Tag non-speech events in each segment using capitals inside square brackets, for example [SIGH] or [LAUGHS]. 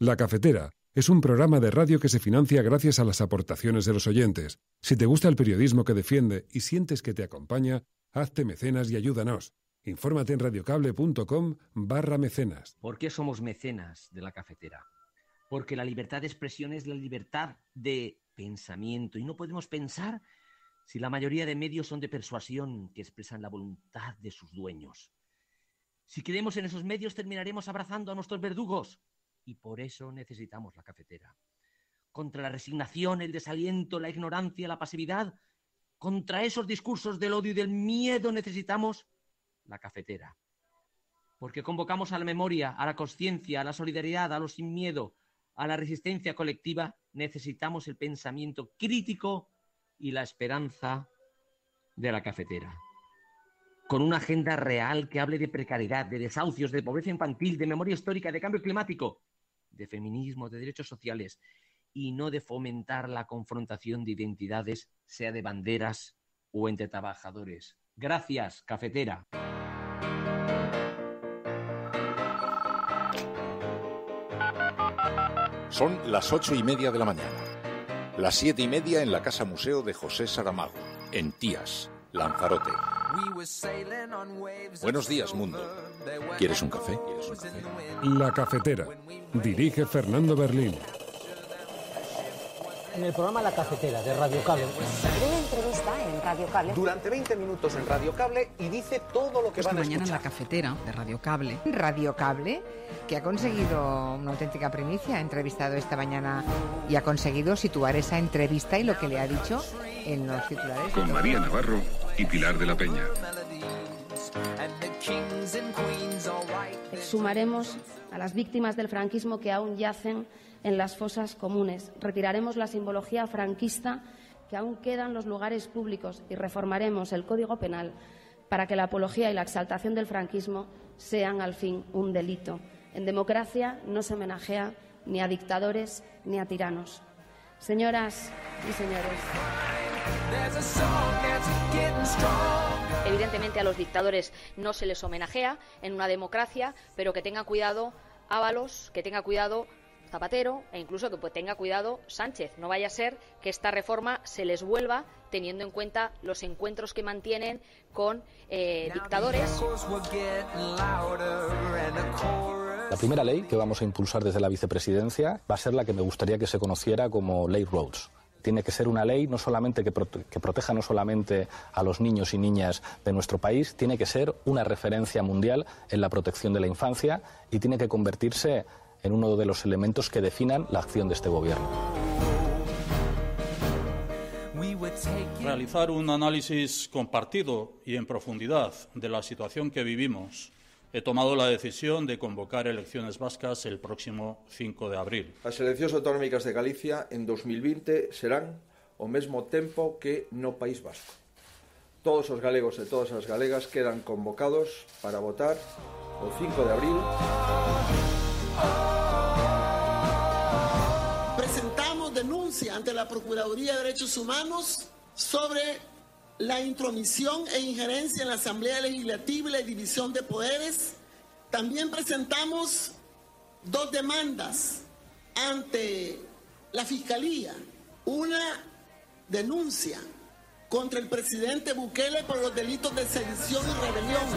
La Cafetera es un programa de radio que se financia gracias a las aportaciones de los oyentes. Si te gusta el periodismo que defiende y sientes que te acompaña, hazte mecenas y ayúdanos. Infórmate en radiocable.com barra mecenas. ¿Por qué somos mecenas de la cafetera? Porque la libertad de expresión es la libertad de pensamiento y no podemos pensar si la mayoría de medios son de persuasión que expresan la voluntad de sus dueños. Si creemos en esos medios terminaremos abrazando a nuestros verdugos y por eso necesitamos la cafetera. Contra la resignación, el desaliento, la ignorancia, la pasividad, contra esos discursos del odio y del miedo necesitamos la cafetera. Porque convocamos a la memoria, a la conciencia, a la solidaridad, a los sin miedo, a la resistencia colectiva, necesitamos el pensamiento crítico y la esperanza de la cafetera. Con una agenda real que hable de precariedad, de desahucios, de pobreza infantil, de memoria histórica, de cambio climático, de feminismo, de derechos sociales, y no de fomentar la confrontación de identidades, sea de banderas o entre trabajadores. Gracias, cafetera. Son las ocho y media de la mañana. Las siete y media en la Casa Museo de José Saramago, en Tías, Lanzarote. Buenos días, mundo. ¿Quieres un café? La cafetera. Dirige Fernando Berlín. En el programa La Cafetera de Radio Cable. Una entrevista en Radio Cable. Durante 20 minutos en Radio Cable y dice todo lo que Esta a mañana en La Cafetera de Radio Cable. Radio Cable que ha conseguido una auténtica primicia. Ha entrevistado esta mañana y ha conseguido situar esa entrevista y lo que le ha dicho en los titulares. Con María Navarro y Pilar de la Peña. Sumaremos a las víctimas del franquismo que aún yacen en las fosas comunes. Retiraremos la simbología franquista que aún quedan los lugares públicos y reformaremos el Código Penal para que la apología y la exaltación del franquismo sean al fin un delito. En democracia no se homenajea ni a dictadores ni a tiranos. Señoras y señores. Evidentemente a los dictadores no se les homenajea en una democracia, pero que tenga cuidado Ábalos, que tenga cuidado Zapatero e incluso que pues, tenga cuidado Sánchez. No vaya a ser que esta reforma se les vuelva teniendo en cuenta los encuentros que mantienen con eh, dictadores. La primera ley que vamos a impulsar desde la vicepresidencia va a ser la que me gustaría que se conociera como Ley Rhodes. Tiene que ser una ley no solamente que, que proteja no solamente a los niños y niñas de nuestro país, tiene que ser una referencia mundial en la protección de la infancia y tiene que convertirse en uno de los elementos que definan la acción de este gobierno. realizar un análisis compartido y en profundidad de la situación que vivimos he tomado la decisión de convocar elecciones vascas el próximo 5 de abril. Las elecciones autonómicas de Galicia en 2020 serán al mismo tiempo que no País Vasco. Todos los galegos de todas las galegas quedan convocados para votar el 5 de abril. Presentamos denuncia ante la Procuraduría de Derechos Humanos sobre la intromisión e injerencia en la Asamblea Legislativa y la división de poderes, también presentamos dos demandas ante la Fiscalía. Una denuncia contra el presidente Bukele por los delitos de sedición y rebelión.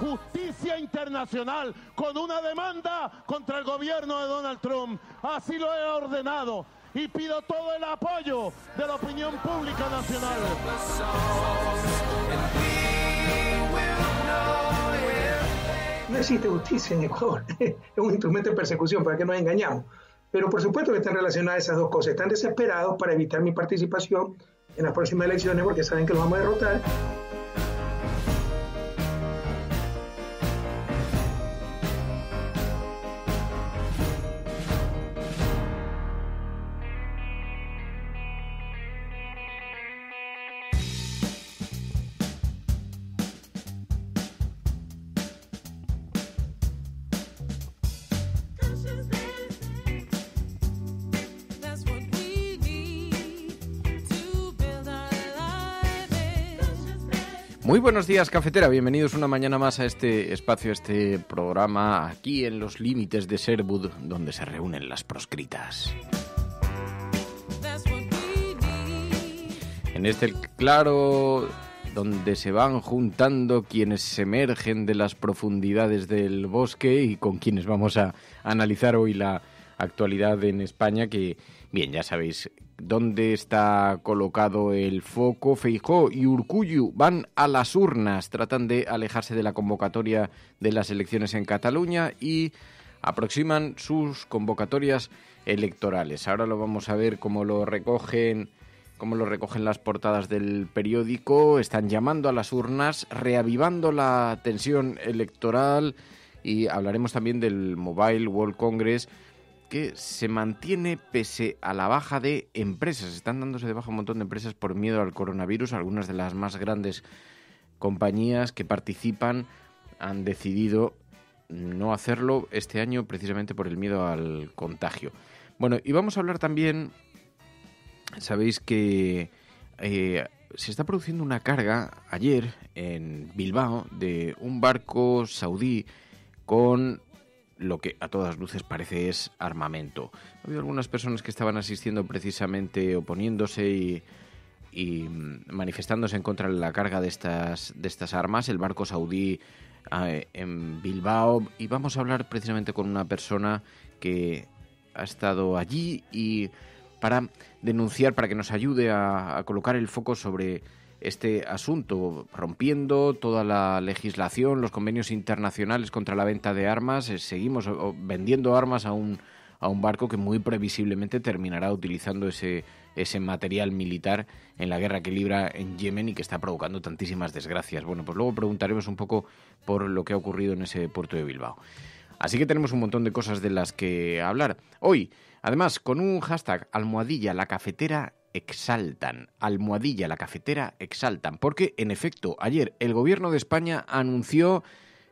justicia internacional con una demanda contra el gobierno de Donald Trump. Así lo he ordenado y pido todo el apoyo de la opinión pública nacional. No existe justicia en Ecuador, [LAUGHS] es un instrumento de persecución, para que nos engañamos. Pero por supuesto que están relacionadas esas dos cosas. Están desesperados para evitar mi participación en las próximas elecciones porque saben que los vamos a derrotar. buenos días, cafetera. Bienvenidos una mañana más a este espacio, a este programa, aquí en los límites de Serbud, donde se reúnen las proscritas. En este claro donde se van juntando quienes se emergen de las profundidades del bosque y con quienes vamos a analizar hoy la actualidad en España, que bien, ya sabéis dónde está colocado el foco. Feijó y Urcuyu van a las urnas, tratan de alejarse de la convocatoria de las elecciones en Cataluña y aproximan sus convocatorias electorales. Ahora lo vamos a ver cómo lo recogen como lo recogen las portadas del periódico, están llamando a las urnas, reavivando la tensión electoral y hablaremos también del Mobile World Congress, que se mantiene pese a la baja de empresas. Están dándose de baja un montón de empresas por miedo al coronavirus. Algunas de las más grandes compañías que participan han decidido no hacerlo este año precisamente por el miedo al contagio. Bueno, y vamos a hablar también, sabéis que eh, se está produciendo una carga ayer en Bilbao de un barco saudí con lo que a todas luces parece es armamento. Ha habido algunas personas que estaban asistiendo precisamente oponiéndose y, mm, manifestándose en contra de la carga de estas, de estas armas. El barco saudí ah, en Bilbao. Y vamos a hablar precisamente con una persona que ha estado allí y para denunciar, para que nos ayude a, a colocar el foco sobre este asunto, rompiendo toda la legislación, los convenios internacionales contra la venta de armas. Eh, seguimos vendiendo armas a un, a un barco que muy previsiblemente terminará utilizando ese, ese material militar en la guerra que libra en Yemen y que está provocando tantísimas desgracias. Bueno, pues luego preguntaremos un poco por lo que ha ocurrido en ese puerto de Bilbao. Así que tenemos un montón de cosas de las que hablar. Hoy, además, con un hashtag almohadilla la cafetera exaltan. Almohadilla, la cafetera, exaltan. Porque, en efecto, ayer el gobierno de España anunció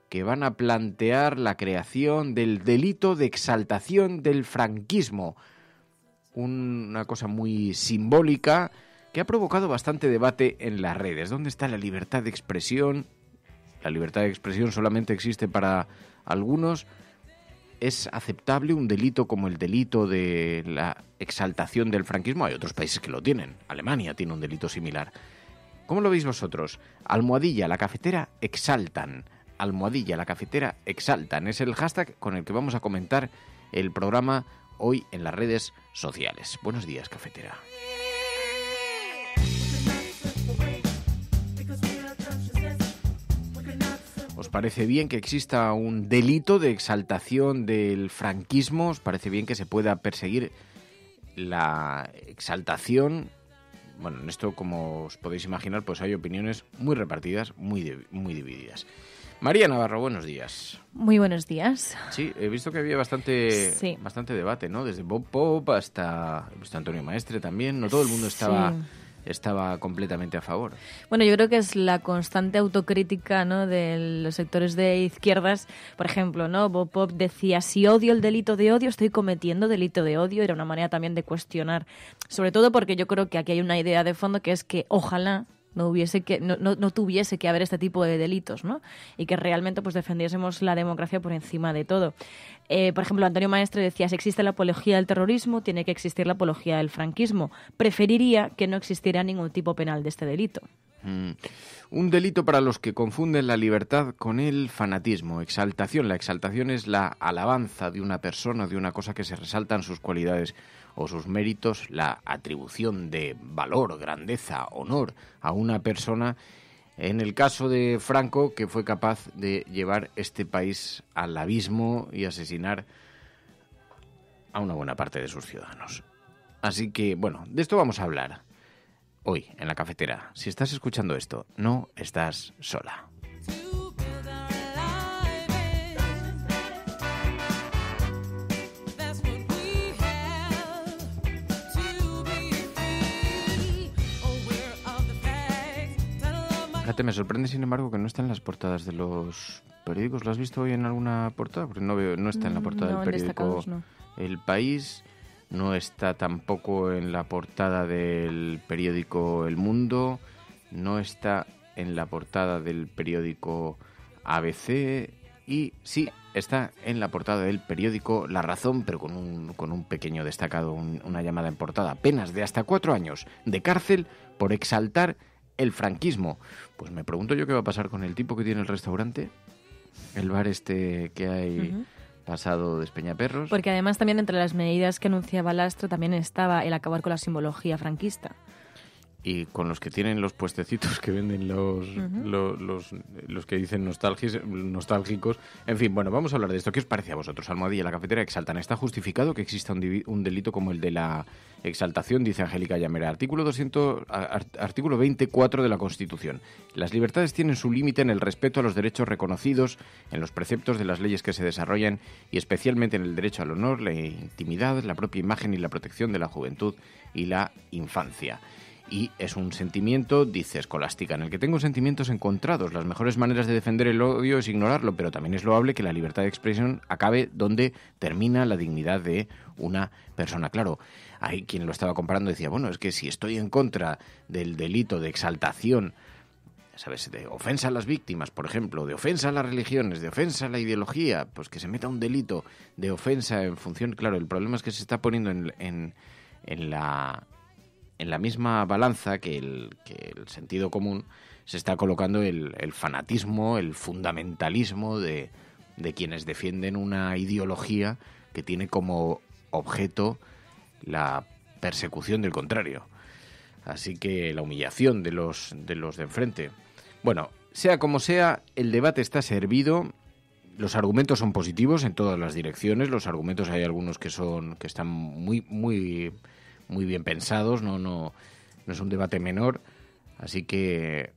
que van a plantear la creación del delito de exaltación del franquismo. Una cosa muy simbólica que ha provocado bastante debate en las redes. ¿Dónde está la libertad de expresión? La libertad de expresión solamente existe para algunos es aceptable un delito como el delito de la exaltación del franquismo. Hay otros países que lo tienen. Alemania tiene un delito similar. ¿Cómo lo veis vosotros? Almohadilla, la cafetera, exaltan. Almohadilla, la cafetera, exaltan. Es el hashtag con el que vamos a comentar el programa hoy en las redes sociales. Buenos días, cafetera. ¿Os parece bien que exista un delito de exaltación del franquismo? ¿Os parece bien que se pueda perseguir la exaltación? Bueno, en esto, como os podéis imaginar, pues hay opiniones muy repartidas, muy, muy divididas. María Navarro, buenos días. Muy buenos días. Sí, he visto que había bastante, bastante debate, ¿no? Desde Bob Pop hasta Antonio Maestre también. No todo el mundo estaba estaba completamente a favor. Bueno, yo creo que es la constante autocrítica ¿no? de los sectores de izquierdas. Por ejemplo, ¿no? Bob Pop decía, si odio el delito de odio, estoy cometiendo delito de odio. Era una manera también de cuestionar. Sobre todo porque yo creo que aquí hay una idea de fondo que es que ojalá no hubiese que no, tuviese que haber este tipo de delitos no y que realmente pues defendiésemos la democracia por encima de todo eh, por ejemplo Antonio Maestre decía si existe la apología del terrorismo tiene que existir la apología del franquismo preferiría que no existiera ningún tipo penal de este delito mm. Un delito para los que confunden la libertad con el fanatismo, exaltación. La exaltación es la alabanza de una persona, de una cosa que se resaltan sus cualidades o sus méritos, la atribución de valor, grandeza, honor a una persona, en el caso de Franco, que fue capaz de llevar este país al abismo y asesinar a una buena parte de sus ciudadanos. Así que, bueno, de esto vamos a hablar hoy en la cafetera. Si estás escuchando esto, no estás sola. me sorprende sin embargo que no está en las portadas de los periódicos. ¿Lo has visto hoy en alguna portada? Porque no veo, no está en la portada del mm, periódico El País, no está tampoco en la portada del periódico El Mundo, no está en la portada del periódico ABC y sí está en la portada del periódico La Razón, pero con un, con un pequeño destacado, una llamada en portada, penas de hasta cuatro años de cárcel por exaltar el franquismo. Pues me pregunto yo qué va a pasar con el tipo que tiene el restaurante, el bar este que hay. pasado de Espeñaperros. Porque además también entre las medidas que anunciaba Lastro también estaba el acabar con la simbología franquista y con los que tienen los puestecitos que venden los, los, los, que dicen nostálgicos. En fin, bueno, vamos a hablar de esto. ¿Qué os parece a vosotros? Almohadilla, la cafetera exaltan. ¿Está justificado que exista un, delito como el de la exaltación? Dice Angélica Llamera. Artículo, 200, artículo 24 de la Constitución. Las libertades tienen su límite en el respeto a los derechos reconocidos, en los preceptos de las leyes que se desarrollan y especialmente en el derecho al honor, la intimidad, la propia imagen y la protección de la juventud y la infancia y es un sentimiento, dice Escolástica, en el que tengo sentimientos encontrados. Las mejores maneras de defender el odio es ignorarlo, pero también es loable que la libertad de expresión acabe donde termina la dignidad de una persona. Claro, hay quien lo estaba comparando decía, bueno, es que si estoy en contra del delito de exaltación, ¿sabes? De ofensa a las víctimas, por ejemplo, de ofensa a las religiones, de ofensa a la ideología, pues que se meta un delito de ofensa en función, claro, el problema es que se está poniendo en la en la misma balanza que el, sentido común se está colocando el, el fanatismo, el fundamentalismo de, de quienes defienden una ideología que tiene como objeto la persecución del contrario. Así que la humillación de los de, los de enfrente. Bueno, sea como sea, el debate está servido. Los argumentos son positivos en todas las direcciones. Los argumentos hay algunos que son que están muy muy muy bien pensados, no, no, no es un debate menor. Así que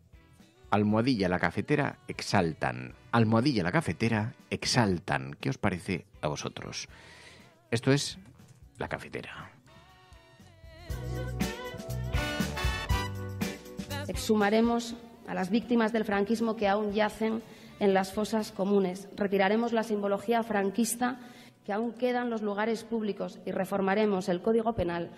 Almohadilla la cafetera exaltan. Almohadilla la cafetera exaltan. ¿Qué os parece a vosotros? Esto es la cafetera. Exhumaremos a las víctimas del franquismo que aún yacen en las fosas comunes. Retiraremos la simbología franquista que aún quedan los lugares públicos y reformaremos el Código Penal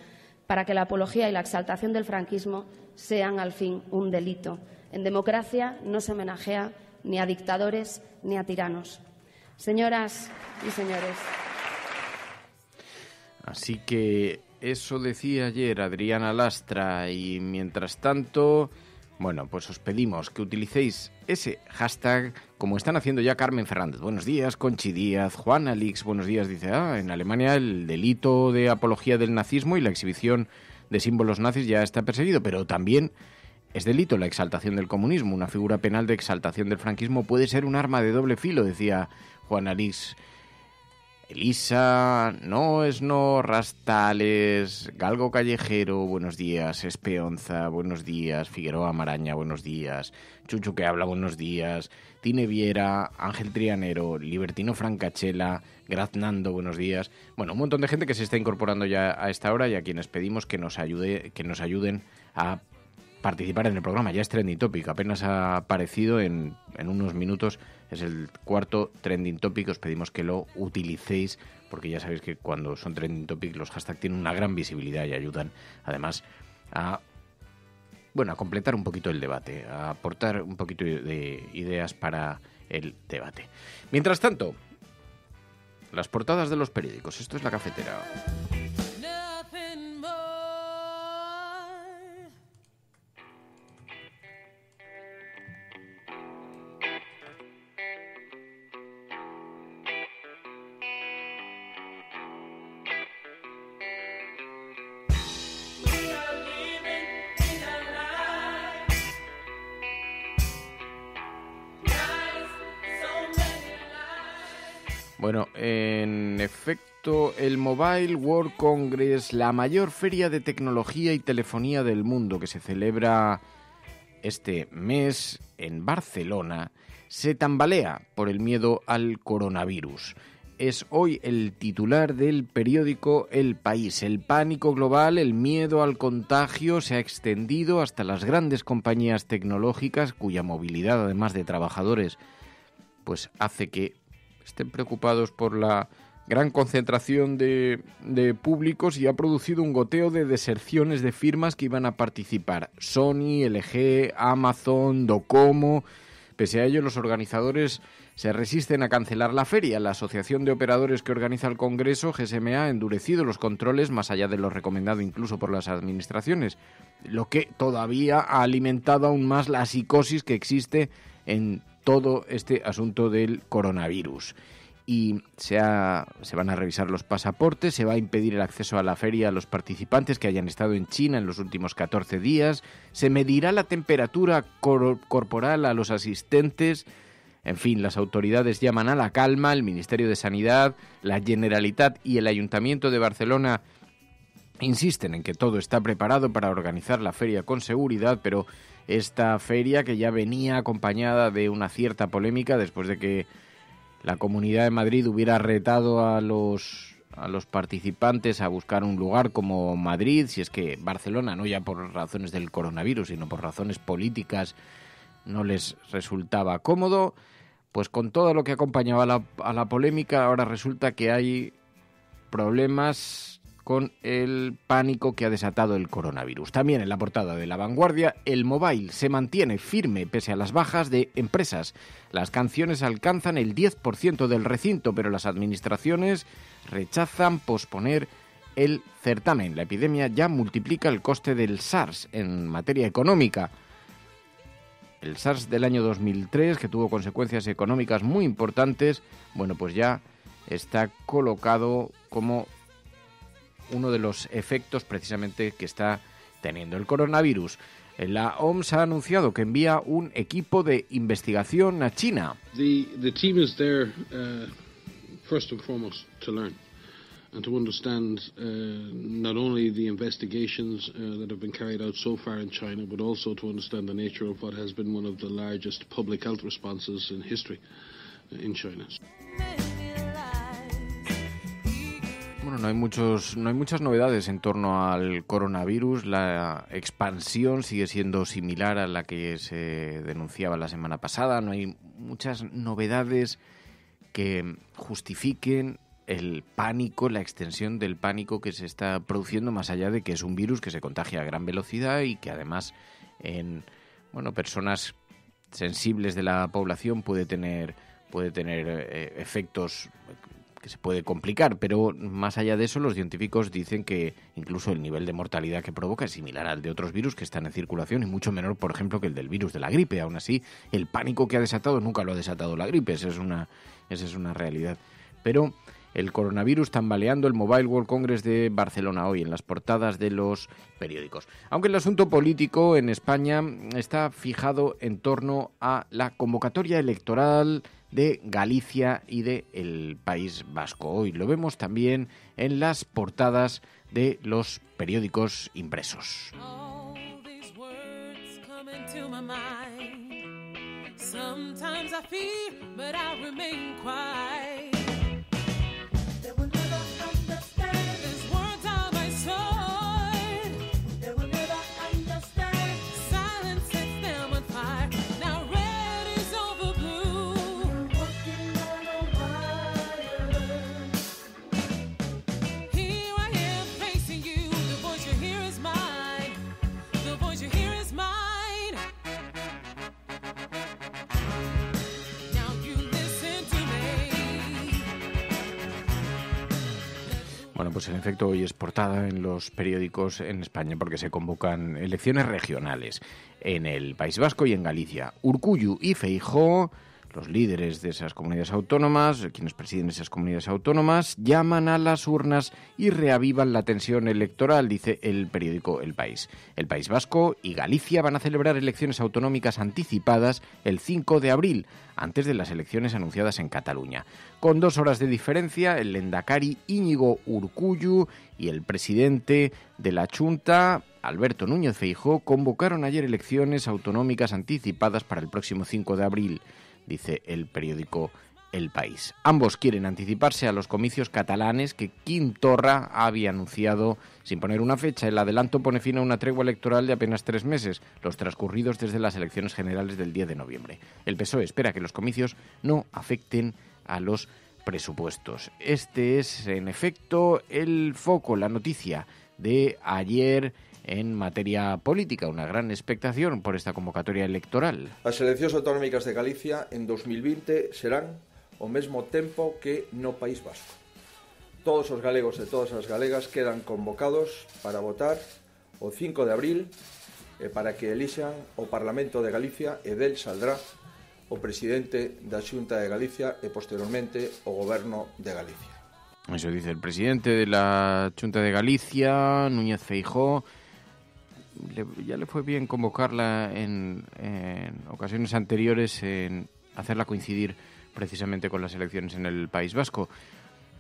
para que la apología y la exaltación del franquismo sean al fin un delito. En democracia no se homenajea ni a dictadores ni a tiranos. Señoras y señores. Así que eso decía ayer Adriana Lastra y mientras tanto, bueno, pues os pedimos que utilicéis ese hashtag como están haciendo ya Carmen Fernández. Buenos días, Conchi Díaz, Juan Alix, buenos días. Dice, ah, en Alemania el delito de apología del nazismo y la exhibición de símbolos nazis ya está perseguido, pero también es delito la exaltación del comunismo. Una figura penal de exaltación del franquismo puede ser un arma de doble filo, decía Juan Alix. Elisa, no es no, Rastales, Galgo Callejero, buenos días, Espeonza, buenos días, Figueroa Maraña, buenos días, Chuchu que habla, buenos días, Tine Viera, Ángel Trianero, Libertino Francachela, Graznando, buenos días. Bueno, un montón de gente que se está incorporando ya a esta hora y a quienes pedimos que nos, ayude, que nos ayuden a participar en el programa. Ya es Trending Topic, apenas ha aparecido en, en unos minutos. Es el cuarto Trending Topic, os pedimos que lo utilicéis porque ya sabéis que cuando son Trending Topic los hashtags tienen una gran visibilidad y ayudan además a bueno, a completar un poquito el debate, a aportar un poquito de ideas para el debate. Mientras tanto, las portadas de los periódicos. Esto es la cafetera. Bueno, en efecto, el Mobile World Congress, la mayor feria de tecnología y telefonía del mundo que se celebra este mes en Barcelona, se tambalea por el miedo al coronavirus. Es hoy el titular del periódico El País. El pánico global, el miedo al contagio se ha extendido hasta las grandes compañías tecnológicas cuya movilidad, además de trabajadores, pues hace que estén preocupados por la gran concentración de, de, públicos y ha producido un goteo de deserciones de firmas que iban a participar. Sony, LG, Amazon, Docomo. Pese a ello, los organizadores se resisten a cancelar la feria. La Asociación de Operadores que organiza el Congreso, GSMA, ha endurecido los controles más allá de lo recomendado incluso por las administraciones, lo que todavía ha alimentado aún más la psicosis que existe en todo este asunto del coronavirus. Y se, van a revisar los pasaportes, se va a impedir el acceso a la feria a los participantes que hayan estado en China en los últimos 14 días, se medirá la temperatura corporal a los asistentes, en fin, las autoridades llaman a la calma, el Ministerio de Sanidad, la Generalitat y el Ayuntamiento de Barcelona insisten en que todo está preparado para organizar la feria con seguridad, pero esta feria que ya venía acompañada de una cierta polémica después de que la Comunidad de Madrid hubiera retado a los, participantes a buscar un lugar como Madrid, si es que Barcelona, no ya por razones del coronavirus, sino por razones políticas, no les resultaba cómodo. Pues con todo lo que acompañaba a la, a la polémica, ahora resulta que hay problemas con el pánico que ha desatado el coronavirus. También en la portada de La Vanguardia, el mobile se mantiene firme pese a las bajas de empresas. Las canciones alcanzan el 10% del recinto, pero las administraciones rechazan posponer el certamen. La epidemia ya multiplica el coste del SARS en materia económica. El SARS del año 2003, que tuvo consecuencias económicas muy importantes, bueno, pues ya está colocado como uno de los efectos precisamente que está teniendo el coronavirus. La OMS ha anunciado que envía un equipo de investigación a China. The, the team is there, uh, first and foremost, to learn. and to understand uh, not only the investigations uh, that have been carried out so far in China, but also to understand the nature of what has been one of the largest public health responses in history in China no hay, muchos, no hay muchas novedades en torno al coronavirus. La expansión sigue siendo similar a la que se denunciaba la semana pasada. No hay muchas novedades que justifiquen el pánico, la extensión del pánico que se está produciendo, más allá de que es un virus que se contagia a gran velocidad y que además en bueno, personas sensibles de la población puede tener, puede tener eh, efectos se puede complicar, pero más allá de eso, los científicos dicen que incluso el nivel de mortalidad que provoca es similar al de otros virus que están en circulación y mucho menor, por ejemplo, que el del virus de la gripe. Aún así, el pánico que ha desatado nunca lo ha desatado la gripe, esa es una, esa es una realidad. Pero el coronavirus tambaleando el Mobile World Congress de Barcelona hoy en las portadas de los periódicos. Aunque el asunto político en España está fijado en torno a la convocatoria electoral de Galicia y de el País Vasco. Hoy lo vemos también en las portadas de los periódicos impresos. pues en efecto hoy es portada en los periódicos en España porque se convocan elecciones regionales en el País Vasco y en Galicia. Urcuyu y Feijóo los líderes de esas comunidades autónomas, quienes presiden esas comunidades autónomas, llaman a las urnas y reavivan la tensión electoral, dice el periódico El País. El País Vasco y Galicia van a celebrar elecciones autonómicas anticipadas el 5 de abril, antes de las elecciones anunciadas en Cataluña. Con dos horas de diferencia, el lendakari Íñigo Urcuyu y el presidente de la Junta, Alberto Núñez Feijó, convocaron ayer elecciones autonómicas anticipadas para el próximo 5 de abril dice el periódico El País. Ambos quieren anticiparse a los comicios catalanes que Quintorra había anunciado sin poner una fecha. El adelanto pone fin a una tregua electoral de apenas tres meses, los transcurridos desde las elecciones generales del 10 de noviembre. El PSOE espera que los comicios no afecten a los presupuestos. Este es, en efecto, el foco, la noticia de ayer en materia política. Una gran expectación por esta convocatoria electoral. As eleccións autonómicas de Galicia en 2020 serán o mesmo tempo que no País Vasco. Todos os galegos e todas as galegas quedan convocados para votar o 5 de abril e para que elixan o Parlamento de Galicia e del saldrá o presidente da Xunta de Galicia e posteriormente o Goberno de Galicia. Eso dice el presidente de la Xunta de Galicia, Núñez Feijóo, ya le fue bien convocarla en, en ocasiones anteriores, en hacerla coincidir precisamente con las elecciones en el País Vasco.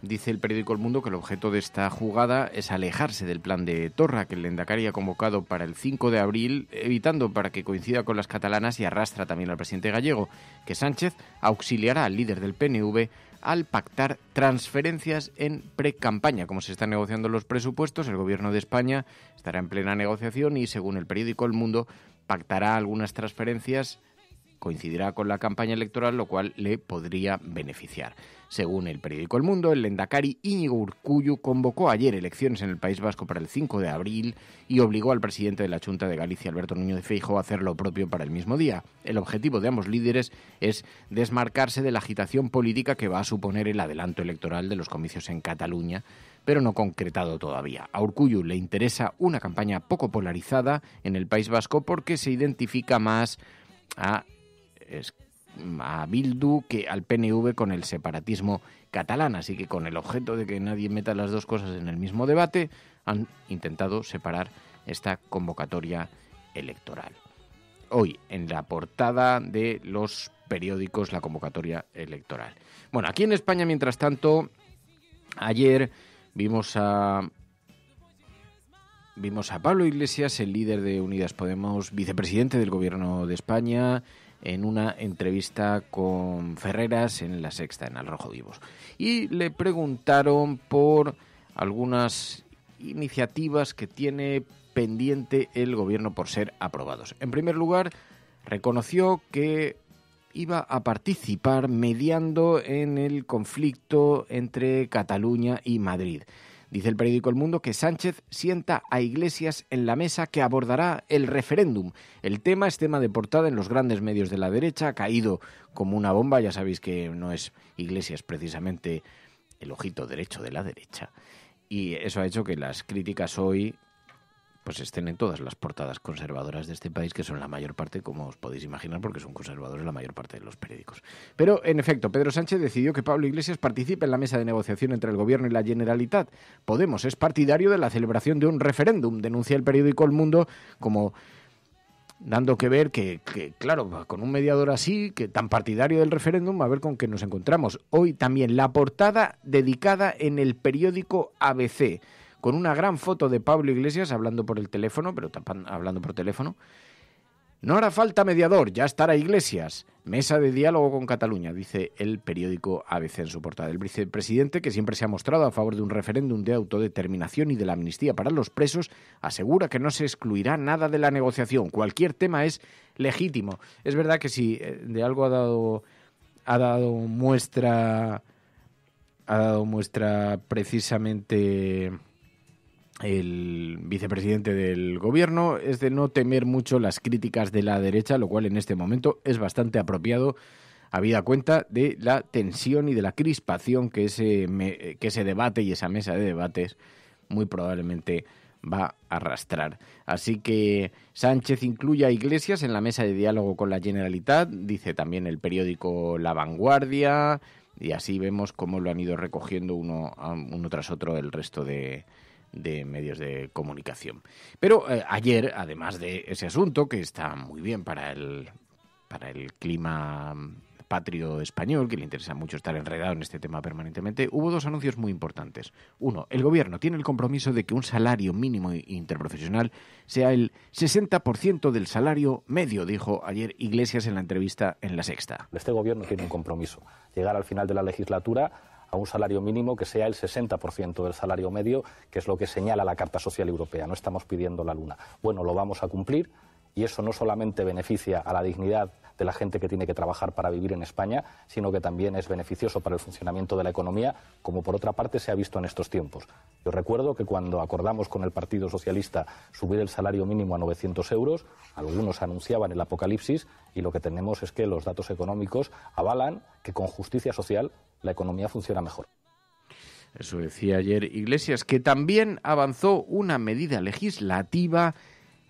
Dice el periódico El Mundo que el objeto de esta jugada es alejarse del plan de Torra que el Endacari ha convocado para el 5 de abril, evitando para que coincida con las catalanas y arrastra también al presidente gallego, que Sánchez auxiliará al líder del PNV al pactar transferencias en precampaña. Como se están negociando los presupuestos, el Gobierno de España estará en plena negociación y, según el periódico El Mundo, pactará algunas transferencias coincidirá con la campaña electoral, lo cual le podría beneficiar. Según el periódico El Mundo, el Lendacari Íñigo Urcuyu convocó ayer elecciones en el País Vasco para el 5 de abril y obligó al presidente de la Junta de Galicia, Alberto Nuño de Feijo, a hacer lo propio para el mismo día. El objetivo de ambos líderes es desmarcarse de la agitación política que va a suponer el adelanto electoral de los comicios en Cataluña, pero no concretado todavía. A Urcuyu le interesa una campaña poco polarizada en el País Vasco porque se identifica más a a Bildu que al PNV con el separatismo catalán. Así que con el objeto de que nadie meta las dos cosas en el mismo debate, han intentado separar esta convocatoria electoral. Hoy, en la portada de los periódicos, la convocatoria electoral. Bueno, aquí en España, mientras tanto, ayer vimos a Vimos a Pablo Iglesias, el líder de Unidas Podemos, vicepresidente del Gobierno de España, en una entrevista con Ferreras en La Sexta, en Al Rojo Vivos. Y le preguntaron por algunas iniciativas que tiene pendiente el gobierno por ser aprobados. En primer lugar, reconoció que iba a participar mediando en el conflicto entre Cataluña y Madrid. Dice el periódico El Mundo que Sánchez sienta a Iglesias en la mesa que abordará el referéndum. El tema es tema de portada en los grandes medios de la derecha, ha caído como una bomba, ya sabéis que no es Iglesias precisamente el ojito derecho de la derecha. Y eso ha hecho que las críticas hoy pues estén en todas las portadas conservadoras de este país, que son la mayor parte, como os podéis imaginar, porque son conservadores la mayor parte de los periódicos. Pero, en efecto, Pedro Sánchez decidió que Pablo Iglesias participe en la mesa de negociación entre el Gobierno y la Generalitat. Podemos es partidario de la celebración de un referéndum, denuncia el periódico El Mundo como dando que ver que, claro, con un mediador así, que tan partidario del referéndum, a ver con qué nos encontramos. Hoy también la portada dedicada en el periódico ABC con una gran foto de Pablo Iglesias hablando por el teléfono, pero hablando por teléfono. No hará falta mediador, ya estará Iglesias. Mesa de diálogo con Cataluña, dice el periódico ABC en su portada. El vicepresidente, que siempre se ha mostrado a favor de un referéndum de autodeterminación y de la amnistía para los presos, asegura que no se excluirá nada de la negociación. Cualquier tema es legítimo. Es verdad que si eh, de algo ha dado, ha dado muestra. Ha dado muestra precisamente el vicepresidente del gobierno es de no temer mucho las críticas de la derecha, lo cual en este momento es bastante apropiado habida cuenta de la tensión y de la crispación que ese, que ese debate y esa mesa de debates muy probablemente va a arrastrar. Así que Sánchez incluye a Iglesias en la mesa de diálogo con la Generalitat, dice también el periódico La Vanguardia, y así vemos cómo lo han ido recogiendo uno tras otro el resto de, de medios de comunicación. Pero eh, ayer, además de ese asunto, que está muy bien para el, para el clima patrio español, que le interesa mucho estar enredado en este tema permanentemente, hubo dos anuncios muy importantes. Uno, el gobierno tiene el compromiso de que un salario mínimo interprofesional sea el 60% del salario medio, dijo ayer Iglesias en la entrevista en La Sexta. Este gobierno tiene un compromiso, llegar al final de la legislatura un salario mínimo que sea el 60% del salario medio, que es lo que señala la Carta Social Europea. No estamos pidiendo la luna. Bueno, lo vamos a cumplir y eso no solamente beneficia a la dignidad de la gente que tiene que trabajar para vivir en España, sino que también es beneficioso para el funcionamiento de la economía, como por otra parte se ha visto en estos tiempos. Yo recuerdo que cuando acordamos con el Partido Socialista subir el salario mínimo a 900 euros, algunos anunciaban el apocalipsis y lo que tenemos es que los datos económicos avalan que con justicia social la economía funciona mejor. Eso decía ayer Iglesias, que también avanzó una medida legislativa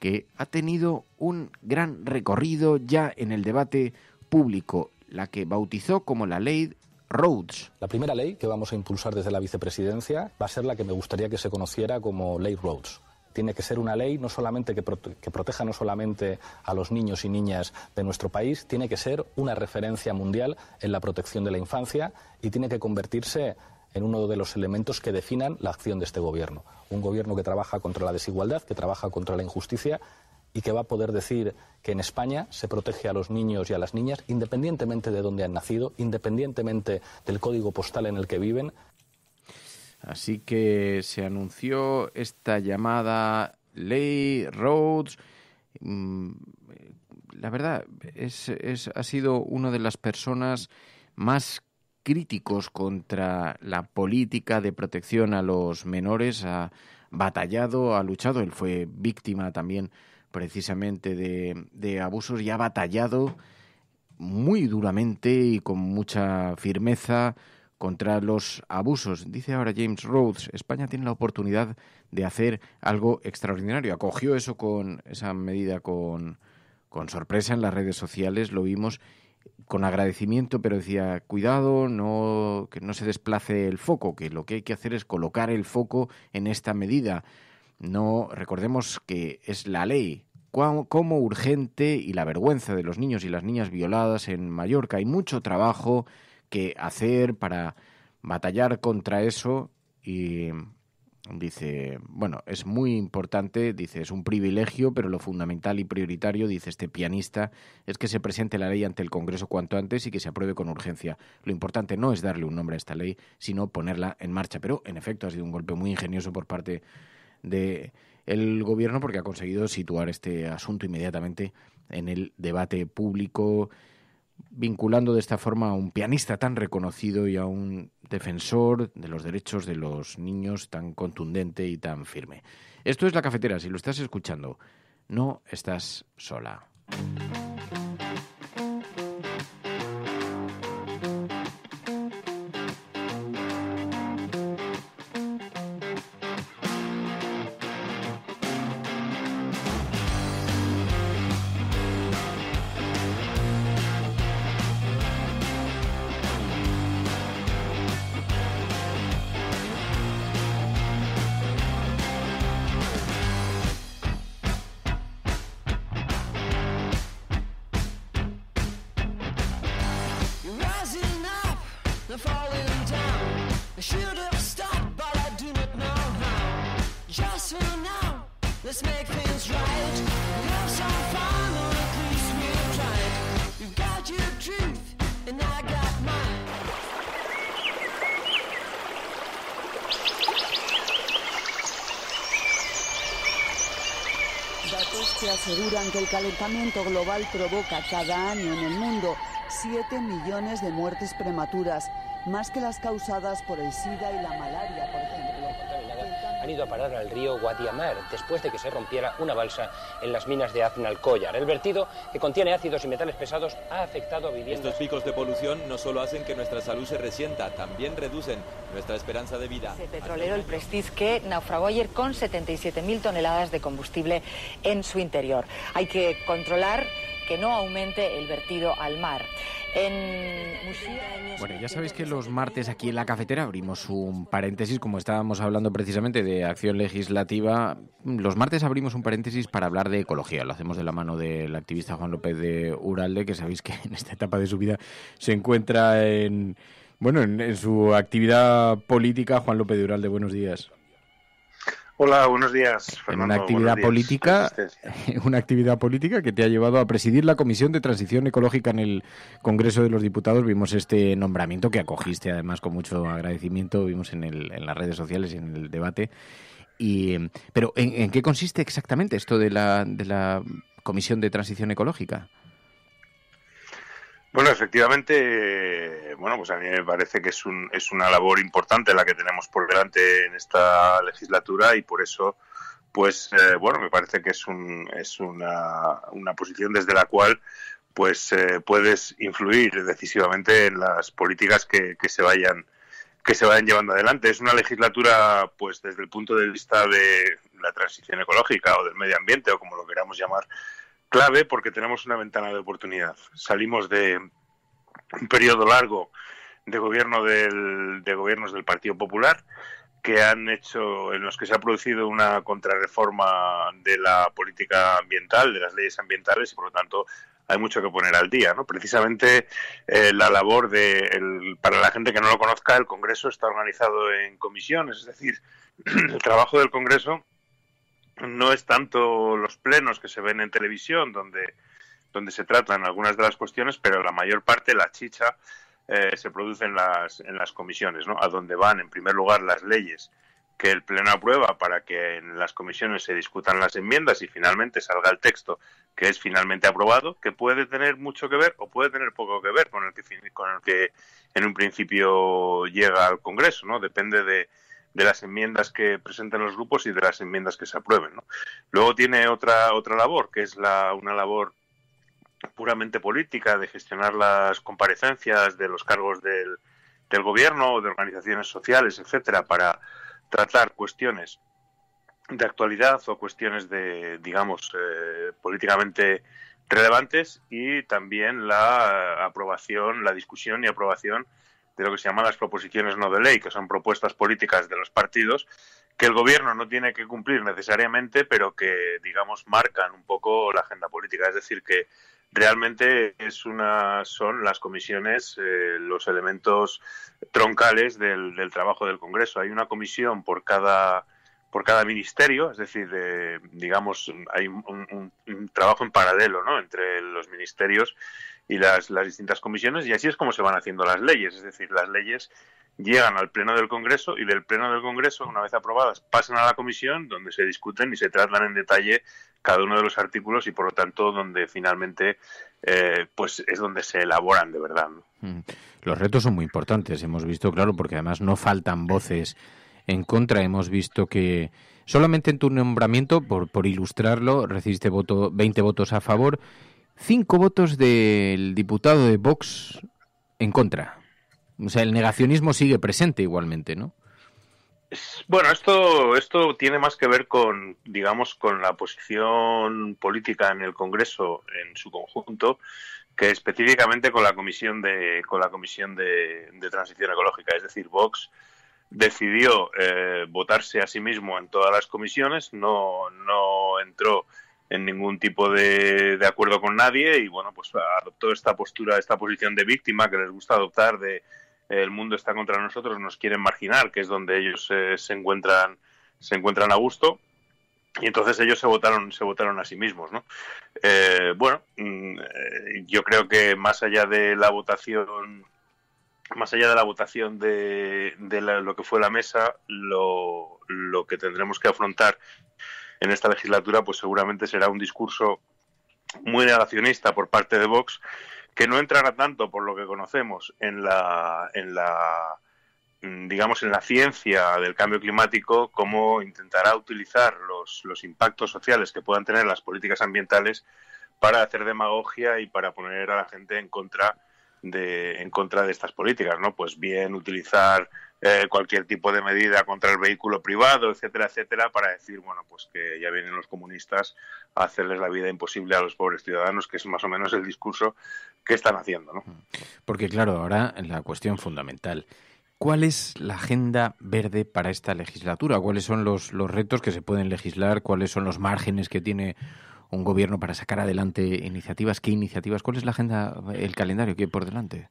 que ha tenido un gran recorrido ya en el debate público, la que bautizó como la ley Rhodes. La primera ley que vamos a impulsar desde la vicepresidencia va a ser la que me gustaría que se conociera como ley Rhodes tiene que ser una ley no solamente que, que, proteja no solamente a los niños y niñas de nuestro país, tiene que ser una referencia mundial en la protección de la infancia y tiene que convertirse en uno de los elementos que definan la acción de este gobierno. Un gobierno que trabaja contra la desigualdad, que trabaja contra la injusticia y que va a poder decir que en España se protege a los niños y a las niñas independientemente de dónde han nacido, independientemente del código postal en el que viven. Así que se anunció esta llamada ley Rhodes. Mm, eh, la verdad, es, ha sido una de las personas más críticos contra la política de protección a los menores, ha batallado, ha luchado, él fue víctima también precisamente de, abusos y ha batallado muy duramente y con mucha firmeza contra los abusos. Dice ahora James Rhodes, España tiene la oportunidad de hacer algo extraordinario. Acogió eso con esa medida con, con sorpresa en las redes sociales, lo vimos con agradecimiento, pero decía, cuidado, no, que no se desplace el foco, que lo que hay que hacer es colocar el foco en esta medida. No, recordemos que es la ley, ¿Cómo urgente y la vergüenza de los niños y las niñas violadas en Mallorca. Hay mucho trabajo que hacer para batallar contra eso y Dice, bueno, es muy importante, dice, es un privilegio, pero lo fundamental y prioritario, dice este pianista, es que se presente la ley ante el Congreso cuanto antes y que se apruebe con urgencia. Lo importante no es darle un nombre a esta ley, sino ponerla en marcha. Pero, en efecto, ha sido un golpe muy ingenioso por parte del gobierno porque ha conseguido situar este asunto inmediatamente en el debate público vinculando de esta forma a un pianista tan reconocido y a un defensor de los derechos de los niños tan contundente y tan firme. Esto es La Cafetera, si lo estás escuchando, no estás sola. se aseguran que el calentamiento global provoca cada año en el mundo 7 millones de muertes prematuras, más que las causadas por el SIDA y la malaria, por han ido a parar al río Guadiamar después de que se rompiera una balsa en las minas de Aznalcóllar. El vertido, que contiene ácidos y metales pesados, ha afectado a viviendas. Estos picos de polución no solo hacen que nuestra salud se resienta, también reducen nuestra esperanza de vida. El petrolero, el Prestige, que naufragó ayer con 77.000 toneladas de combustible en su interior. Hay que controlar que no aumente el vertido al mar. Bueno, ya sabéis que los martes aquí en la cafetera abrimos un paréntesis, como estábamos hablando precisamente de acción legislativa, los martes abrimos un paréntesis para hablar de ecología. Lo hacemos de la mano del activista Juan López de Uralde, que sabéis que en esta etapa de su vida se encuentra en... Bueno, en, en su actividad política, Juan López de Uralde, buenos días. Hola, buenos días. Fernando, una actividad política, [LAUGHS] una actividad política que te ha llevado a presidir la Comisión de Transición Ecológica en el Congreso de los Diputados. Vimos este nombramiento que acogiste además con mucho agradecimiento, vimos en, las redes sociales y en el debate. Y, pero ¿en, qué consiste exactamente esto de la Comisión de Transición Ecológica? Bueno, efectivamente, bueno, pues a mí me parece que es, un, es una labor importante la que tenemos por delante en esta legislatura y por eso, pues, eh, bueno, me parece que es, un, es una, posición desde la cual pues eh, puedes influir decisivamente en las políticas que, que, se vayan que se vayan llevando adelante. Es una legislatura, pues desde el punto de vista de la transición ecológica o del medio ambiente o como lo queramos llamar, clave porque tenemos una ventana de oportunidad. Salimos de un periodo largo de gobierno de gobiernos del Partido Popular que han hecho en los que se ha producido una contrarreforma de la política ambiental, de las leyes ambientales y por lo tanto hay mucho que poner al día, ¿no? Precisamente eh, la labor de para la gente que no lo conozca, el Congreso está organizado en comisiones, es decir, [CLEARS THROAT] el trabajo del Congreso no es tanto los plenos que se ven en televisión donde, donde se tratan algunas de las cuestiones, pero la mayor parte, la chicha, eh, se produce en las, en las comisiones, ¿no? A donde van, en primer lugar, las leyes que el Pleno aprueba para que en las comisiones se discutan las enmiendas y finalmente salga el texto que es finalmente aprobado, que puede tener mucho que ver o puede tener poco que ver con el que, con el que en un principio llega al Congreso, ¿no? Depende de, de las enmiendas que presentan los grupos y de las enmiendas que se aprueben. Luego tiene otra, otra labor, que es una labor puramente política de gestionar las comparecencias de los cargos del, del gobierno, de organizaciones sociales, etcétera, para tratar cuestiones de actualidad o cuestiones de, digamos, eh, políticamente relevantes y también la aprobación, la discusión y aprobación de lo que se llama las proposiciones no de ley, que son propuestas políticas de los partidos que el gobierno no tiene que cumplir necesariamente, pero que, digamos, marcan un poco la agenda política. Es decir, que realmente es una, son las comisiones eh, los elementos troncales del, trabajo del Congreso. Hay una comisión por cada por cada ministerio, es decir, digamos, hay un, trabajo en paralelo entre los ministerios y las, distintas comisiones, y así es como se van haciendo las leyes, es decir, las leyes llegan al Pleno del Congreso y del Pleno del Congreso, una vez aprobadas, pasan a la Comisión donde se discuten y se tratan en detalle cada uno de los artículos y, por lo tanto, donde finalmente eh, pues es donde se elaboran de verdad. Mm. Los retos son muy importantes, hemos visto, claro, porque además no faltan voces en contra. Hemos visto que solamente en tu nombramiento, por, por ilustrarlo, recibiste voto, 20 votos a favor cinco votos del diputado de Vox en contra. O sea, el negacionismo sigue presente igualmente, ¿no? Bueno, esto, esto tiene más que ver con, digamos, con la posición política en el Congreso en su conjunto, que específicamente con la comisión de, con la comisión de, transición ecológica. Es decir, Vox decidió eh, votarse a sí mismo en todas las comisiones, no, no entró en ningún tipo de, acuerdo con nadie y bueno, pues adoptó esta postura, esta posición de víctima que les gusta adoptar de el mundo está contra nosotros, nos quieren marginar, que es donde ellos eh, se encuentran se encuentran a gusto y entonces ellos se votaron se votaron a sí mismos, eh, bueno, mm, eh, yo creo que más allá de la votación más allá de la votación de, lo que fue la mesa, lo, lo que tendremos que afrontar en esta legislatura, pues seguramente será un discurso muy negacionista por parte de Vox, que no entrará tanto, por lo que conocemos, en la, en la mm, digamos, en la ciencia del cambio climático, como intentará utilizar los, los impactos sociales que puedan tener las políticas ambientales para hacer demagogia y para poner a la gente en contra de, en contra de estas políticas, ¿no? Pues bien utilizar eh, cualquier tipo de medida contra el vehículo privado, etcétera, etcétera, para decir, bueno, pues que ya vienen los comunistas a hacerles la vida imposible a los pobres ciudadanos, que es más o menos el discurso que están haciendo, ¿no? Porque claro, ahora la cuestión fundamental. ¿Cuál es la agenda verde para esta legislatura? ¿Cuáles son los, los retos que se pueden legislar? ¿Cuáles son los márgenes que tiene un gobierno para sacar adelante iniciativas. ¿Qué iniciativas? ¿Cuál es la agenda, el calendario que hay por delante?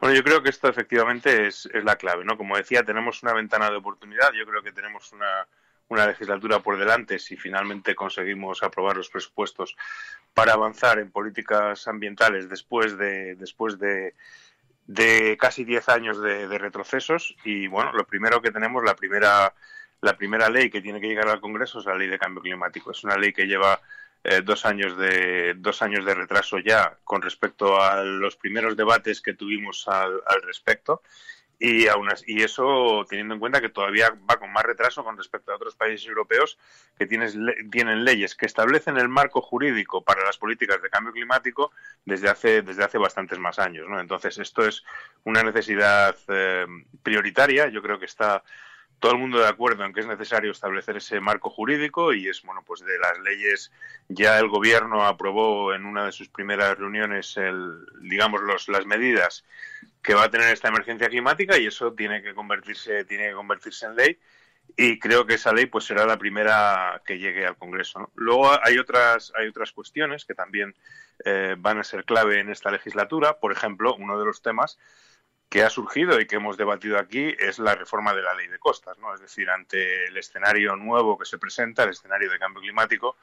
Bueno, yo creo que esto efectivamente es, la clave, ¿no? Como decía, tenemos una ventana de oportunidad. Yo creo que tenemos una, una legislatura por delante si finalmente conseguimos aprobar los presupuestos para avanzar en políticas ambientales después de después de, de casi 10 años de, de, retrocesos y bueno lo primero que tenemos la primera la primera ley que tiene que llegar al Congreso es la ley de cambio climático. Es una ley que lleva eh, dos, años de, dos años de retraso ya con respecto a los primeros debates que tuvimos al, respecto. Y, aún eso teniendo en cuenta que todavía va con más retraso con respecto a otros países europeos que tienes, tienen leyes que establecen el marco jurídico para las políticas de cambio climático desde hace, desde hace bastantes más años. ¿no? Entonces, esto es una necesidad eh, prioritaria. Yo creo que está todo el mundo de acuerdo en que es necesario establecer ese marco jurídico y es, bueno, pues de las leyes ya el gobierno aprobó en una de sus primeras reuniones, el, digamos, los, las medidas que va a tener esta emergencia climática y eso tiene que convertirse, tiene que convertirse en ley y creo que esa ley pues será la primera que llegue al Congreso. Luego hay otras, hay otras cuestiones que también eh, van a ser clave en esta legislatura. Por ejemplo, uno de los temas que ha surgido y que hemos debatido aquí es la reforma de la ley de costas, ¿no? Es decir, ante el escenario nuevo que se presenta, el escenario de cambio climático,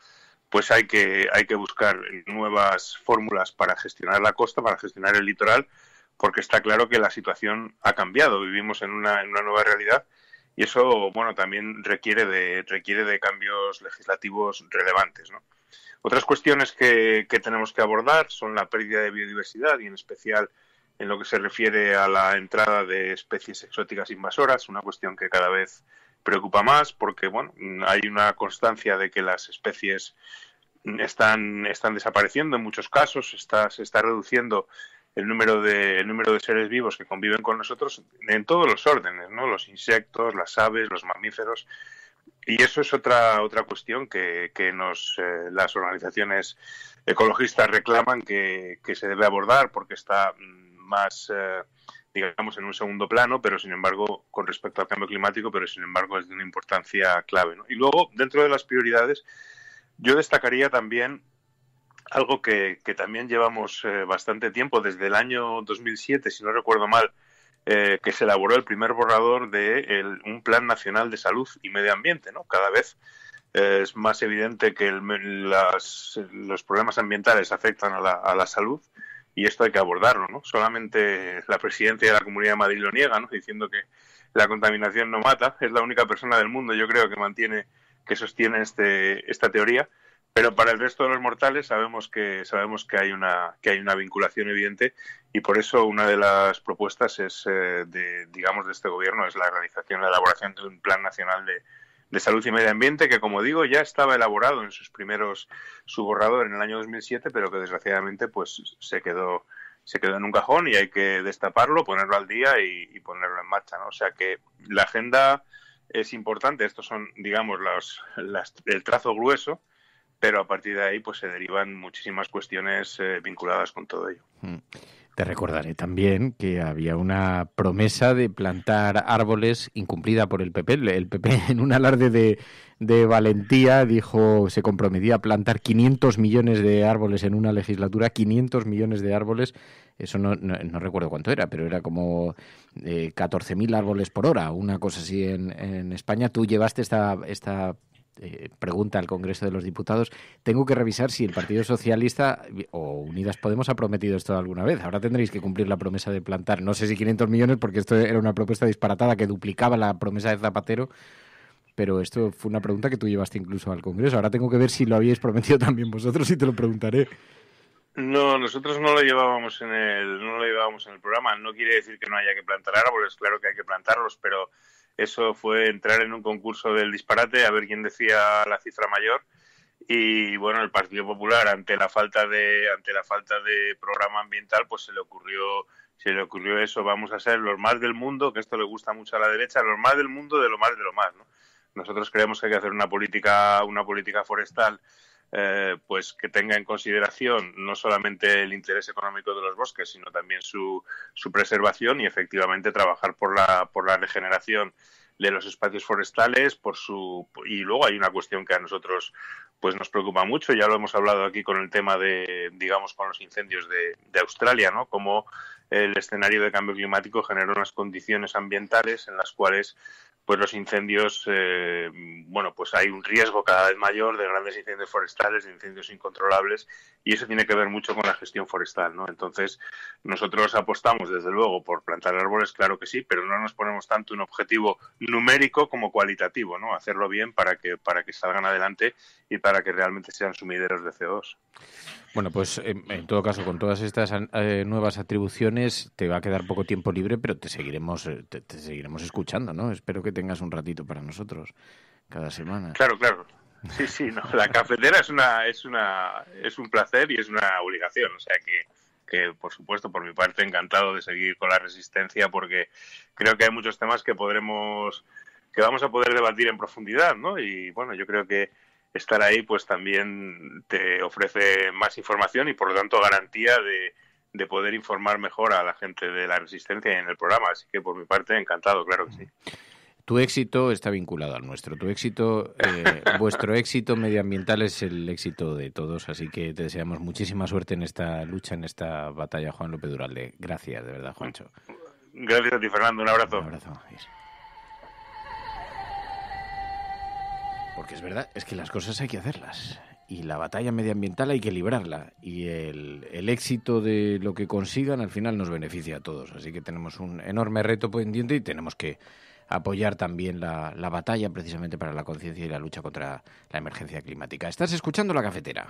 pues hay que, hay que buscar nuevas fórmulas para gestionar la costa, para gestionar el litoral, porque está claro que la situación ha cambiado, vivimos en una, nueva realidad y eso, bueno, también requiere de, requiere de cambios legislativos relevantes, Otras cuestiones que, que tenemos que abordar son la pérdida de biodiversidad y en especial en lo que se refiere a la entrada de especies exóticas invasoras, una cuestión que cada vez preocupa más porque bueno, hay una constancia de que las especies están, están desapareciendo en muchos casos, está, se está reduciendo el número, de, el número de seres vivos que conviven con nosotros en todos los órdenes, ¿no? los insectos, las aves, los mamíferos. Y eso es otra, otra cuestión que, que nos, eh, las organizaciones ecologistas reclaman que, que, se debe abordar porque está mm, más, eh, digamos, en un segundo plano, pero sin embargo, con respecto al cambio climático, pero sin embargo es de una importancia clave. Y luego, dentro de las prioridades, yo destacaría también algo que, también llevamos eh, bastante tiempo, desde el año 2007, si no recuerdo mal, eh, que se elaboró el primer borrador de un Plan Nacional de Salud y Medio Ambiente. ¿no? Cada vez es más evidente que los problemas ambientales afectan a la, a la salud y esto hay que abordarlo, ¿no? Solamente la presidencia de la Comunidad de Madrid lo niega, ¿no? Diciendo que la contaminación no mata, es la única persona del mundo, yo creo, que mantiene, que sostiene este, esta teoría, pero para el resto de los mortales sabemos que sabemos que hay una que hay una vinculación evidente y por eso una de las propuestas es eh, de digamos de este gobierno es la realización la elaboración de un plan nacional de, de Salud y Medio Ambiente, que como digo ya estaba elaborado en sus primeros, su borrador en el año 2007, pero que desgraciadamente pues se quedó, se quedó en un cajón y hay que destaparlo, ponerlo al día y, ponerlo en marcha. ¿no? O sea que la agenda es importante, estos son, digamos, las, el trazo grueso, pero a partir de ahí pues se derivan muchísimas cuestiones eh, vinculadas con todo ello. Mm. Te recordaré también que había una promesa de plantar árboles incumplida por el PP. El PP, [LAUGHS] en un alarde de, valentía, dijo, se comprometía a plantar 500 millones de árboles en una legislatura, 500 millones de árboles. Eso no, recuerdo cuánto era, pero era como eh, 14.000 árboles por hora, una cosa así en, España. Tú llevaste esta, esta eh, pregunta al Congreso de los Diputados, tengo que revisar si el Partido Socialista o Unidas Podemos ha prometido esto alguna vez. Ahora tendréis que cumplir la promesa de plantar, no sé si 500 millones, porque esto era una propuesta disparatada que duplicaba la promesa de Zapatero, pero esto fue una pregunta que tú llevaste incluso al Congreso. Ahora tengo que ver si lo habíais prometido también vosotros y te lo preguntaré. No, nosotros no lo llevábamos en el, no lo llevábamos en el programa. No quiere decir que no haya que plantar árboles, claro que hay que plantarlos, pero eso fue entrar en un concurso del disparate a ver quién decía la cifra mayor y bueno el Partido Popular ante la falta de ante la falta de programa ambiental pues se le ocurrió se le ocurrió eso vamos a ser los más del mundo que esto le gusta mucho a la derecha los más del mundo de lo más de lo más ¿no? nosotros creemos que hay que hacer una política una política forestal eh, pues que tenga en consideración no solamente el interés económico de los bosques, sino también su, su preservación y efectivamente trabajar por la, por la regeneración de los espacios forestales por su y luego hay una cuestión que a nosotros pues nos preocupa mucho ya lo hemos hablado aquí con el tema de digamos con los incendios de, Australia no como el escenario de cambio climático generó unas condiciones ambientales en las cuales pues los incendios, eh, bueno, pues hay un riesgo cada vez mayor de grandes incendios forestales, de incendios incontrolables, y eso tiene que ver mucho con la gestión forestal, ¿no? Entonces, nosotros apostamos, desde luego, por plantar árboles, claro que sí, pero no nos ponemos tanto un objetivo numérico como cualitativo, ¿no? Hacerlo bien para que, para que salgan adelante y para que realmente sean sumideros de CO2. Bueno, pues en todo caso, con todas estas eh, nuevas atribuciones, te va a quedar poco tiempo libre, pero te seguiremos, eh, te seguiremos escuchando, ¿no? Espero que tengas un ratito para nosotros cada semana. Claro, claro. Sí, sí, no, la cafetera es una, es una, es un placer y es una obligación, o sea que, que por supuesto por mi parte encantado de seguir con la resistencia porque creo que hay muchos temas que podremos, que vamos a poder debatir en profundidad, ¿no? Y bueno, yo creo que estar ahí pues también te ofrece más información y por lo tanto garantía de, de poder informar mejor a la gente de la resistencia en el programa. Así que por mi parte, encantado, claro que sí tu éxito está vinculado al nuestro. Tu éxito, eh, [LAUGHS] vuestro éxito medioambiental es el éxito de todos. Así que te deseamos muchísima suerte en esta lucha, en esta batalla, Juan López Duralde. Gracias, de verdad, Juancho. Gracias a ti, Fernando. Un abrazo. Un abrazo. Porque es verdad, es que las cosas hay que hacerlas. Y la batalla medioambiental hay que librarla. Y el, el, éxito de lo que consigan al final nos beneficia a todos. Así que tenemos un enorme reto pendiente y tenemos que apoyar también la, batalla precisamente para la conciencia y la lucha contra la emergencia climática. Estás escuchando la cafetera.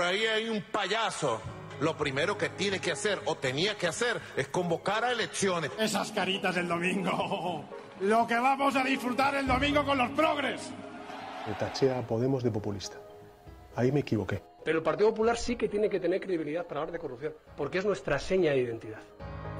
por ahí hay un payaso, lo primero que tiene que hacer o tenía que hacer es convocar a elecciones. Esas caritas del domingo. Lo que vamos a disfrutar el domingo con los progres. Me taché a Podemos de populista. Ahí me equivoqué. Pero el Partido Popular sí que tiene que tener credibilidad para hablar de corrupción, porque es nuestra seña de identidad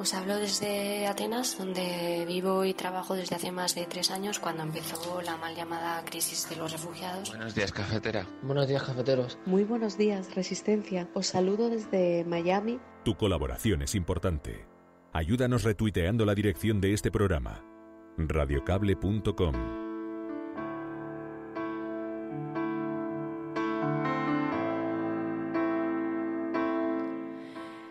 Os hablo desde Atenas, donde vivo y trabajo desde hace más de tres años, cuando empezó la mal llamada crisis de los refugiados. Buenos días, cafetera. Buenos días, cafeteros. Muy buenos días, Resistencia. Os saludo desde Miami. Tu colaboración es importante. Ayúdanos retuiteando la dirección de este programa. radiocable.com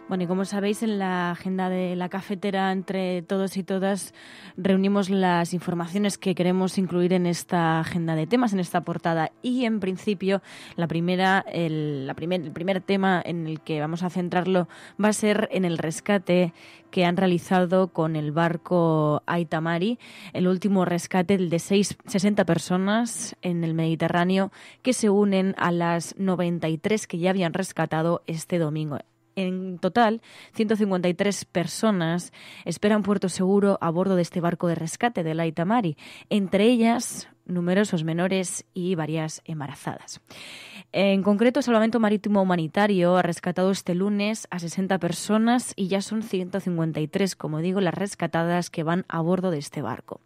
Bueno, y como sabéis, en la agenda de la cafetera entre todos y todas reunimos las informaciones que queremos incluir en esta agenda de temas, en esta portada. Y en principio, la primera, el, la primer, el primer tema en el que vamos a centrarlo va a ser en el rescate que han realizado con el barco Aitamari, el último rescate de seis, 60 personas en el Mediterráneo que se unen a las 93 que ya habían rescatado este domingo. En total, 153 personas esperan puerto seguro a bordo de este barco de rescate de la Itamari, entre ellas numerosos menores y varias embarazadas. En concreto, el Salvamento Marítimo Humanitario ha rescatado este lunes a 60 personas y ya son 153, como digo, las rescatadas que van a bordo de este barco.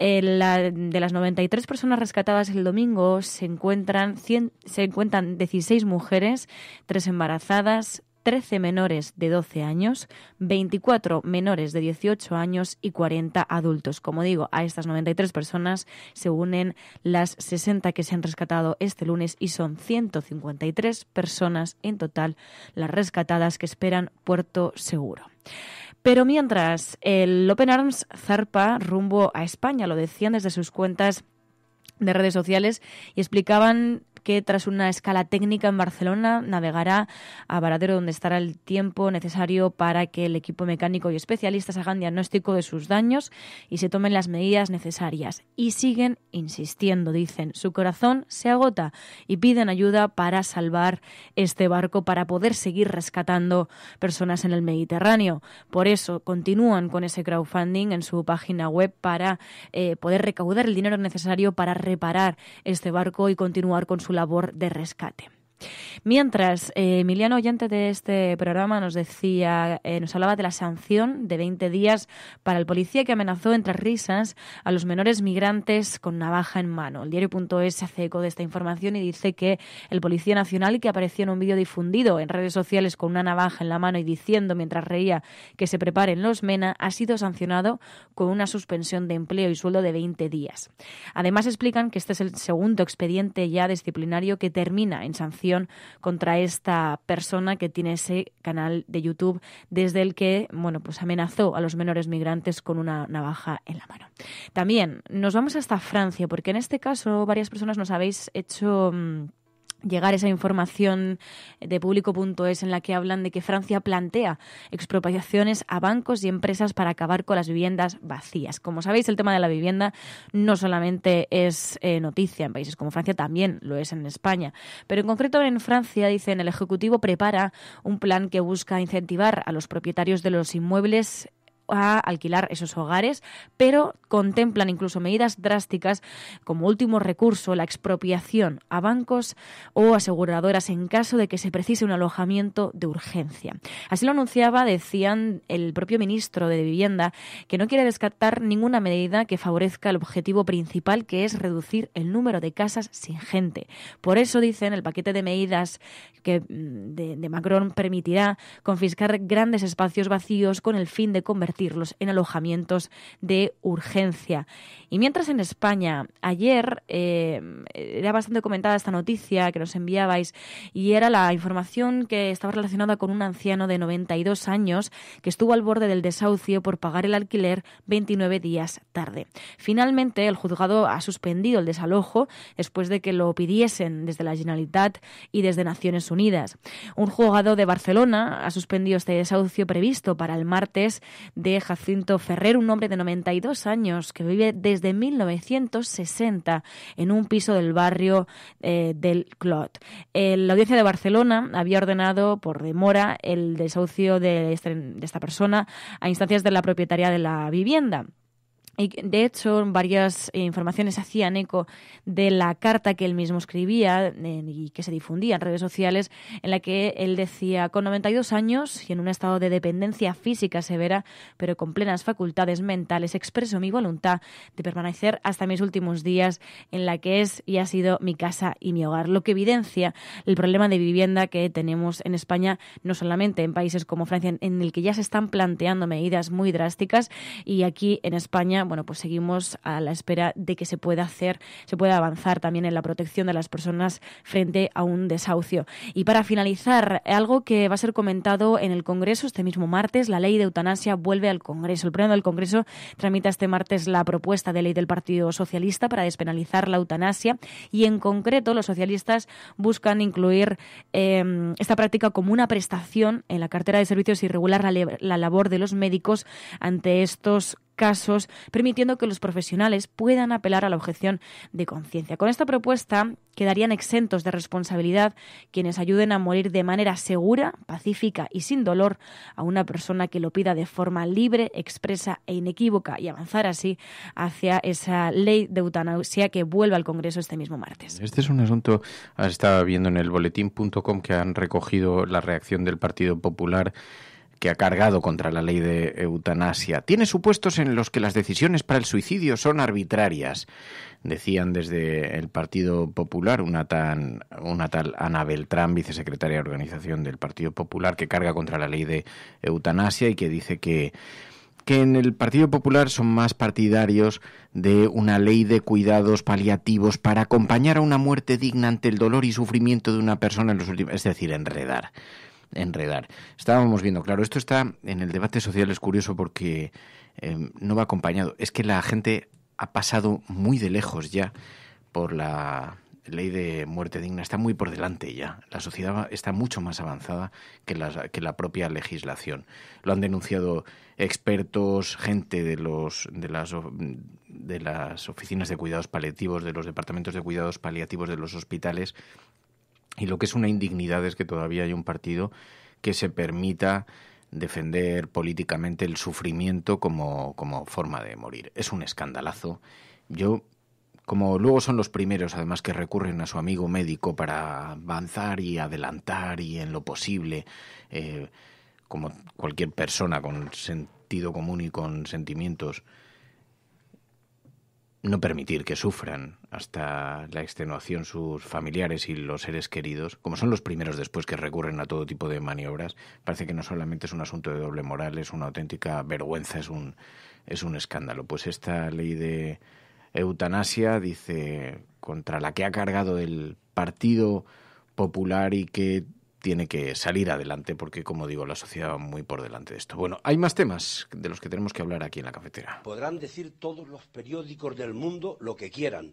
de las 93 personas rescatadas el domingo se encuentran, se encuentran 16 mujeres, 3 embarazadas, 13 menores de 12 años, 24 menores de 18 años y 40 adultos. Como digo, a estas 93 personas se unen las 60 que se han rescatado este lunes y son 153 personas en total las rescatadas que esperan puerto seguro. Pero mientras el Open Arms zarpa rumbo a España, lo decían desde sus cuentas de redes sociales y explicaban que tras una escala técnica en Barcelona navegará a Varadero donde estará el tiempo necesario para que el equipo mecánico y especialistas hagan diagnóstico de sus daños y se tomen las medidas necesarias. Y siguen insistiendo, dicen, su corazón se agota y piden ayuda para salvar este barco, para poder seguir rescatando personas en el Mediterráneo. Por eso continúan con ese crowdfunding en su página web para eh, poder recaudar el dinero necesario para reparar este barco y continuar con su labor de rescate. Mientras, eh, Emiliano, oyente de este programa, nos decía, eh, nos hablaba de la sanción de 20 días para el policía que amenazó entre risas a los menores migrantes con navaja en mano. El diario.es hace eco de esta información y dice que el policía nacional que apareció en un vídeo difundido en redes sociales con una navaja en la mano y diciendo mientras reía que se preparen los MENA ha sido sancionado con una suspensión de empleo y sueldo de 20 días. Además, explican que este es el segundo expediente ya disciplinario que termina en sanción contra esta persona que tiene ese canal de YouTube desde el que, bueno, pues amenazó a los menores migrantes con una navaja en la mano. También nos vamos hasta Francia, porque en este caso varias personas nos habéis hecho mm, llegar esa información de público.es en la que hablan de que Francia plantea expropiaciones a bancos y empresas para acabar con las viviendas vacías. Como sabéis, el tema de la vivienda no solamente es eh, noticia en países como Francia, también lo es en España. Pero en concreto en Francia, dicen, el Ejecutivo prepara un plan que busca incentivar a los propietarios de los inmuebles a alquilar esos hogares, pero contemplan incluso medidas drásticas como último recurso la expropiación a bancos o aseguradoras en caso de que se precise un alojamiento de urgencia. Así lo anunciaba, decían, el propio ministro de Vivienda, que no quiere descartar ninguna medida que favorezca el objetivo principal, que es reducir el número de casas sin gente. Por eso, dicen, el paquete de medidas que mm, de, de Macron permitirá confiscar grandes espacios vacíos con el fin de convertir en alojamientos de urgencia. Y mientras en España, ayer eh, era bastante comentada esta noticia que nos enviabais y era la información que estaba relacionada con un anciano de 92 años que estuvo al borde del desahucio por pagar el alquiler 29 días tarde. Finalmente, el juzgado ha suspendido el desalojo después de que lo pidiesen desde la Generalitat y desde Naciones Unidas. Un juzgado de Barcelona ha suspendido este desahucio previsto para el martes de Jacinto Ferrer, un hombre de 92 años que vive desde 1960 en un piso del barrio eh, del Clot. la audiencia de Barcelona había ordenado por demora el desahucio de este, esta persona a instancias de la propietaria de la vivienda de hecho, varias eh, informaciones hacían eco de la carta que él mismo escribía y que se difundía en redes sociales, en la que él decía, con 92 años y en un estado de dependencia física severa, pero con plenas facultades mentales, expreso mi voluntad de permanecer hasta mis últimos días en la que es y ha sido mi casa y mi hogar, lo que evidencia el problema de vivienda que tenemos en España, no solamente en países como Francia, en el que ya se están planteando medidas muy drásticas, y aquí en España bueno, pues seguimos a la espera de que se pueda hacer, se pueda avanzar también en la protección de las personas frente a un desahucio. Y para finalizar, algo que va a ser comentado en el Congreso este mismo martes, la ley de eutanasia vuelve al Congreso. El Pleno del Congreso tramita este martes la propuesta de ley del Partido Socialista para despenalizar la eutanasia y en concreto los socialistas buscan incluir em, esta práctica como una prestación en la cartera de servicios y regular la, la labor de los médicos ante estos casos, permitiendo que los profesionales puedan apelar a la objeción de conciencia. Con esta propuesta quedarían exentos de responsabilidad quienes ayuden a morir de manera segura, pacífica y sin dolor a una persona que lo pida de forma libre, expresa e inequívoca y avanzar así hacia esa ley de eutanasia que vuelve al Congreso este mismo martes. Este es un asunto, ah, estaba viendo en el boletín.com que han recogido la reacción del Partido Popular que ha cargado contra la ley de eutanasia. Tiene supuestos en los que las decisiones para el suicidio son arbitrarias, decían desde el Partido Popular una, tan, una tal Ana Beltrán, vicesecretaria de organización del Partido Popular, que carga contra la ley de eutanasia y que dice que que en el Partido Popular son más partidarios de una ley de cuidados paliativos para acompañar a una muerte digna ante el dolor y sufrimiento de una persona en los últimos, es decir, enredar enredar. Estábamos viendo, claro, esto está en el debate social, es curioso porque em, no va acompañado. Es que la gente ha pasado muy de lejos ya por la ley de muerte digna está muy por delante ya. La sociedad está mucho más avanzada que la, que la propia legislación. Lo han denunciado expertos, gente de, los, de, las, de las oficinas de cuidados paliativos, de los departamentos de cuidados paliativos de los hospitales, y lo que es una indignidad es que todavía hay un partido que se permita defender políticamente el sufrimiento como, como forma de morir. Es un escandalazo. Yo como luego son los primeros además que recurren a su amigo médico para avanzar y adelantar y en lo posible, eh, como cualquier persona con sentido común y con sentimientos no permitir que sufran hasta la extenuación sus familiares y los seres queridos, como son los primeros después que recurren a todo tipo de maniobras, parece que no solamente es un asunto de doble moral, es una auténtica vergüenza, es un, es un escándalo. Pues esta ley de eutanasia, dice, contra la que ha cargado el Partido Popular y que tiene que salir adelante porque, como digo, la sociedad va muy por delante de esto. Bueno, hay más temas de los que tenemos que hablar aquí en la cafetera. Podrán decir todos los periódicos del mundo lo que quieran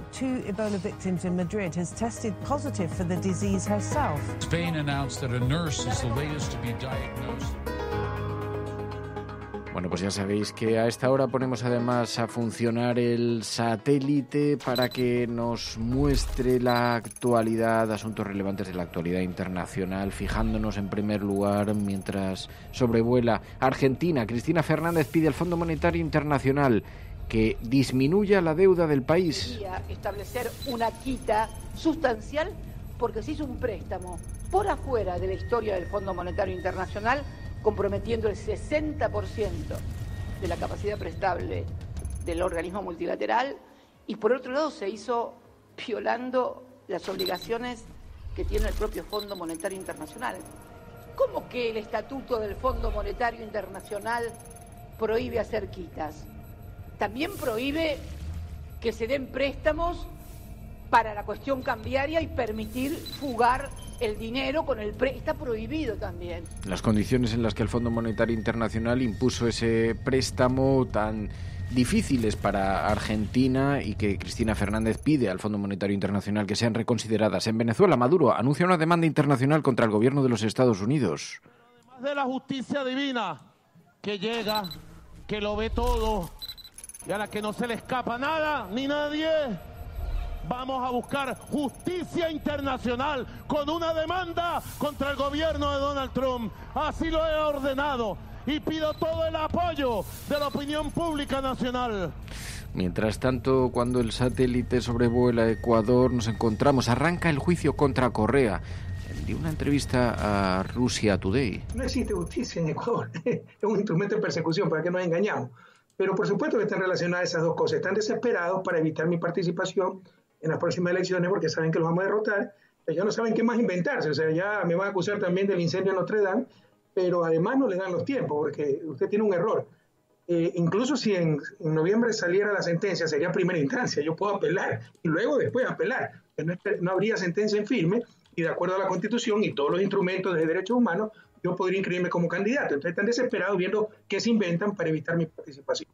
two Ebola victims in Madrid has tested positive for the disease herself. Spain announced that a nurse is the latest to be diagnosed. Bueno, pues ya sabéis que a esta hora ponemos además a funcionar el satélite para que nos muestre la actualidad, asuntos relevantes de la actualidad internacional, fijándonos en primer lugar mientras sobrevuela Argentina. Cristina Fernández pide al Fondo Monetario Internacional que disminuya la deuda del país. Establecer una quita sustancial porque se hizo un préstamo por afuera de la historia del Fondo Monetario Internacional comprometiendo el 60% de la capacidad prestable del organismo multilateral y por otro lado se hizo violando las obligaciones que tiene el propio Fondo Monetario Internacional. ¿Cómo que el estatuto del Fondo Monetario Internacional prohíbe hacer quitas? También prohíbe que se den préstamos para la cuestión cambiaria y permitir fugar el dinero con el préstamo está prohibido también. Las condiciones en las que el Fondo Monetario Internacional impuso ese préstamo tan difíciles para Argentina y que Cristina Fernández pide al Fondo Monetario Internacional que sean reconsideradas. En Venezuela, Maduro anuncia una demanda internacional contra el gobierno de los Estados Unidos. además de la justicia divina que llega, que lo ve todo, y a la que no se le escapa nada ni nadie. Vamos a buscar justicia internacional con una demanda contra el gobierno de Donald Trump. Así lo he ordenado y pido todo el apoyo de la opinión pública nacional. Mientras tanto, cuando el satélite sobrevuela Ecuador, nos encontramos, arranca el juicio contra Correa. De una entrevista a Rusia Today. No existe justicia en Ecuador. [LAUGHS] Es un instrumento de persecución, ¿para qué nos engañamos? Pero por supuesto que están relacionadas esas dos cosas. Están desesperados para evitar mi participación en las próximas elecciones porque saben que los vamos a derrotar. ellos no saben qué más inventarse. O sea, ya me van a acusar también del incendio en Notre Dame, pero además no le dan los tiempos porque usted tiene un error. Eh, incluso si en, noviembre saliera la sentencia, sería primera instancia. Yo puedo apelar y luego después apelar. No, no habría sentencia en firme y de acuerdo a la Constitución y todos los instrumentos de derechos humanos, yo podría inscribirme como candidato. Entonces están desesperados viendo qué se inventan para evitar mi participación.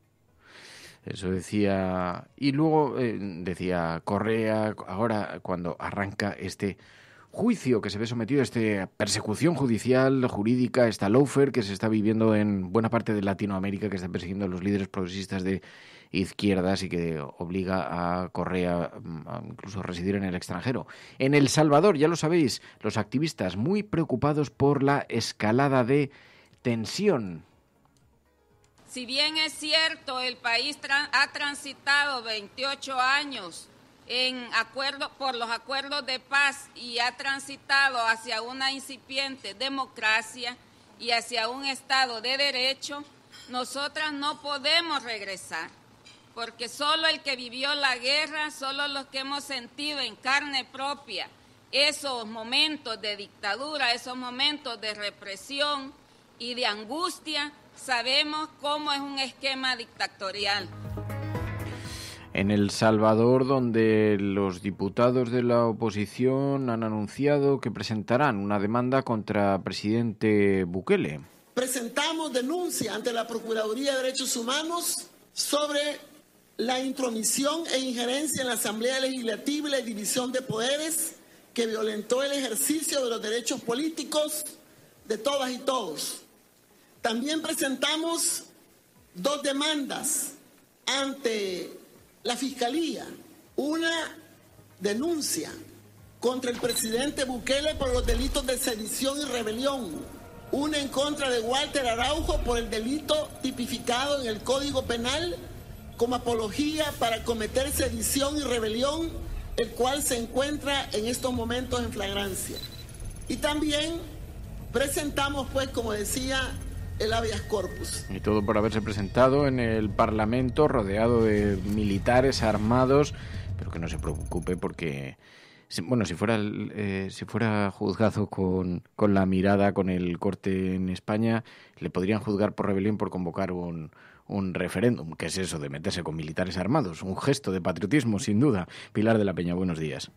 Eso decía. Y luego eh, decía Correa, ahora cuando arranca este juicio que se ve sometido a esta persecución judicial, jurídica, esta lawfare que se está viviendo en buena parte de Latinoamérica, que está persiguiendo a los líderes progresistas de izquierdas y que obliga a Correa mm, a incluso residir en el extranjero. En El Salvador, ya lo sabéis, los activistas muy preocupados por la escalada de tensión. Si bien es cierto, el país ha transitado 28 años en acuerdo, por los acuerdos de paz y ha transitado hacia una incipiente democracia y hacia un Estado de derecho, nosotras no podemos regresar porque solo el que vivió la guerra, solo los que hemos sentido en carne propia esos momentos de dictadura, esos momentos de represión y de angustia, sabemos cómo es un esquema dictatorial. En El Salvador, donde los diputados de la oposición han anunciado que presentarán una demanda contra presidente Bukele. Presentamos denuncia ante la Procuraduría de Derechos Humanos sobre la intromisión e injerencia en la Asamblea Legislativa y la división de poderes que violentó el ejercicio de los derechos políticos de todas y todos. También presentamos dos demandas ante la Fiscalía, una denuncia contra el presidente Bukele por los delitos de sedición y rebelión, una en contra de Walter Araujo por el delito tipificado en el Código Penal como apología para cometer sedición y rebelión, el cual se encuentra en estos momentos en flagrancia. Y también presentamos, pues, como decía, el habeas corpus. Y todo por haberse presentado en el Parlamento rodeado de militares armados, pero que no se preocupe porque bueno, si fuera, eh, si fuera juzgado con, con, la mirada, con el corte en España, le podrían juzgar por rebelión por convocar un, un referéndum. ¿Qué es eso de meterse con militares armados? Un gesto de patriotismo, sin duda. Pilar de la Peña, buenos días.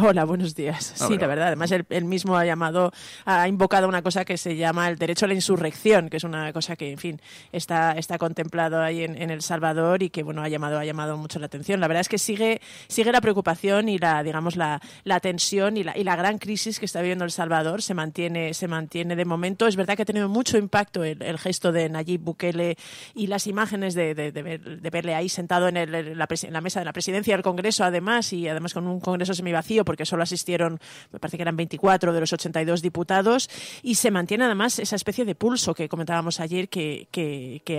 Hola, buenos días. Ah, sí, la verdad. Además, él, mismo ha llamado, ha invocado una cosa que se llama el derecho a la insurrección, que es una cosa que, en fin, está, está contemplado ahí en, El Salvador y que, bueno, ha llamado, ha llamado mucho la atención. La verdad es que sigue, sigue la preocupación y la, digamos, la, la tensión y la, y la gran crisis que está viviendo El Salvador se mantiene, se mantiene de momento. Es verdad que ha tenido mucho impacto el, gesto de Nayib Bukele y las imágenes de, de, verle ahí sentado en, el, la en la mesa de la presidencia del Congreso, además, y además con un Congreso semivacío porque solo asistieron, me parece que eran 24 de los 82 diputados, y se mantiene además esa especie de pulso que comentábamos ayer que,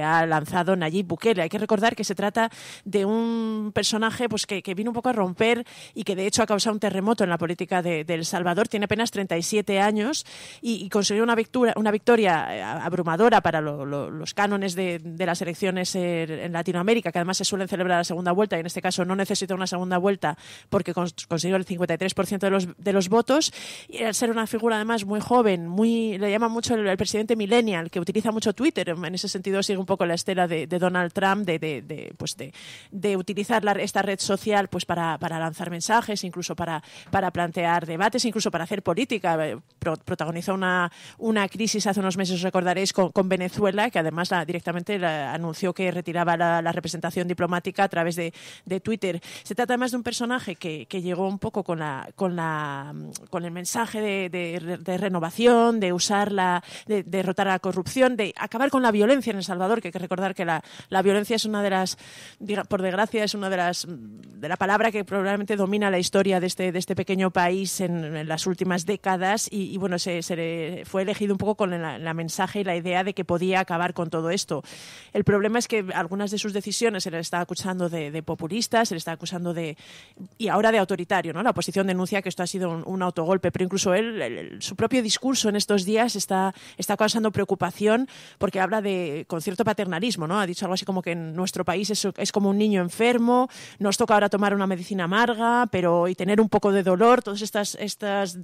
ha lanzado Nayib Bukele. Hay que recordar que se trata de un personaje pues, que, que, vino un poco a romper y que de hecho ha causado un terremoto en la política de, El Salvador. Tiene apenas 37 años y, consiguió una victoria, una victoria eh, abrumadora para los cánones de, las elecciones er, en Latinoamérica, que además se suelen celebrar la segunda vuelta y en este caso no necesita una segunda vuelta porque consiguió el 50 53% de los, de los votos. Y al ser una figura además muy joven, muy le llama mucho el, presidente millennial, que utiliza mucho Twitter, en ese sentido sigue un poco la estela de, Donald Trump, de, de, de pues de, utilizar esta red social pues para, para lanzar mensajes, incluso para, para plantear debates, incluso para hacer política. protagonizó una, una crisis hace unos meses, recordaréis, con, Venezuela, que además la, directamente anunció que retiraba la, representación diplomática a través de, de Twitter. Se trata además de un personaje que, que llegó un poco con con, la, con, el mensaje de, renovación, de usarla, de, derrotar a la corrupción, de acabar con la violencia en El Salvador, que hay que recordar que la, violencia es una de las, por desgracia, es una de las, de la palabra que probablemente domina la historia de este, este pequeño país en, las últimas décadas y, bueno, se, fue elegido un poco con la, mensaje y la idea de que podía acabar con todo esto. El problema es que algunas de sus decisiones se le está acusando de, de populistas, se le está acusando de y ahora de autoritario, ¿no? denuncia que esto ha sido un, autogolpe, pero incluso él, su propio discurso en estos días está, está causando preocupación porque habla de, con cierto paternalismo, ¿no? Ha dicho algo así como que en nuestro país es, es como un niño enfermo, nos toca ahora tomar una medicina amarga, pero y tener un poco de dolor, todas estas, estas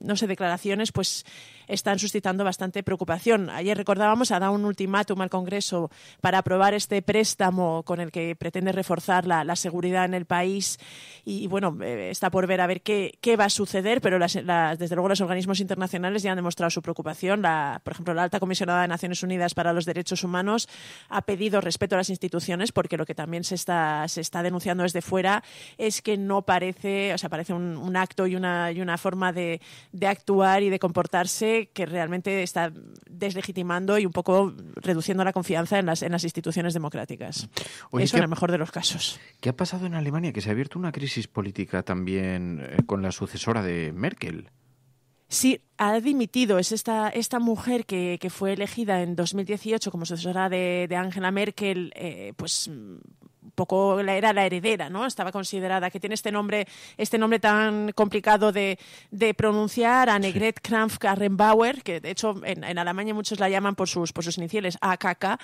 no sé, declaraciones, pues están suscitando bastante preocupación. Ayer recordábamos, ha dado un ultimátum al Congreso para aprobar este préstamo con el que pretende reforzar la, la seguridad en el país y, bueno, eh, está por ver a ver qué, va a suceder, pero las, desde luego los organismos internacionales ya han demostrado su preocupación. La, por ejemplo, la alta comisionada de Naciones Unidas para los Derechos Humanos ha pedido respeto a las instituciones porque lo que también se está, se está denunciando desde fuera es que no parece, o sea, parece un, acto y una, y una forma de, actuar y de comportarse que realmente está deslegitimando y un poco reduciendo la confianza en las, en las instituciones democráticas. es Eso en el mejor de los casos. ¿Qué ha pasado en Alemania? Que se ha abierto una crisis política también eh, con la sucesora de Merkel. Sí, ha dimitido. Es esta, esta mujer que, que fue elegida en 2018 como sucesora de, Angela Merkel, eh, pues poco era la heredera, ¿no? Estaba considerada que tiene este nombre, este nombre tan complicado de, pronunciar, Annegret Krampf Kramp-Karrenbauer, que de hecho en, Alemania muchos la llaman por sus, por sus iniciales AKK,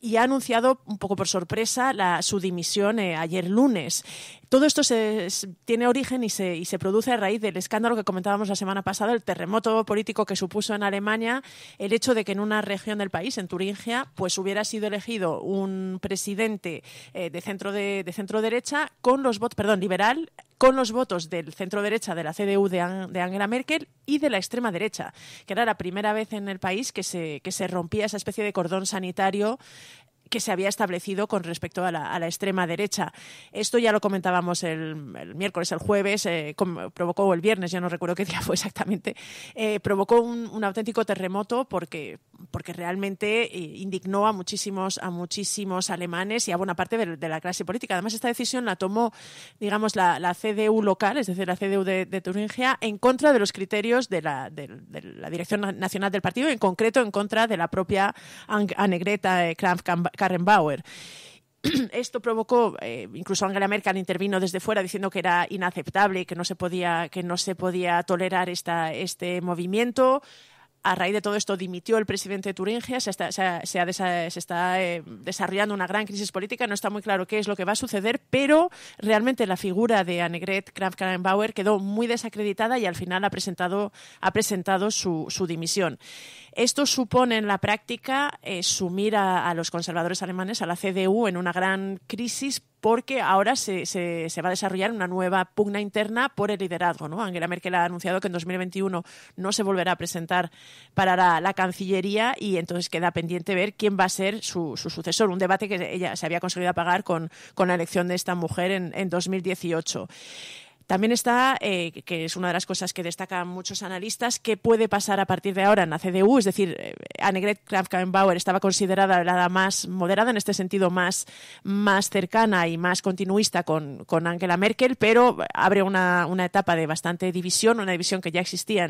y ha anunciado un poco por sorpresa la, su dimisión eh, ayer lunes. Todo esto se, tiene origen y se, y se produce a raíz del escándalo que comentábamos la semana pasada, el terremoto político que supuso en Alemania el hecho de que en una región del país, en Turingia, pues hubiera sido elegido un presidente eh, de centro de, centro derecha con los votos, perdón, liberal con los votos del centro derecha de la CDU de, Angela Merkel y de la extrema derecha, que era la primera vez en el país que se, que se rompía esa especie de cordón sanitario que se había establecido con respecto a la, extrema derecha. Esto ya lo comentábamos el, miércoles, el jueves, eh, provocó el viernes, ya no recuerdo qué día fue exactamente, eh, provocó un, auténtico terremoto porque, porque realmente eh, indignó a muchísimos, a muchísimos alemanes y a buena parte de, la clase política. Además, esta decisión la tomó, digamos, la, CDU local, es decir, la CDU de, de Turingia, en contra de los criterios de la, Dirección Nacional del Partido, en concreto en contra de la propia Annegreta Kramp-Karrenbauer Karen [CLEARS THROAT] Esto provocó, eh, incluso Angela Merkel intervino desde fuera diciendo que era inaceptable, que no se podía, que no se podía tolerar esta, este movimiento a raíz de todo esto dimitió el presidente de Turingia, se está, está eh, desarrollando una gran crisis política, no está muy claro qué es lo que va a suceder, pero realmente la figura de Annegret Kramp-Karrenbauer quedó muy desacreditada y al final ha presentado, su, dimisión. Esto supone en la práctica eh, sumir a, a los conservadores alemanes, a la CDU, en una gran crisis porque ahora se, se, va a desarrollar una nueva pugna interna por el liderazgo. ¿no? Angela Merkel ha anunciado que en 2021 no se volverá a presentar para la, Cancillería y entonces queda pendiente ver quién va a ser su, su sucesor. Un debate que ella se había conseguido apagar con, con la elección de esta mujer en, en 2018. También está, eh, que es una de las cosas que destacan muchos analistas, que puede pasar a partir de ahora en la CDU. Es decir, eh, Annegret Kramp-Karrenbauer estaba considerada la más moderada, en este sentido más, más cercana y más continuista con, con Angela Merkel, pero abre una, etapa de bastante división, una división que ya existía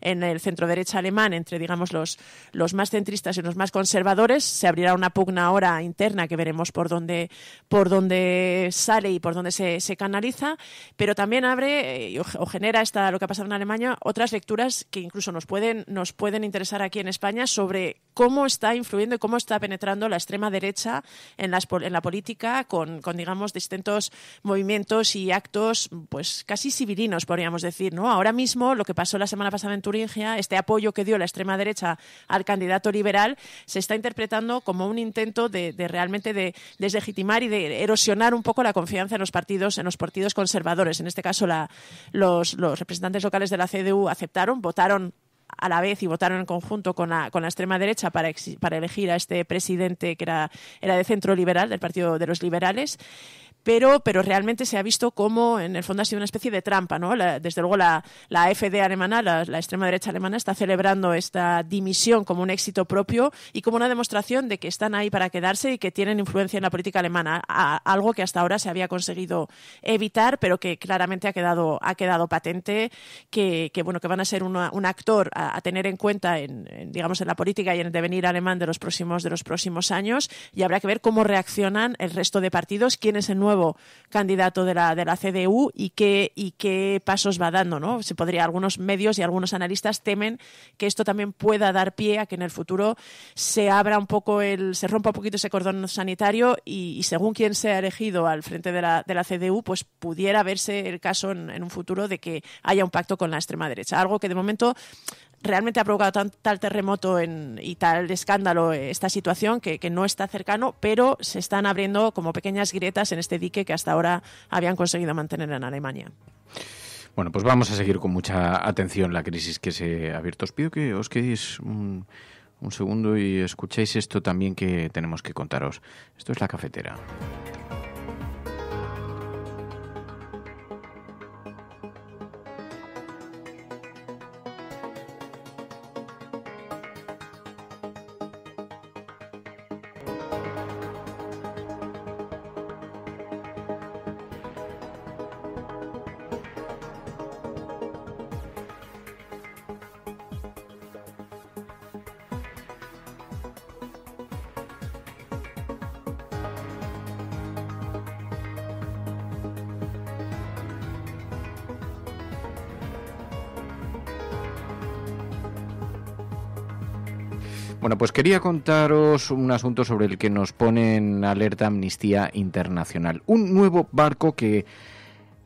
en, el centro derecha alemán entre, digamos, los, los más centristas y los más conservadores. Se abrirá una pugna ahora interna que veremos por dónde, por dónde sale y por dónde se, se canaliza, pero también abre eh, o, genera esta, lo que ha pasado en Alemania otras lecturas que incluso nos pueden, nos pueden interesar aquí en España sobre cómo está influyendo y cómo está penetrando la extrema derecha en, las, en la política con, con, digamos, distintos movimientos y actos pues casi civilinos, podríamos decir. ¿no? Ahora mismo, lo que pasó la semana pasada en Turingia, este apoyo que dio la extrema derecha al candidato liberal, se está interpretando como un intento de, realmente de deslegitimar y de erosionar un poco la confianza en los partidos, en los partidos conservadores, este en este caso los, representantes locales de la CDU aceptaron, votaron a la vez y votaron en conjunto con la, extrema derecha para, elegir a este presidente que era, era de centro liberal, del Partido de los Liberales pero, pero realmente se ha visto como en el fondo ha sido una especie de trampa. ¿no? desde luego la, la AfD alemana, la, extrema derecha alemana, está celebrando esta dimisión como un éxito propio y como una demostración de que están ahí para quedarse y que tienen influencia en la política alemana, algo que hasta ahora se había conseguido evitar, pero que claramente ha quedado, ha quedado patente, que, que bueno, que van a ser un actor a, tener en cuenta en, digamos, en la política y en el devenir alemán de los, próximos, de los próximos años y habrá que ver cómo reaccionan el resto de partidos, quién es el nuevo candidato de la, de la CDU y qué, y qué pasos va dando. ¿no? Se podría, algunos medios y algunos analistas temen que esto también pueda dar pie a que en el futuro se abra un poco el, se rompa un poquito ese cordón sanitario y, según quien sea elegido al frente de la, de la CDU, pues pudiera verse el caso en, un futuro de que haya un pacto con la extrema derecha. Algo que de momento realmente ha provocado tal terremoto en, y tal escándalo eh, esta situación que, que, no está cercano, pero se están abriendo como pequeñas grietas en este día que hasta ahora habían conseguido mantener en Alemania. Bueno, pues vamos a seguir con mucha atención la crisis que se ha abierto. Os pido que os quedéis un, un segundo y escuchéis esto también que tenemos que contaros. Esto es la cafetera. quería contaros un asunto sobre el que nos pone en alerta Amnistía Internacional. Un nuevo barco que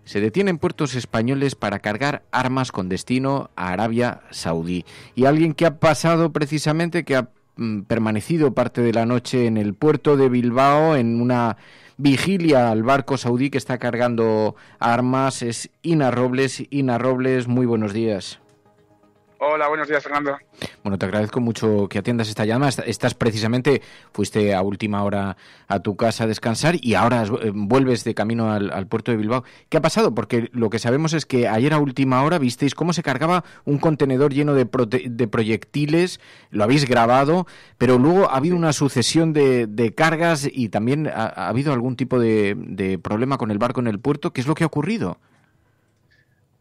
se detiene en puertos españoles para cargar armas con destino a Arabia Saudí. Y alguien que ha pasado precisamente, que ha mm, permanecido parte de la noche en el puerto de Bilbao en una vigilia al barco saudí que está cargando armas, es Ina Robles. Ina Robles, muy buenos días. Hola, buenos días, Fernando. Bueno, te agradezco mucho que atiendas esta llamada. Estás precisamente, fuiste a última hora a tu casa a descansar y ahora eh, vuelves de camino al, puerto de Bilbao. ¿Qué ha pasado? Porque lo que sabemos es que ayer a última hora visteis cómo se cargaba un contenedor lleno de, proyectiles, lo habéis grabado, pero luego ha habido una sucesión de, cargas y también ha, habido algún tipo de, de problema con el barco en el puerto. ¿Qué es lo que ha ocurrido?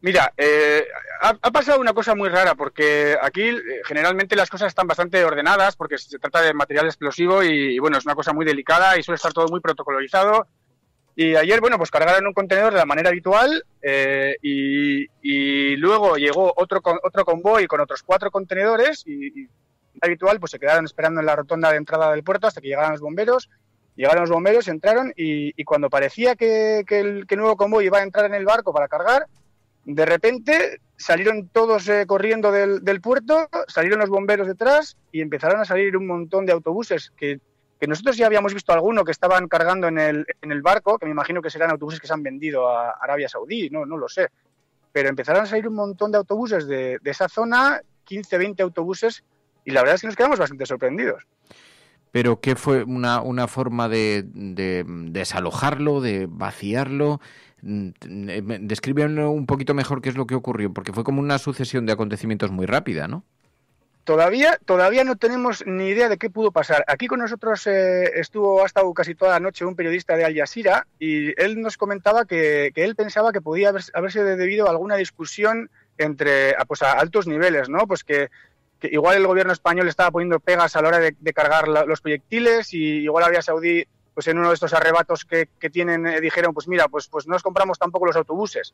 Mira, eh, ha, pasado una cosa muy rara, porque aquí eh, generalmente las cosas están bastante ordenadas, porque se trata de material explosivo y, bueno, es una cosa muy delicada y suele estar todo muy protocolizado. Y ayer, bueno, pues cargaron un contenedor de la manera habitual eh, y, luego llegó otro, otro convoy con otros cuatro contenedores y, habitual, pues se quedaron esperando en la rotonda de entrada del puerto hasta que llegaran los bomberos. Llegaron los bomberos, entraron y, cuando parecía que, el, que el nuevo convoy iba a entrar en el barco para cargar, de repente salieron todos eh, corriendo del, puerto, salieron los bomberos detrás y empezaron a salir un montón de autobuses que, nosotros ya habíamos visto alguno que estaban cargando en el, en el, barco, que me imagino que serán autobuses que se han vendido a Arabia Saudí, no, lo sé. Pero empezaron a salir un montón de autobuses de, esa zona, 15, 20 autobuses, y la verdad es que nos quedamos bastante sorprendidos. Pero ¿qué fue una, forma de, desalojarlo, de vaciarlo? Mm, eh, Describe un poquito mejor qué es lo que ocurrió, porque fue como una sucesión de acontecimientos muy rápida, ¿no? Todavía, todavía no tenemos ni idea de qué pudo pasar. Aquí con nosotros eh, estuvo hasta casi toda la noche un periodista de Al Jazeera y él nos comentaba que, él pensaba que podía haber, haberse debido a alguna discusión entre ah, pues, a altos niveles, ¿no? Pues que, igual el gobierno español estaba poniendo pegas a la hora de, cargar los proyectiles y igual Arabia Saudí pues en uno de estos arrebatos que, tienen, eh, dijeron, pues mira, pues, pues no os compramos tampoco los autobuses.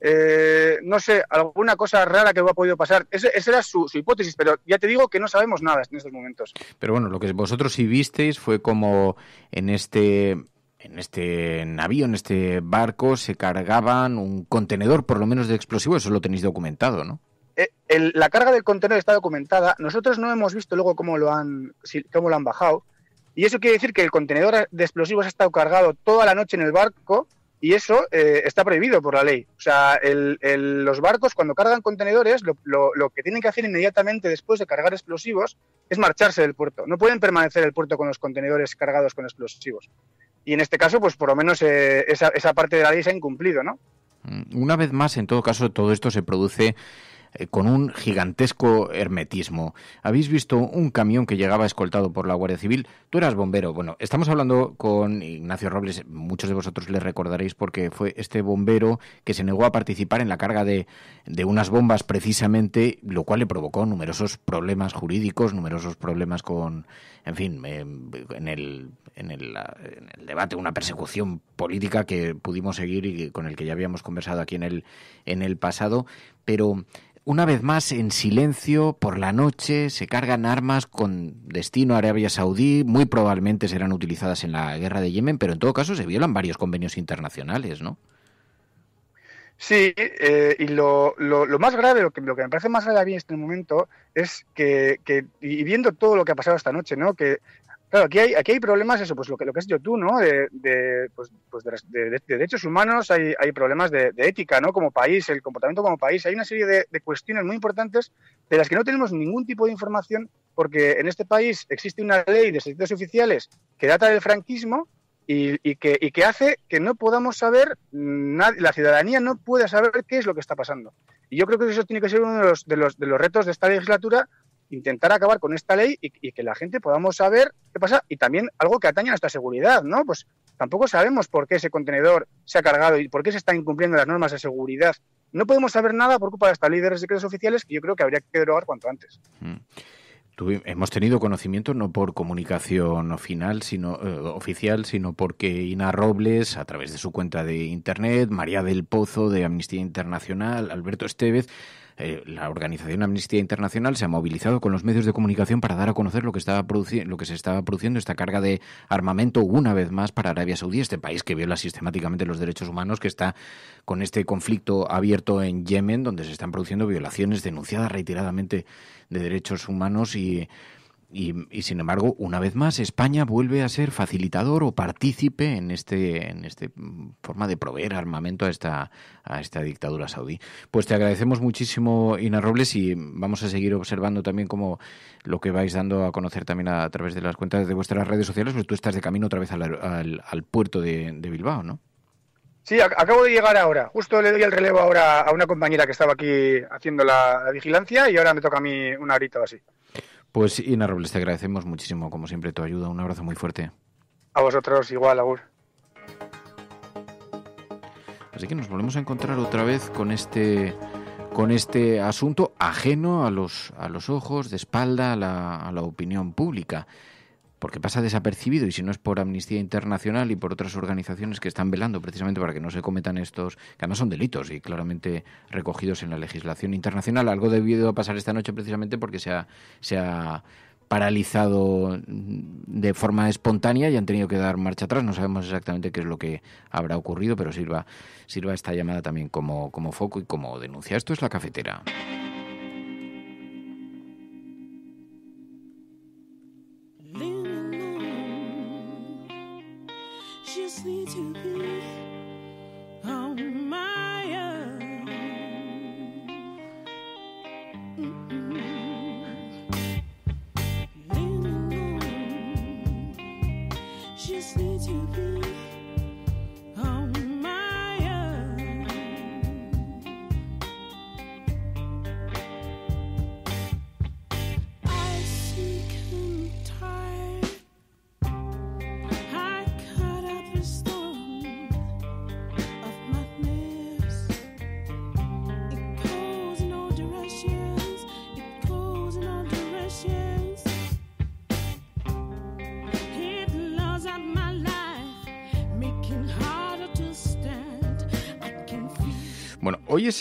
Eh, no sé, alguna cosa rara que ha podido pasar. esa era su, hipótesis, pero ya te digo que no sabemos nada en estos momentos. Pero bueno, lo que vosotros sí visteis fue como en este en este navío, en este barco, se cargaban un contenedor, por lo menos, de explosivos. Eso lo tenéis documentado, ¿no? Eh, la carga del contenedor está documentada. Nosotros no hemos visto luego cómo lo han, cómo lo han bajado. Y eso quiere decir que el contenedor de explosivos ha estado cargado toda la noche en el barco y eso eh, está prohibido por la ley. O sea, los barcos cuando cargan contenedores, lo, que tienen que hacer inmediatamente después de cargar explosivos es marcharse del puerto. No pueden permanecer en el puerto con los contenedores cargados con explosivos. Y en este caso, pues por lo menos eh, esa, esa parte de la ley se ha incumplido, ¿no? Mm, una vez más, en todo caso, todo esto se produce eh, con un gigantesco hermetismo. Habéis visto un camión que llegaba escoltado por la Guardia Civil. Tú eras bombero. Bueno, estamos hablando con Ignacio Robles. Muchos de vosotros le recordaréis porque fue este bombero que se negó a participar en la carga de, de unas bombas precisamente, lo cual le provocó numerosos problemas jurídicos, numerosos problemas con, en fin, eh, en, el, en, el, debate, una persecución política que pudimos seguir y con el que ya habíamos conversado aquí en el, en el pasado pero una vez más en silencio por la noche se cargan armas con destino a Arabia Saudí, muy probablemente serán utilizadas en la guerra de Yemen, pero en todo caso se violan varios convenios internacionales, ¿no? Sí, eh, y lo, lo, más grave, lo que, lo que me parece más grave en este momento es que, que, y viendo todo lo que ha pasado esta noche, ¿no? que Claro, aquí hay, problemas, eso, pues lo que, lo que has dicho tú, ¿no? De, pues, pues derechos humanos, hay, problemas de, ética, ¿no? Como país, el comportamiento como país. Hay una serie de, cuestiones muy importantes de las que no tenemos ningún tipo de información porque en este país existe una ley de servicios oficiales que data del franquismo y, que, hace que no podamos saber, mm, nada la ciudadanía no pueda saber qué es lo que está pasando. Y yo creo que eso tiene que ser uno de los, de los, de los retos de esta legislatura intentar acabar con esta ley y, que la gente podamos saber qué pasa y también algo que atañe a nuestra seguridad, ¿no? Pues tampoco sabemos por qué ese contenedor se ha cargado y por qué se están incumpliendo las normas de seguridad. No podemos saber nada por culpa de esta líderes de secretos oficiales que yo creo que habría que derogar cuanto antes. Mm. hemos tenido conocimiento no por comunicación final, sino, eh, oficial, sino porque Ina Robles, a través de su cuenta de Internet, María del Pozo de Amnistía Internacional, Alberto Estevez, eh, la organización Amnistía Internacional se ha movilizado con los medios de comunicación para dar a conocer lo que, estaba lo que se estaba produciendo, esta carga de armamento una vez más para Arabia Saudí, este país que viola sistemáticamente los derechos humanos, que está con este conflicto abierto en Yemen, donde se están produciendo violaciones denunciadas reiteradamente de derechos humanos y y, sin embargo, una vez más, España vuelve a ser facilitador o partícipe en este, en este mm, forma de proveer armamento a esta, a esta dictadura saudí. Pues te agradecemos muchísimo, Ina Robles, y vamos a seguir observando también como lo que vais dando a conocer también a, través de las cuentas de vuestras redes sociales, pues tú estás de camino otra vez al, puerto de, Bilbao, ¿no? Sí, acabo de llegar ahora. Justo le doy el relevo ahora a una compañera que estaba aquí haciendo la, vigilancia y ahora me toca a mí una horita así. Pues Ina Robles, te agradecemos muchísimo, como siempre, tu ayuda. Un abrazo muy fuerte. A vosotros igual, Agur. Así que nos volvemos a encontrar otra vez con este con este asunto ajeno a los, a los ojos, de espalda a la, a la opinión pública porque pasa desapercibido y si no es por Amnistía Internacional y por otras organizaciones que están velando precisamente para que no se cometan estos, que además son delitos y claramente recogidos en la legislación internacional, algo debido a pasar esta noche precisamente porque se ha, se ha paralizado de forma espontánea y han tenido que dar marcha atrás. No sabemos exactamente qué es lo que habrá ocurrido, pero sirva, sirva esta llamada también como, como foco y como denuncia. Esto es la cafetera.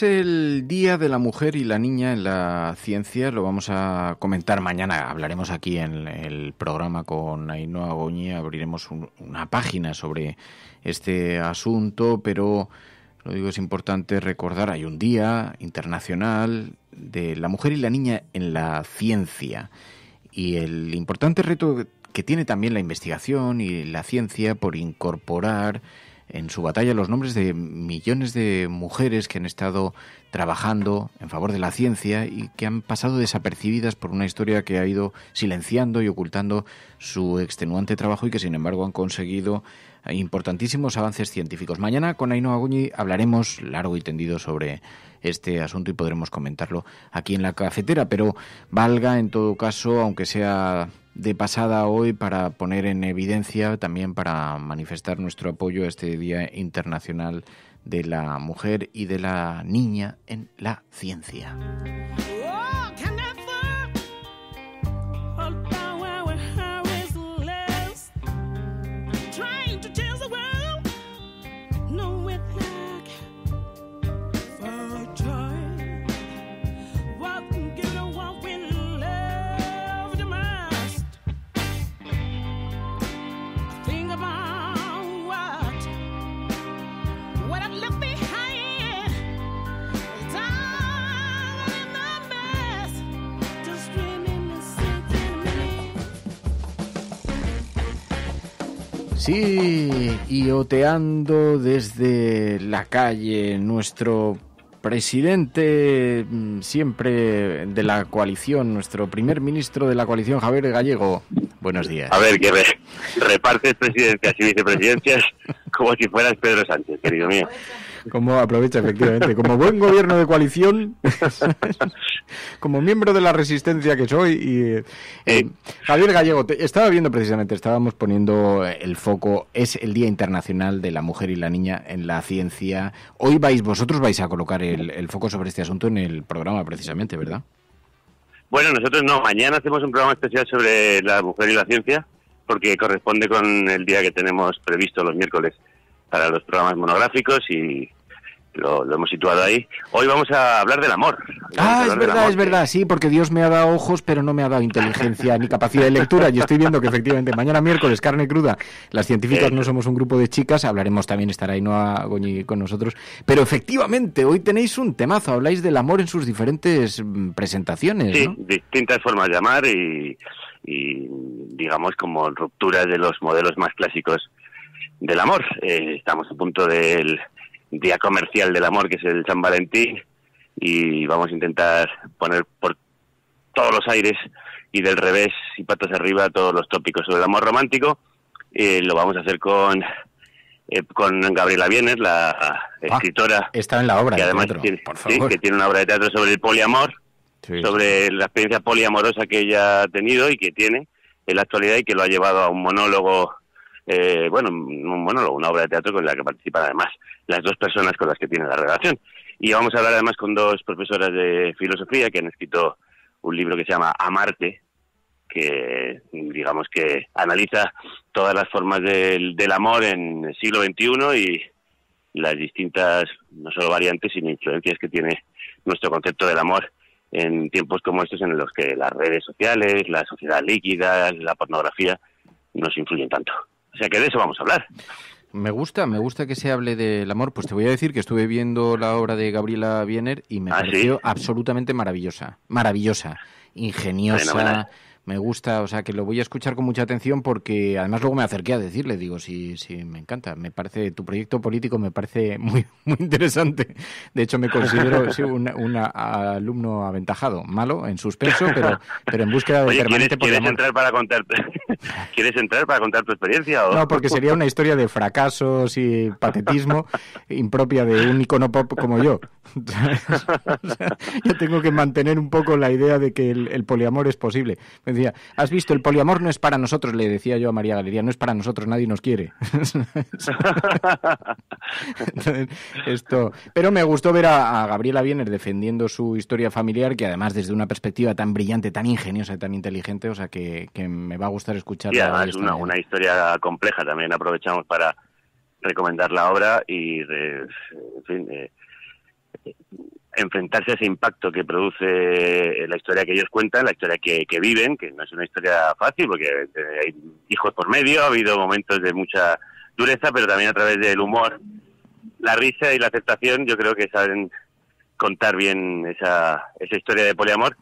el Día de la Mujer y la Niña en la Ciencia, lo vamos a comentar mañana. Hablaremos aquí en el programa con Ainhoa Goñi, abriremos una página sobre este asunto, pero lo digo, es importante recordar, hay un Día Internacional de la Mujer y la Niña en la Ciencia. Y el importante reto que tiene también la investigación y la ciencia por incorporar en su batalla los nombres de millones de mujeres que han estado trabajando en favor de la ciencia y que han pasado desapercibidas por una historia que ha ido silenciando y ocultando su extenuante trabajo y que sin embargo han conseguido importantísimos avances científicos. Mañana con Aino Aguñi hablaremos largo y tendido sobre este asunto y podremos comentarlo aquí en la cafetera, pero valga en todo caso, aunque sea de pasada hoy, para poner en evidencia, también para manifestar nuestro apoyo a este Día Internacional de la Mujer y de la Niña en la Ciencia. Sí, y oteando desde la calle nuestro presidente mm, siempre de la coalición, nuestro primer ministro de la coalición, Javier Gallego. Buenos días. A ver, que repartes presidencias y vicepresidencias como si fueras Pedro Sánchez, querido mío. Como aprovecha, efectivamente. Como buen gobierno de coalición, [LAUGHS] como miembro de la resistencia que soy. Y, eh, eh, Javier Gallego, te, estaba viendo precisamente, estábamos poniendo el foco, es el Día Internacional de la Mujer y la Niña en la Ciencia. Hoy vais, vosotros vais a colocar el foco sobre este asunto en el programa, precisamente, ¿verdad? Bueno, nosotros no. Mañana hacemos un programa especial sobre la mujer y la ciencia, porque corresponde con el día que tenemos previsto los miércoles para los programas monográficos y lo, hemos situado ahí. Hoy vamos a hablar del amor. ah, es verdad, es verdad, sí, porque Dios me ha dado ojos, pero no me ha dado inteligencia ni capacidad de lectura. Y estoy viendo que efectivamente mañana miércoles, carne cruda, las científicas eh. no somos un grupo de chicas, hablaremos también, estará Noa Goñi con nosotros. Pero efectivamente, hoy tenéis un temazo, habláis del amor en sus diferentes mm, presentaciones. Sí, distintas formas de amar y, y digamos como ruptura de los modelos más clásicos del amor. Eh, estamos a punto del día comercial del amor, que es el San Valentín, y vamos a intentar poner por todos los aires y del revés y patas arriba todos los tópicos sobre el amor romántico. Eh, lo vamos a hacer con eh, con Gabriela Vienes, la ah, escritora. está en la obra que además tiene, que tiene una obra de teatro sobre el poliamor, sobre la experiencia poliamorosa que ella ha tenido y que tiene en la actualidad y que lo ha llevado a un monólogo eh, bueno, una obra de teatro con la que participan además las dos personas con las que tiene la relación. Y vamos a hablar además con dos profesoras de filosofía que han escrito un libro que se llama Amarte, que digamos que analiza todas las formas del, del amor en el siglo XXI y las distintas, no solo variantes, sino influencias que tiene nuestro concepto del amor en tiempos como estos en los que las redes sociales, la sociedad líquida, la pornografía nos influyen tanto. O sea que de eso vamos a hablar. Me gusta, me gusta que se hable del amor. Pues te voy a decir que estuve viendo la obra de Gabriela Biener y me ah, pareció absolutamente maravillosa. Maravillosa, ingeniosa, me gusta, o sea que lo voy a escuchar con mucha atención porque además luego me acerqué a decirle, digo, sí, sí, me encanta, me parece, tu proyecto político me parece [LAUGHS] muy, muy interesante. De hecho, me considero un alumno aventajado, malo, en suspenso, pero, pero en búsqueda de ¿quieres, entrar para contarte [LAUGHS] ¿Quieres entrar para contar tu experiencia? No, porque sería una historia de fracasos y patetismo impropia de un icono pop como yo. [LAUGHS] yo tengo que mantener un poco la idea de que el, poliamor es posible decía, has visto, el poliamor no es para nosotros, le decía yo a María Galería, no es para nosotros, nadie nos quiere. [LAUGHS] esto. Pero me gustó ver a, Gabriela Biener defendiendo su historia familiar, que además desde una perspectiva tan brillante, tan ingeniosa y tan inteligente, o sea que, me va a gustar escucharla. es una, historia compleja también, aprovechamos para recomendar la obra y, en fin, eh, enfrentarse a ese impacto que produce eh, la historia que ellos cuentan, la historia que, viven, que no es una historia fácil porque eh, hay hijos por medio, ha habido momentos de mucha dureza, pero también a través del humor, la risa y la aceptación, yo creo que saben contar bien esa, esa historia de poliamor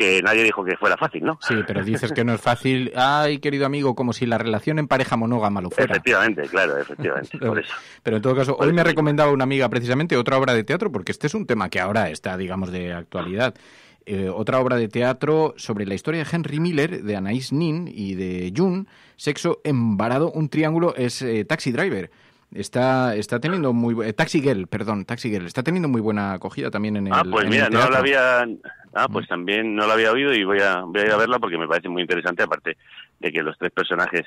que nadie dijo que fuera fácil, ¿no? Sí, pero dices que no es [LAUGHS] fácil, ay, querido amigo, como si la relación en pareja monógama lo fuera. Efectivamente, claro, efectivamente, [LAUGHS] pero, en todo caso, hoy me ha recomendado una amiga precisamente otra obra de teatro, porque este es un tema que ahora está, digamos, de actualidad. Eh, otra obra de teatro sobre la historia de Henry Miller, de Anais Nin y de June, Sexo Embarado, un triángulo, es eh, Taxi Driver. Está, está teniendo muy eh, Taxi Girl, perdón, Taxi está teniendo muy buena acogida también en ah, el Ah, pues mira, no la habían. Ah, pues mm. también no la había oído y voy a, voy a ir a verla porque me parece muy interesante, aparte de que los tres personajes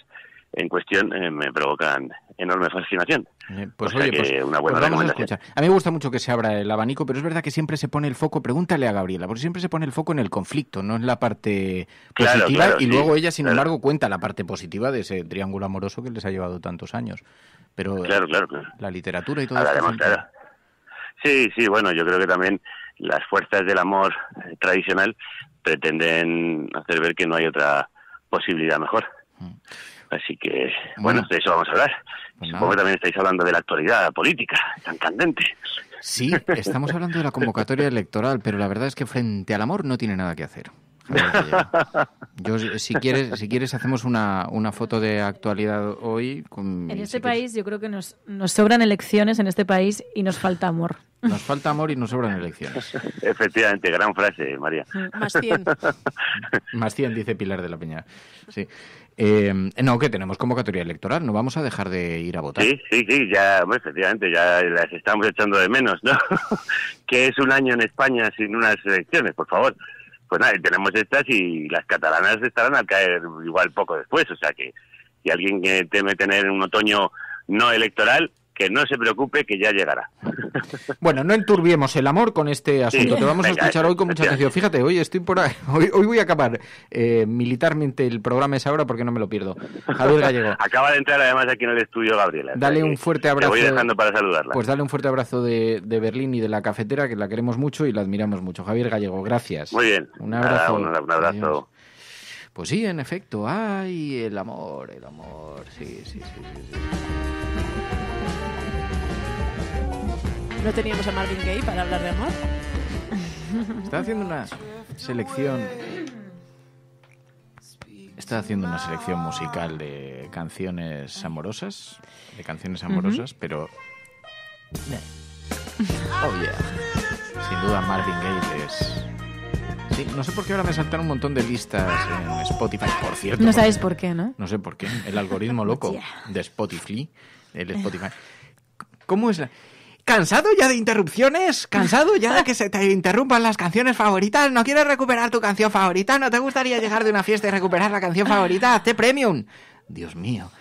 en cuestión eh, me provocan enorme fascinación. Eh, pues oye, pues, una buena pues a escuchar. A mí me gusta mucho que se abra el abanico, pero es verdad que siempre se pone el foco, pregúntale a Gabriela, porque siempre se pone el foco en el conflicto, no en la parte positiva, y luego ella, sin embargo, cuenta la parte positiva de ese triángulo amoroso que les ha llevado tantos años. Pero claro, claro, la literatura y todo Sí, sí, bueno, yo creo que también las fuerzas del amor eh, tradicional pretenden hacer ver que no hay otra posibilidad mejor. Mm. Así que, bueno, de eso vamos a hablar. Pues Supongo que también estáis hablando de la actualidad política, tan candente. Sí, estamos hablando de la convocatoria electoral, pero la verdad es que frente al amor no tiene nada que hacer. si quieres, si quieres hacemos una, foto de actualidad hoy. en este país, yo creo que nos, nos sobran elecciones en este país y nos falta amor. Nos falta amor y nos sobran elecciones. [LAUGHS] Efectivamente, gran frase, María. Más 100. [LAUGHS] Más 100, dice Pilar de la Peña. Sí. Eh, no, que tenemos convocatoria electoral, no vamos a dejar de ir a votar. Sí, sí, sí, ya, efectivamente, ya las estamos echando de menos, ¿no? [LAUGHS] que es un año en España sin unas elecciones, por favor. Pues nada, tenemos estas y las catalanas estarán a caer igual poco después, o sea que si alguien teme tener un otoño no electoral, que no se preocupe que ya llegará. Bueno, no enturbiemos el amor con este asunto. Te vamos a escuchar hoy con mucha atención. Fíjate, hoy estoy por ahí. [LAUGHS] Hoy, voy a acabar eh, militarmente el programa esa hora porque no me lo pierdo. Javier Gallego. [LAUGHS] Acaba de entrar además aquí en el estudio Gabriela. Dale un fuerte abrazo. Te voy dejando para saludarla. Pues dale un fuerte abrazo de, Berlín y de la cafetera que la queremos mucho y la admiramos mucho. Javier Gallego, gracias. Muy bien. Un abrazo. un, abrazo. Pues sí, en efecto. Ay, el amor, el amor. sí, sí. sí. sí. ¿No teníamos a Marvin Gaye para hablar de amor? Está haciendo una selección. Está haciendo una selección musical de canciones amorosas. De canciones amorosas, pero. Oh Sin duda Marvin Gaye es. Sí, no sé por qué ahora me saltan un montón de listas en Spotify, por cierto. No sabes por qué, ¿no? No sé por qué. El algoritmo loco [LAUGHS] de Spotify. El Spotify. ¿Cómo es la.? ¿Cansado ya de interrupciones? ¿Cansado ya de que se te interrumpan las canciones favoritas? ¿No quieres recuperar tu canción favorita? ¿No te gustaría llegar de una fiesta y recuperar la canción favorita? ¡Hazte premium! Dios mío.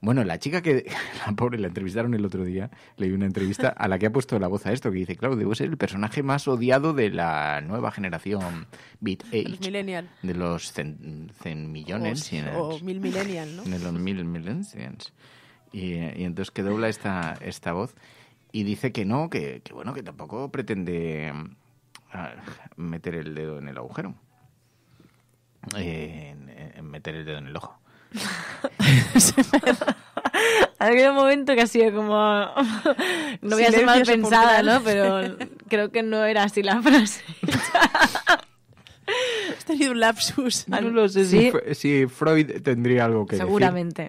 Bueno, la chica que, [LAUGHS] la pobre, la entrevistaron el otro día, leí una entrevista a la que ha puesto la voz a esto, que dice, claro, debo ser el personaje más odiado de la nueva generación Beat Age. Los millennial. De los 100 millones. Oh, o, mil millennials, ¿no? De los millennials. Y, y entonces que dobla esta, esta voz y dice que no, que, que bueno, que tampoco pretende mm, meter el dedo en el agujero. Eh, en, meter el dedo en el ojo. ha [LAUGHS] un momento que ha sido como. no voy a ser mal pensada, ¿no? Pero creo que no era así la frase. [LAUGHS] [LAUGHS] Has tenido un lapsus. No lo sé si, si, Freud tendría algo que decir. seguramente.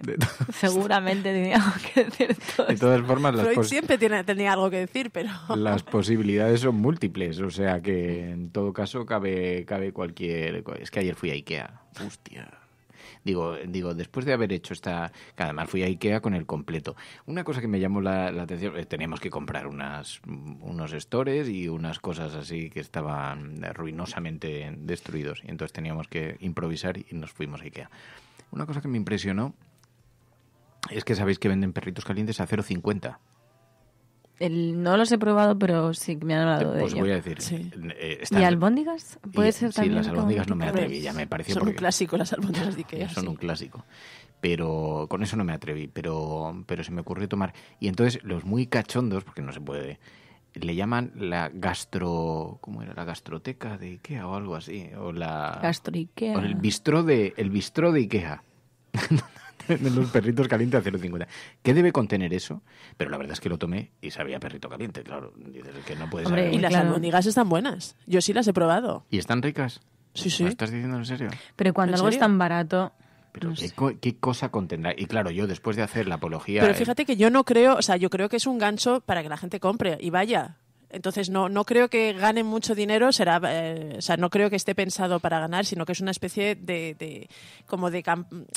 Seguramente tendría algo que decir. De todas formas, Freud siempre tiene, tenía algo que decir, pero. [LAUGHS] Las posibilidades son múltiples, o sea que en todo caso cabe, cabe cualquier. Es que ayer fui a Ikea. Hostia. Digo, digo después de haber hecho esta... Que además fui a Ikea con el completo. Una cosa que me llamó la, atención, eh, teníamos que comprar unas, unos stores y unas cosas así que estaban eh, ruinosamente destruidos. Y entonces teníamos que improvisar y nos fuimos a Ikea. Una cosa que me impresionó es que sabéis que venden perritos calientes a 0,50. El, no los he probado, pero sí me han hablado de pues voy a decir. Eh, ¿Y eh, albóndigas? ¿Puede ser sí, las albóndigas no me atreví, ya me pareció. Son un clásico las albóndigas de [LAUGHS] Ikea. Son un clásico. Pero con eso no me atreví, pero, pero se me ocurrió tomar. Y entonces los muy cachondos, porque no se puede, le llaman la gastro... ¿Cómo era? La gastroteca de Ikea o algo así. O la... Gastro Ikea. el bistró de, el bistró de Ikea. [LAUGHS] [LAUGHS] los perritos calientes a 0,50. ¿Qué debe contener eso? Pero la verdad es que lo tomé y sabía perrito caliente, claro. que no puedes Y las claro. están buenas. Yo sí las he probado. ¿Y están ricas? Sí, sí. ¿Lo estás diciendo en serio? Pero cuando algo es tan barato... Pero qué, cosa contendrá. Y claro, yo después de hacer la apología... Pero fíjate que yo no creo, o sea, yo creo que es un gancho para que la gente compre y vaya entonces no, no creo que gane mucho dinero, será, eh, o sea, no creo que esté pensado para ganar, sino que es una especie de, de como de,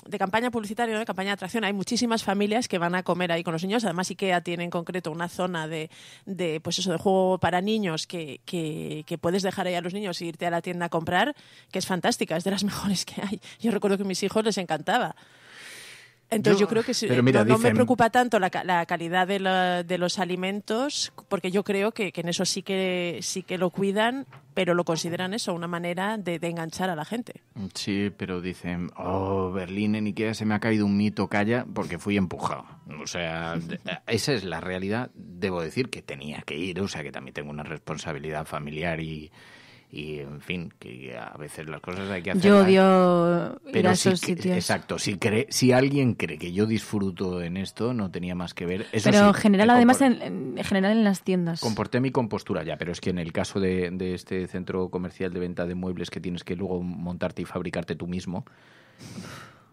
de, campaña publicitaria, de campaña de atracción. Hay muchísimas familias que van a comer ahí con los niños. Además, IKEA tiene en concreto una zona de, de pues eso, de juego para niños que, que, que, puedes dejar ahí a los niños e irte a la tienda a comprar, que es fantástica, es de las [LAUGHS] mejores que hay. Yo recuerdo que a mis hijos les encantaba. Entonces yo, creo que sí, eh, no, me preocupa tanto la, calidad de, los alimentos, porque yo creo que, en eso sí que, sí que lo cuidan, pero lo consideran eso, una manera de, de enganchar a la gente. Sí, pero dicen, oh, Berlín, en Ikea se me ha caído un mito, calla, porque fui empujado. O sea, [LAUGHS] eh, esa es la realidad. Debo decir que tenía que ir, o sea, que también tengo una responsabilidad familiar y y en fin, que a veces las cosas hay que hacer. Yo odio pero ir a esos sitios. Exacto, si, si alguien cree que yo disfruto en esto, no tenía más que ver. pero en general, además, en, general en las tiendas. Comporté mi compostura ya, pero es que en el caso de, este centro comercial de venta de muebles que tienes que luego montarte y fabricarte tú mismo,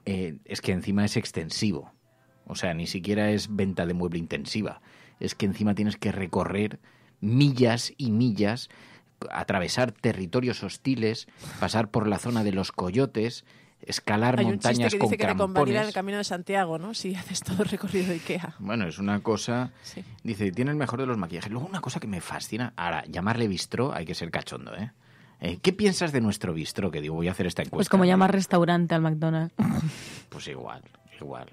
eh, es que encima es extensivo. O sea, ni siquiera es venta de mueble intensiva. Es que encima tienes que recorrer millas y millas atravesar territorios hostiles, pasar por la zona de los coyotes, escalar Hay montañas un que dice que te en el camino de Santiago, ¿no? Si haces todo el recorrido de Ikea. Bueno, es una cosa. Dice, tiene el mejor de los maquillajes. Luego una cosa que me fascina. Ahora, llamarle bistró hay que ser cachondo, ¿eh? eh ¿Qué piensas de nuestro bistró? Que digo, voy a hacer esta encuesta. Pues como llamar restaurante al McDonald's. pues igual, igual.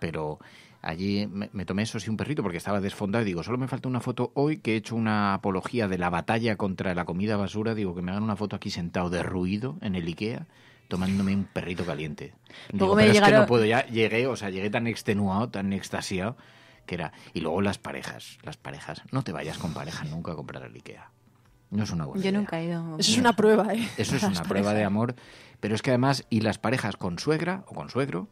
Pero Allí me, tomé eso sí un perrito porque estaba desfondado y digo, solo me falta una foto hoy que he hecho una apología de la batalla contra la comida basura. Digo, que me hagan una foto aquí sentado derruido en el Ikea tomándome un perrito caliente. Digo, me pero es que no puedo, ya llegué, o sea, llegué tan extenuado, tan extasiado que era. Y luego las parejas, las parejas. No te vayas con pareja nunca a comprar al Ikea. No es una buena Yo nunca he ido. Eso es una prueba, ¿eh? Eso es [LAUGHS] una prueba de amor. Pero es que además, y las parejas con suegra o con suegro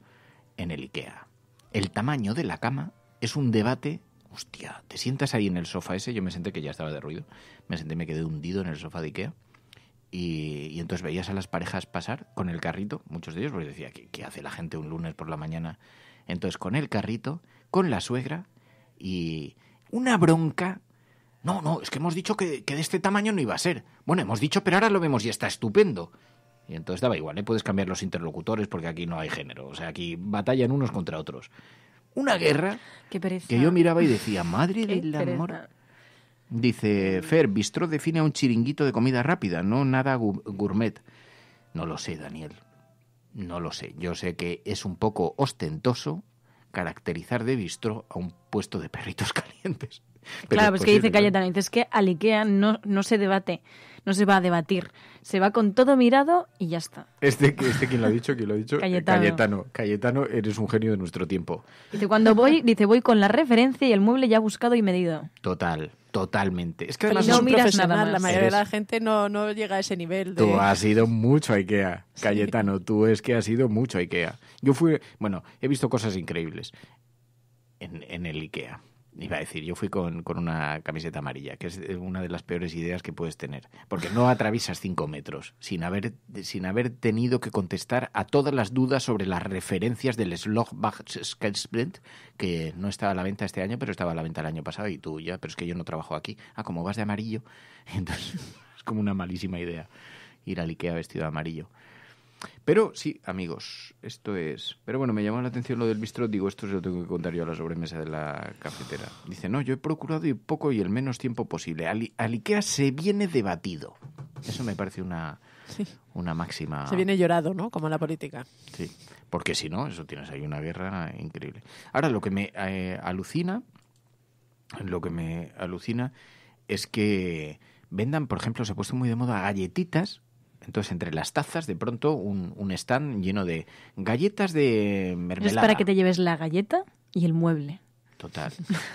en el Ikea el tamaño de la cama es un debate. Hostia, te sientas ahí en el sofá ese. Yo me senté que ya estaba de ruido. Me senté, me quedé hundido en el sofá de Ikea. Y, entonces veías a las parejas pasar con el carrito, muchos de ellos, porque decía, ¿qué, hace la gente un lunes por la mañana? Entonces con el carrito, con la suegra y una bronca no, no, es que hemos dicho que, que, de este tamaño no iba a ser. Bueno, hemos dicho, pero ahora lo vemos y está estupendo. Y entonces daba igual, ¿eh? puedes cambiar los interlocutores porque aquí no hay género. O sea, aquí batallan unos contra otros. Una guerra que yo miraba y decía, madre la demora Dice, Fer, bistro define a un chiringuito de comida rápida, no nada gourmet. No lo sé, Daniel. No lo sé. Yo sé que es un poco ostentoso caracterizar de bistro a un puesto de perritos [LAUGHS] calientes. claro, pues que dice Cayetano, es que al IKEA no, no se debate no se va a debatir, se va con todo mirado y ya está. Este, este ¿quién lo ha dicho? ¿Quién lo ha dicho? Eh, Cayetano. Cayetano. eres un genio de nuestro tiempo. Dice, cuando voy, dice, voy con la referencia y el mueble ya buscado y medido. Total. Totalmente. Es que es un profesional. La mayoría de la gente no, no, llega a ese nivel. Tú has ido mucho a Ikea, Cayetano. Tú es que has ido mucho a Ikea. Yo fui, bueno, he visto cosas increíbles en, en el Ikea iba a decir, yo fui con, una camiseta amarilla, que es eh, una de las peores ideas que puedes tener, porque no atraviesas cinco metros sin haber, sin haber tenido que contestar a todas las dudas sobre las referencias del slogbach que no estaba a la venta este año, pero estaba a la venta el año pasado, y tú ya, pero es que yo no trabajo aquí. Ah, como vas de amarillo, [LAUGHS] entonces es como una malísima idea ir al Ikea vestido de amarillo. Pero sí, amigos, esto es. Pero bueno, me llamó la atención lo del bistrot. Digo, esto se lo tengo que contar yo a la sobremesa de la cafetera. Dice, no, yo he procurado y poco y el menos tiempo posible. Al, Ikea se viene debatido. Eso me parece una, una máxima. Se viene llorado, ¿no? Como en la política. Sí, porque si no, eso tienes ahí una guerra increíble. Ahora, lo que me eh, alucina. Lo que me alucina es que vendan, por ejemplo, se ha puesto muy de moda galletitas entonces, entre las tazas, de pronto, un, stand lleno de galletas de mermelada. Es para que te lleves la galleta y el mueble. Total.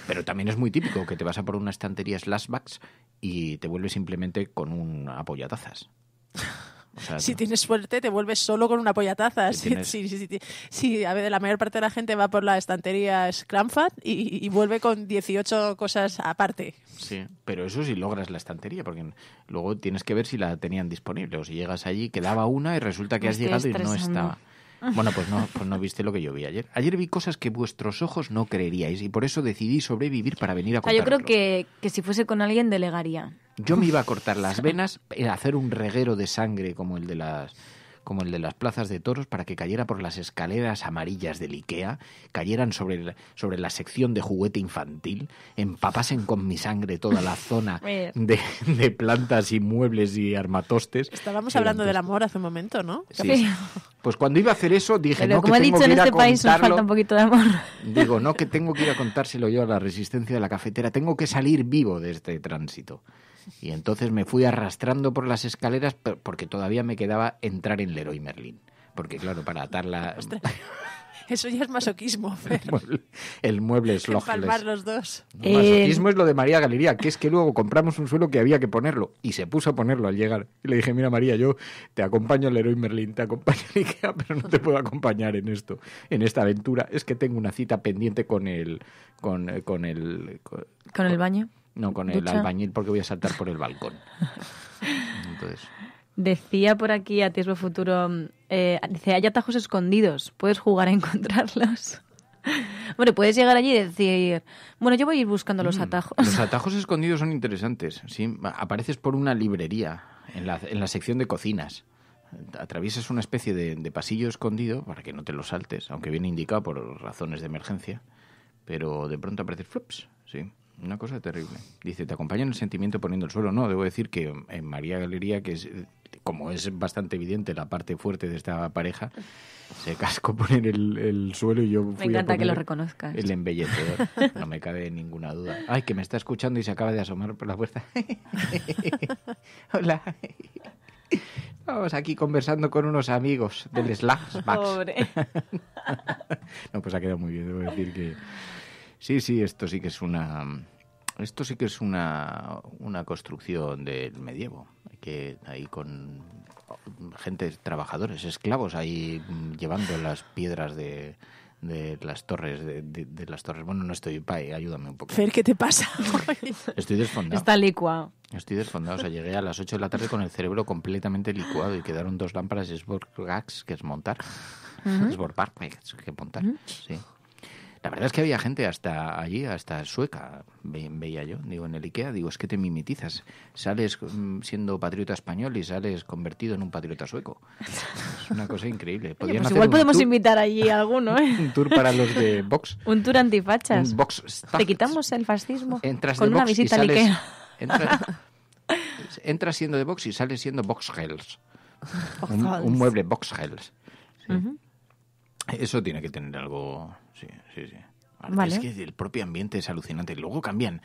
Pero también es muy típico que te vas a por una estantería slashbacks y te vuelves simplemente con un apoyatazas si tienes suerte, te vuelves solo con una pollataza. [LAUGHS] Si, si, a ver, la mayor parte de la gente va por la estantería Scramfat y, y, vuelve con 18 cosas aparte. Sí, pero eso si sí logras la estantería, porque luego tienes que ver si la tenían disponible o si llegas allí, quedaba una y resulta que has llegado y no estaba. Bueno, pues no, pues no viste lo que yo vi ayer. Ayer vi cosas que vuestros ojos no creeríais y por eso decidí sobrevivir para venir a o yo creo que, que si fuese con alguien delegaría. Yo me iba a cortar las [LAUGHS] venas, eh, hacer un reguero de sangre como el de las como el de las plazas de toros, para que cayera por las escaleras amarillas del IKEA, cayeran sobre, la, sobre la sección de juguete infantil, empapasen con mi sangre toda la zona [LAUGHS] de, plantas y muebles y armatostes. Estábamos hablando del amor hace un momento, ¿no? Sí. Pues cuando iba a hacer eso dije, no, como que he dicho, en este país falta un poquito de amor. [LAUGHS] Digo, no, que tengo que ir a contárselo yo a la resistencia de la cafetera. Tengo que salir vivo de este tránsito. Y entonces me fui arrastrando por las escaleras porque todavía me quedaba entrar en Leroy Merlin. Porque claro, para atarla... [LAUGHS] Eso ya es masoquismo, Fer. El mueble, el mueble es [LAUGHS] palmar los dos. Masoquismo eh, es lo de María Galería, que es que luego compramos un suelo que había que ponerlo y se puso a ponerlo al llegar. Y le dije, mira María, yo te acompaño al Leroy Merlin, te acompaño Ikea, pero no te puedo acompañar en esto, en esta aventura. Es que tengo una cita pendiente con el... Con, eh, con el ¿Con el baño? No con el albañil porque voy a saltar por el balcón. Decía por aquí a Tisbo Futuro, eh, dice, hay atajos escondidos, puedes jugar a encontrarlos. [LAUGHS] Bueno, puedes llegar allí y decir, bueno, yo voy a ir buscando los mm, atajos. Los [LAUGHS] atajos escondidos son interesantes, ¿sí? Apareces por una librería, en la, en la sección de cocinas. Atraviesas una especie de, pasillo escondido para que no te lo saltes, aunque viene indicado por razones de emergencia, pero de pronto apareces, ¡flops!, ¿sí? Una cosa terrible. Dice, te acompaña en el sentimiento poniendo el suelo. No, debo decir que en María Galería, que como es bastante evidente la parte fuerte de esta pareja, se cascó poner el, suelo y yo Me encanta que lo reconozcas. El embellecedor. No me cabe ninguna duda. Ay, que me está escuchando y se acaba de asomar por la puerta. [LAUGHS] Hola. Estamos aquí conversando con unos amigos del Slash Pobre. [LAUGHS] no, pues ha quedado muy bien, debo decir que Sí, sí, esto sí que es una esto sí que es una, una construcción del medievo, que ahí con gente, trabajadores, esclavos, ahí mm, llevando las piedras de, de las torres, de, de, las torres. Bueno, no estoy, ayúdame un poco. Fer, ¿qué te pasa? [LAUGHS] estoy desfondado. Está licuado. Estoy desfondado, o sea, llegué a las 8 de la tarde con el cerebro completamente licuado y quedaron dos lámparas Sborgax, que es montar, uh que es montar, sí. La verdad es que había gente hasta allí, hasta sueca, veía yo, digo, en el IKEA, digo, es que te mimitizas. sales mm, siendo patriota español y sales convertido en un patriota sueco. Es una cosa increíble. [LAUGHS] Pues igual podemos invitar allí a alguno, ¿eh? [LAUGHS] Un tour para los de Vox. [LAUGHS] un tour antifachas. Un Vox Te quitamos el fascismo Entras con una visita al IKEA. Entras, siendo de Vox y sales siendo Vox Hells. Un, mueble Vox Eso tiene que tener algo sí, sí, sí. Es que el propio ambiente es alucinante. Luego cambian,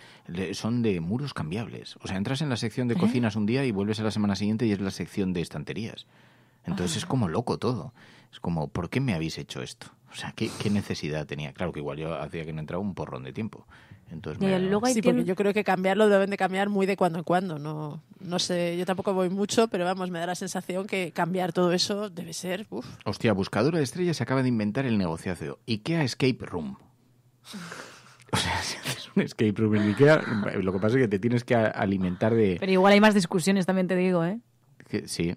son de muros cambiables. O sea, entras en la sección de ¿Eh? cocinas un día y vuelves a la semana siguiente y es la sección de estanterías. Entonces ah. es como loco todo. Es como, ¿por qué me habéis hecho esto? O sea, ¿qué, necesidad tenía? Claro que igual yo hacía que no entraba un porrón de tiempo. Entonces me... luego sí, porque yo creo que cambiarlo deben de cambiar muy de cuando en cuando. No, no sé, yo tampoco voy mucho, pero vamos, me da la sensación que cambiar todo eso debe ser. Uf. Hostia, Buscadora de Estrellas acaba de inventar el negociazo IKEA Escape Room. O sea, [LAUGHS] si haces un escape room en IKEA, lo que pasa es que te tienes que alimentar de. Pero igual hay más discusiones, también te digo, ¿eh? sí,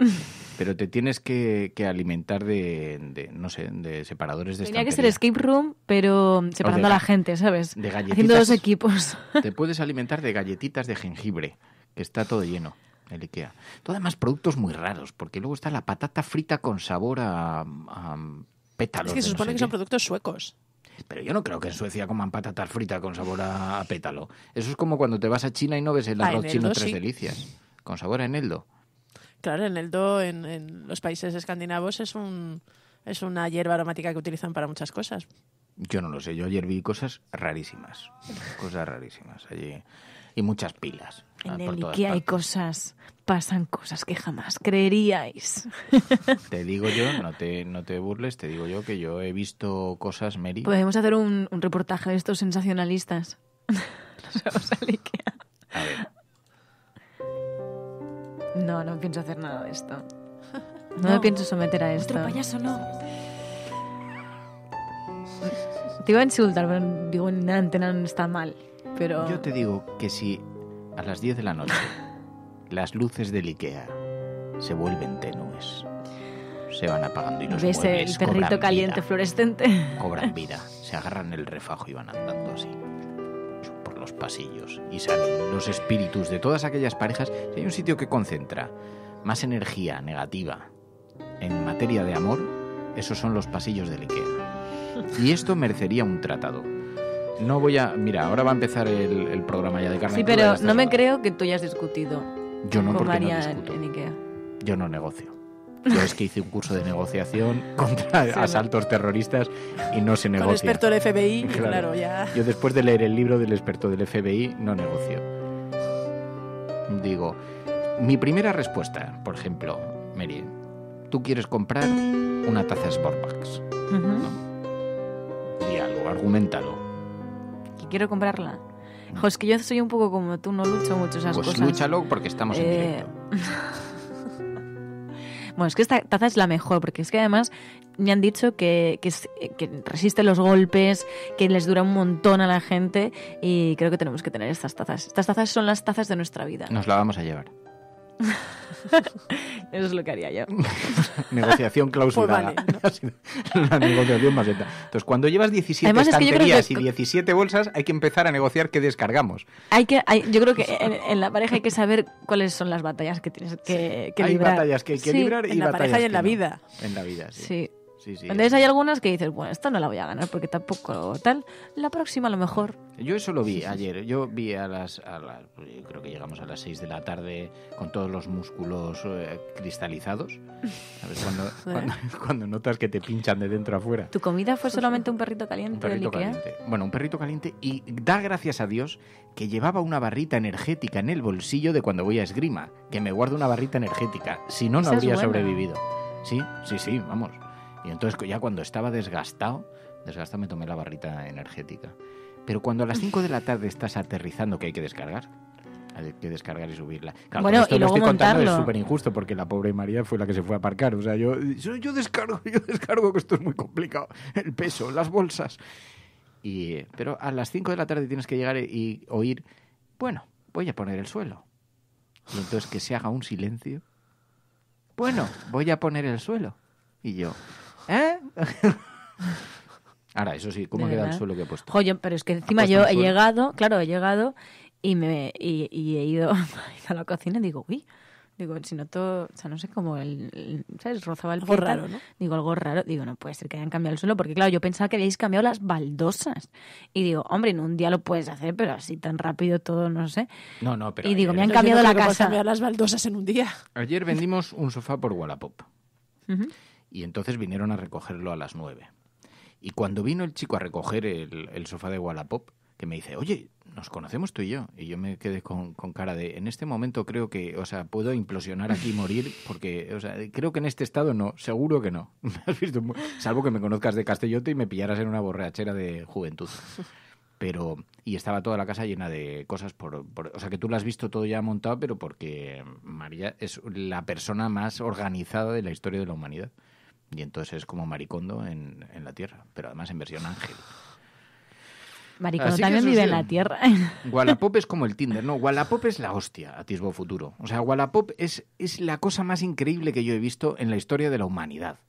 pero te tienes que, alimentar de, no sé, de separadores de Tenía que ser escape room, pero separando a la gente, ¿sabes? De galletitas. Haciendo dos equipos. [LAUGHS] Te puedes alimentar de galletitas de jengibre, que está todo lleno. El Ikea. Todo además productos muy raros, porque luego está la patata frita con sabor a, pétalo. pétalos. Es que se supone que son productos suecos. Pero yo no creo que en Suecia coman patata frita con sabor a pétalo. Eso es como cuando te vas a China y no ves el arroz chino Tres Delicias, con sabor a eneldo. Claro, en el do, en, los países escandinavos es, un, es una hierba aromática que utilizan para muchas cosas. Yo no lo sé, yo ayer vi cosas rarísimas, cosas rarísimas allí y muchas pilas. En el Ikea hay cosas, pasan cosas que jamás creeríais. [LAUGHS] Te digo yo, no te, no te burles, te digo yo que yo he visto cosas, Mary. Podemos hacer un, un reportaje de estos sensacionalistas. [LAUGHS] Nos vamos al Ikea. A ver. No, no pienso hacer nada de esto. [LAUGHS] No, me pienso someter a esto. Otro payaso no. Te iba a insultar, pero digo, en antena no está mal. Pero... Yo te digo que si a las 10 de la noche [LAUGHS] las luces del IKEA se vuelven tenues, se van apagando y los ¿Ves muebles el perrito caliente fluorescente? Cobran vida, se agarran el refajo y van andando así pasillos y salen los espíritus de todas aquellas parejas, si hay un sitio que concentra más energía negativa en materia de amor, esos son los pasillos del IKEA. Y esto merecería un tratado. No voy a. Mira, ahora va a empezar el, programa ya de carne. Sí, pero no me creo que tú hayas discutido. Yo no, con porque María en IKEA. Yo no negocio. Yo es que hice un curso de negociación [LAUGHS] contra asaltos terroristas y no se negocia. el experto del FBI, [LAUGHS] claro. ya. Yo después de leer el libro del experto del FBI no negocio. Digo, mi primera respuesta, por ejemplo, Mary, tú quieres comprar una taza de Uh -huh. argumentalo. Que quiero comprarla. Mm. es que yo soy un poco como tú, no lucho mucho esas pues cosas. Pues lúchalo porque estamos en eh, directo. [LAUGHS] Bueno, es que esta taza es la mejor, porque es que además me han dicho que, resiste los golpes, que les dura un montón a la gente y creo que tenemos que tener estas tazas. Estas tazas son las tazas de nuestra vida. Nos la vamos a llevar. [LAUGHS] Eso es lo que haría yo. [LAUGHS] negociación clausurada. Pues [LAUGHS] la negociación más lenta. Entonces, cuando llevas 17 estanterías y 17 bolsas, hay que empezar a negociar qué descargamos. Hay que, hay, yo creo que en, la pareja hay que saber cuáles son las batallas que tienes que, que librar. Hay batallas que hay que librar y en la batallas pareja y en la vida. En la vida, sí. sí. Entonces hay algunas que dices, bueno, esto no la voy a ganar porque tampoco tal. La próxima a lo mejor. Yo eso lo vi ayer. Yo vi a las, pues, creo que llegamos a las 6 de la tarde con todos los músculos eh, cristalizados. [LAUGHS] [LAUGHS] Cuando, notas que te pinchan de dentro afuera. ¿Tu comida fue pues, solamente eh, un perrito caliente? Un perrito caliente. Bueno, un perrito caliente y da gracias a Dios que llevaba una barrita energética en el bolsillo de cuando voy a esgrima. Que me guardo una barrita energética. Si no, no habría sobrevivido. Sí, sí, sí, vamos. Y entonces ya cuando estaba desgastado, desgastado me tomé la barrita energética. Pero cuando a las 5 de la tarde estás aterrizando, que hay que descargar, hay que descargar y subirla. bueno, y lo estoy contando es súper injusto porque la pobre María fue la que se fue a aparcar. O sea, yo, yo descargo, yo descargo que esto es muy complicado. El peso, las bolsas. Y, pero a las 5 de la tarde tienes que llegar y oír, bueno, voy a poner el suelo. Y entonces que se haga un silencio. Bueno, voy a poner el suelo. Y yo, ¿Eh? [LAUGHS] Ahora, eso sí, ¿cómo queda el suelo que he puesto? Joder, pero es que encima yo he llegado, claro, he llegado y me y, he, ido, [LAUGHS] a la cocina y digo, uy, digo, si todo, o sea, no sé cómo, el, ¿sabes? Rozaba el Algo raro, ¿no? Digo, algo raro. Digo, no puede ser que hayan cambiado el suelo, porque claro, yo pensaba que habéis cambiado las baldosas. Y digo, hombre, en un día lo puedes hacer, pero así tan rápido todo, no sé. No, no, pero. Y digo, me han cambiado la casa. cambiar las baldosas en un día. Ayer vendimos un sofá por Wallapop. Uh y entonces vinieron a recogerlo a las nueve. Y cuando vino el chico a recoger el, sofá de Wallapop, que me dice, oye, nos conocemos tú y yo. Y yo me quedé con, cara de, en este momento creo que, o sea, puedo implosionar aquí y morir, porque, o sea, creo que en este estado no, seguro que no. [LAUGHS] Salvo que me conozcas de Castellote y me pillaras en una borrachera de juventud. Pero, y estaba toda la casa llena de cosas, por, o sea, que tú lo has visto todo ya montado, pero porque María es la persona más organizada de la historia de la humanidad. Y entonces es como Maricondo en, en la Tierra, pero además en versión ángel. Maricondo también vive en la Tierra. [LAUGHS] Wallapop es como el Tinder, ¿no? Wallapop es la hostia, atisbo futuro. O sea, Wallapop es, es la cosa más increíble que yo he visto en la historia de la humanidad.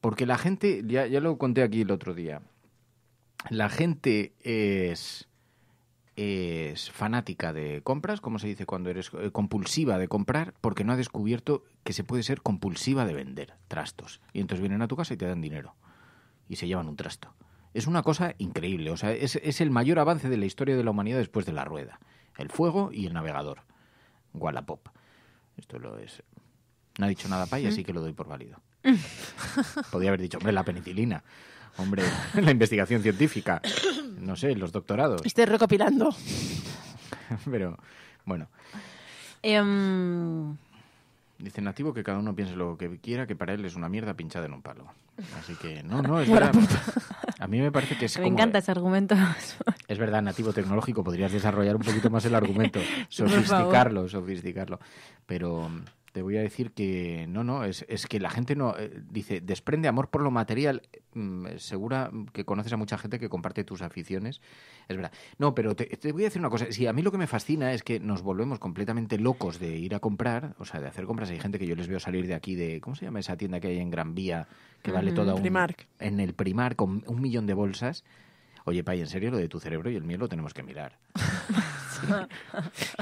Porque la gente, ya, ya lo conté aquí el otro día, la gente es es fanática de compras, como se dice cuando eres eh, compulsiva de comprar, porque no ha descubierto que se puede ser compulsiva de vender trastos. Y entonces vienen a tu casa y te dan dinero y se llevan un trasto. Es una cosa increíble, o sea, es, es el mayor avance de la historia de la humanidad después de la rueda, el fuego y el navegador. Wallapop. Esto lo es. No ha dicho nada Pay, así que lo doy por válido. [LAUGHS] Podría haber dicho, hombre, la penicilina. Hombre, [LAUGHS] la investigación científica. No sé, los doctorados. Estoy recopilando. [LAUGHS] Pero, bueno. Em. Dice nativo que cada uno piense lo que quiera, que para él es una mierda pinchada en un palo. Así que no, no, es [LAUGHS] verdad. A mí me parece que es. Me encanta ese argumento. Es verdad, nativo tecnológico, podrías desarrollar un poquito más el argumento, sofisticarlo, sofisticarlo. Pero te voy a decir que no, no, es, es que la gente no eh, dice, desprende amor por lo material. Mm, eh, segura que conoces a mucha gente que comparte tus aficiones. Es verdad. No, pero te, voy a decir una cosa. Si a mí lo que me fascina es que nos volvemos completamente locos de ir a comprar, o sea, de hacer compras. Hay gente que yo les veo salir de aquí de, ¿cómo se llama esa tienda que hay en Gran Vía? Que vale mm, toda un. Primark. En el Primark, con un millón de bolsas. Oye, Pai, en serio, lo de tu cerebro y el mío lo tenemos que mirar. [LAUGHS]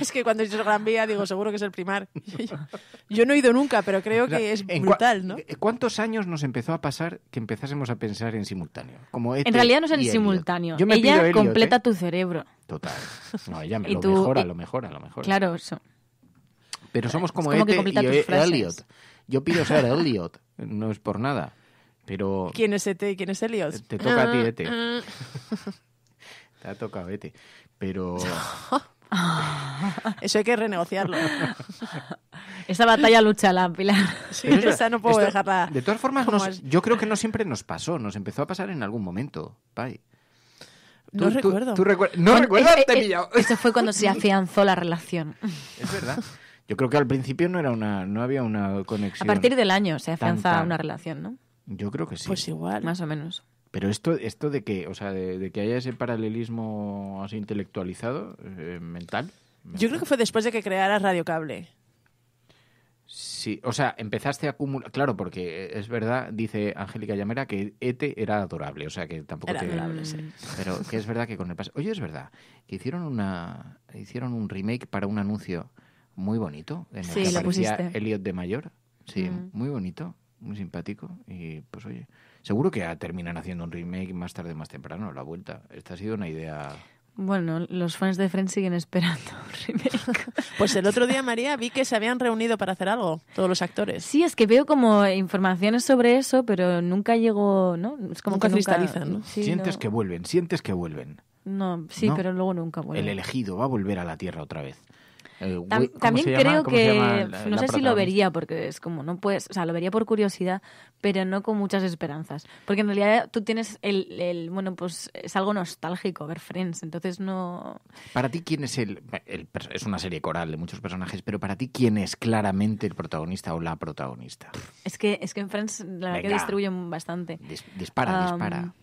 es que cuando he Gran Vía digo, seguro que es el primar. [LAUGHS] Yo no he ido nunca, pero creo que es brutal, eh, ¿Cuántos años nos empezó a pasar que empezásemos a pensar en simultáneo? Como en este realidad no es en simultáneo. ella ¿eh? completa tu cerebro. Total. No, ella me [LAUGHS] lo mejora, lo mejora, lo mejora. Claro, eso. Pero somos como, como este y Yo pido ser Elliot, no es por nada. Pero ¿Quién es Ete quién es Elliot? Te toca a ti, Ete. Ah, ah. [LAUGHS] Te ha tocado, Ete pero... [LAUGHS] Eso hay que renegociarlo. [LAUGHS] Esa batalla lucha la Pilar. esa no puedo dejarla. De todas formas, yo creo que no siempre nos pasó, nos empezó a pasar en algún momento. pai no recuerdo. No recuerdas, e-, e-, [LAUGHS] Eso fue cuando se afianzó la relación. Es verdad. Yo creo que al principio no era una, no había una conexión. A partir del año se afianza una relación, ¿no? Yo creo que sí. Pues igual. Más o menos. Pero esto, esto de que, o sea, de, que haya ese paralelismo así intelectualizado, eh, mental, Yo creo que fue después de que creara Radio Cable. Sí, o sea, empezaste a acumular. Claro, porque es verdad, dice Angélica Llamera, que Ete era adorable. O sea, que tampoco era adorable, Pero que es verdad que con el paso. Oye, es verdad, que hicieron, una... hicieron un remake para un anuncio muy bonito. En el sí, que lo Elliot de Mayor. Sí, muy bonito, muy simpático. Y pues, oye. Seguro que terminan haciendo un remake más tarde, más temprano, la vuelta. Esta ha sido una idea... Bueno, los fans de Friends siguen esperando remake. [LAUGHS] Pues el otro día, María, vi que se habían reunido para hacer algo, todos los actores. Sí, es que veo como informaciones sobre eso, pero nunca llego... ¿no? Es como que cristalizan, sientes que vuelven, sientes que vuelven. No, sí, pero luego nunca vuelven. El elegido va a volver a la Tierra otra vez. Eh, también creo que no sé si lo vería porque es como no puedes, o sea, lo vería por curiosidad, pero no con muchas esperanzas, porque en realidad tú tienes el, bueno, pues es algo nostálgico ver Friends, entonces no Para ti quién es el, es una serie coral de muchos personajes, pero para ti quién es claramente el protagonista o la protagonista? Es que es que en Friends la verdad que distribuyen bastante. dispara, dispara.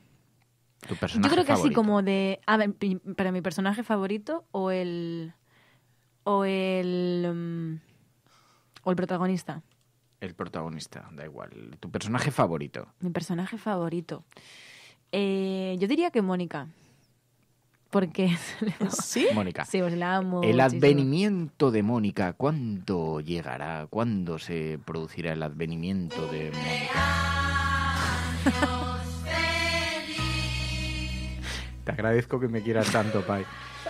Tu personaje Yo creo que así como de a ver, para mi personaje favorito o el o el, mm, o el protagonista? El protagonista, da igual. ¿Tu personaje favorito? Mi personaje favorito. Eh, yo diría que Mónica. Porque. [LAUGHS] ¿Sí? Mónica. Sí, os pues la amo. El advenimiento de Mónica, ¿cuándo llegará? ¿Cuándo se producirá el advenimiento de Mónica? Te agradezco que me quieras tanto, Pai.